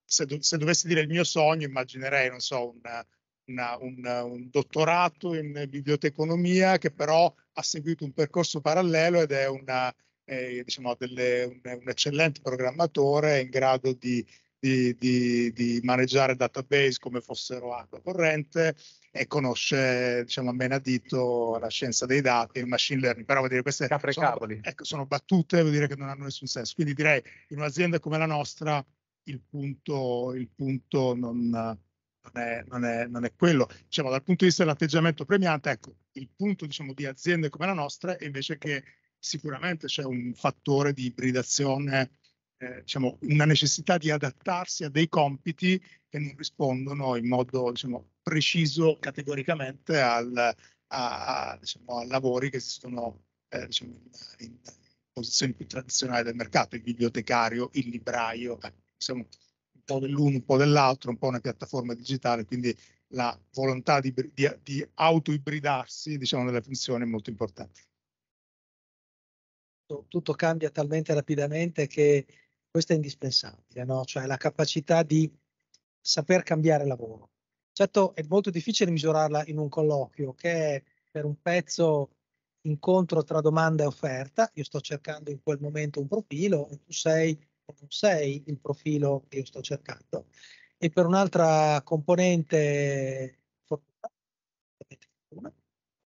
se, se, dovessi dire il mio sogno immaginerei, non so, una, una, un, un, dottorato in biblioteconomia che però ha seguito un percorso parallelo ed è una, eh, diciamo delle, un, un, eccellente programmatore in grado di, di, di, di maneggiare database come fossero acqua corrente e conosce diciamo, a menadito la scienza dei dati il machine learning. Però vuol dire, queste sono, ecco, sono battute vuol dire che non hanno nessun senso. Quindi direi in un'azienda come la nostra il punto, il punto non non è, non è, non è quello. Diciamo, dal punto di vista dell'atteggiamento premiante, ecco, il punto diciamo, di aziende come la nostra è invece che sicuramente c'è un fattore di ibridazione, eh, diciamo, una necessità di adattarsi a dei compiti che non rispondono in modo diciamo, preciso categoricamente al, a, a, diciamo, a lavori che esistono eh, diciamo, in, in posizioni più tradizionali del mercato, il bibliotecario, il libraio. Eh, diciamo, un po' dell'uno, un po' dell'altro, un po' una piattaforma digitale, quindi la volontà di, di, di autoibridarsi diciamo, nella funzione è molto importante. Tutto cambia talmente rapidamente che questo è indispensabile, no? cioè la capacità di saper cambiare lavoro. Certo è molto difficile misurarla in un colloquio che è per un pezzo incontro tra domanda e offerta, io sto cercando in quel momento un profilo e tu sei non sei il profilo che io sto cercando. E per un'altra componente,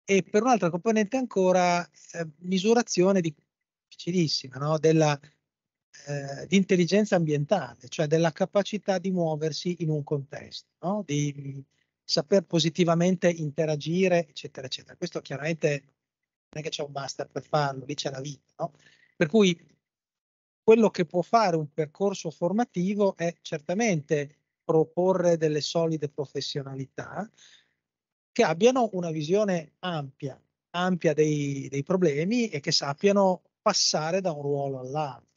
e per un'altra componente ancora eh, misurazione difficilissima no? della eh, intelligenza ambientale, cioè della capacità di muoversi in un contesto, no? di saper positivamente interagire, eccetera, eccetera. Questo chiaramente non è che c'è un master per farlo, lì c'è la vita, no? Per cui quello che può fare un percorso formativo è certamente proporre delle solide professionalità che abbiano una visione ampia, ampia dei, dei problemi e che sappiano passare da un ruolo all'altro.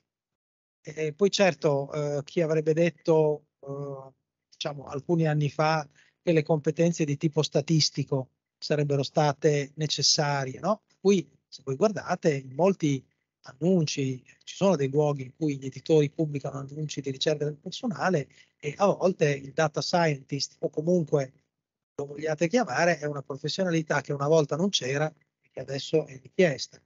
E poi certo, eh, chi avrebbe detto, eh, diciamo, alcuni anni fa che le competenze di tipo statistico sarebbero state necessarie, no? Qui, se voi guardate, in molti annunci, ci sono dei luoghi in cui gli editori pubblicano annunci di ricerca del personale e a volte il data scientist o comunque lo vogliate chiamare è una professionalità che una volta non c'era e che adesso è richiesta.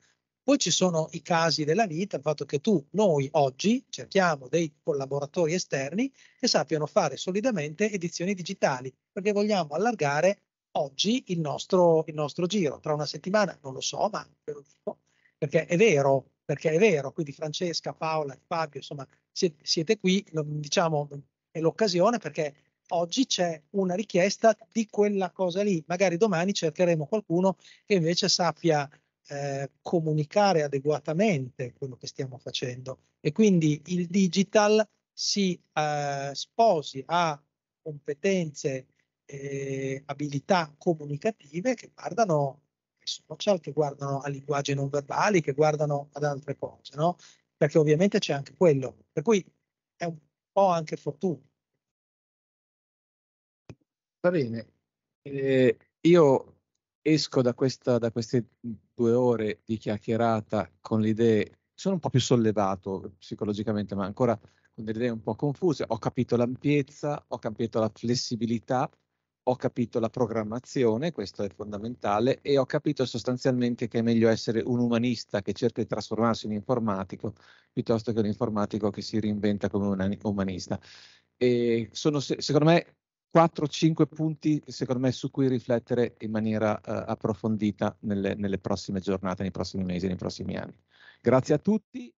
Poi ci sono i casi della vita, il fatto che tu, noi oggi cerchiamo dei collaboratori esterni che sappiano fare solidamente edizioni digitali, perché vogliamo allargare oggi il nostro, il nostro giro. Tra una settimana non lo so, ma ve lo dico, perché è vero perché è vero, quindi Francesca, Paola, Fabio, insomma, siete, siete qui, diciamo, è l'occasione perché oggi c'è una richiesta di quella cosa lì, magari domani cercheremo qualcuno che invece sappia eh, comunicare adeguatamente quello che stiamo facendo e quindi il digital si eh, sposi a competenze e eh, abilità comunicative che guardano social, cioè che guardano a linguaggi non verbali, che guardano ad altre cose, no? Perché ovviamente c'è anche quello. Per cui è un po' anche fortuna. Va bene. Eh, io esco da, questa, da queste due ore di chiacchierata con le idee, sono un po' più sollevato psicologicamente, ma ancora con delle idee un po' confuse. Ho capito l'ampiezza, ho capito la flessibilità ho capito la programmazione, questo è fondamentale, e ho capito sostanzialmente che è meglio essere un umanista che cerca di trasformarsi in informatico piuttosto che un informatico che si reinventa come un umanista. E sono, secondo me, 4-5 punti me, su cui riflettere in maniera uh, approfondita nelle, nelle prossime giornate, nei prossimi mesi, nei prossimi anni. Grazie a tutti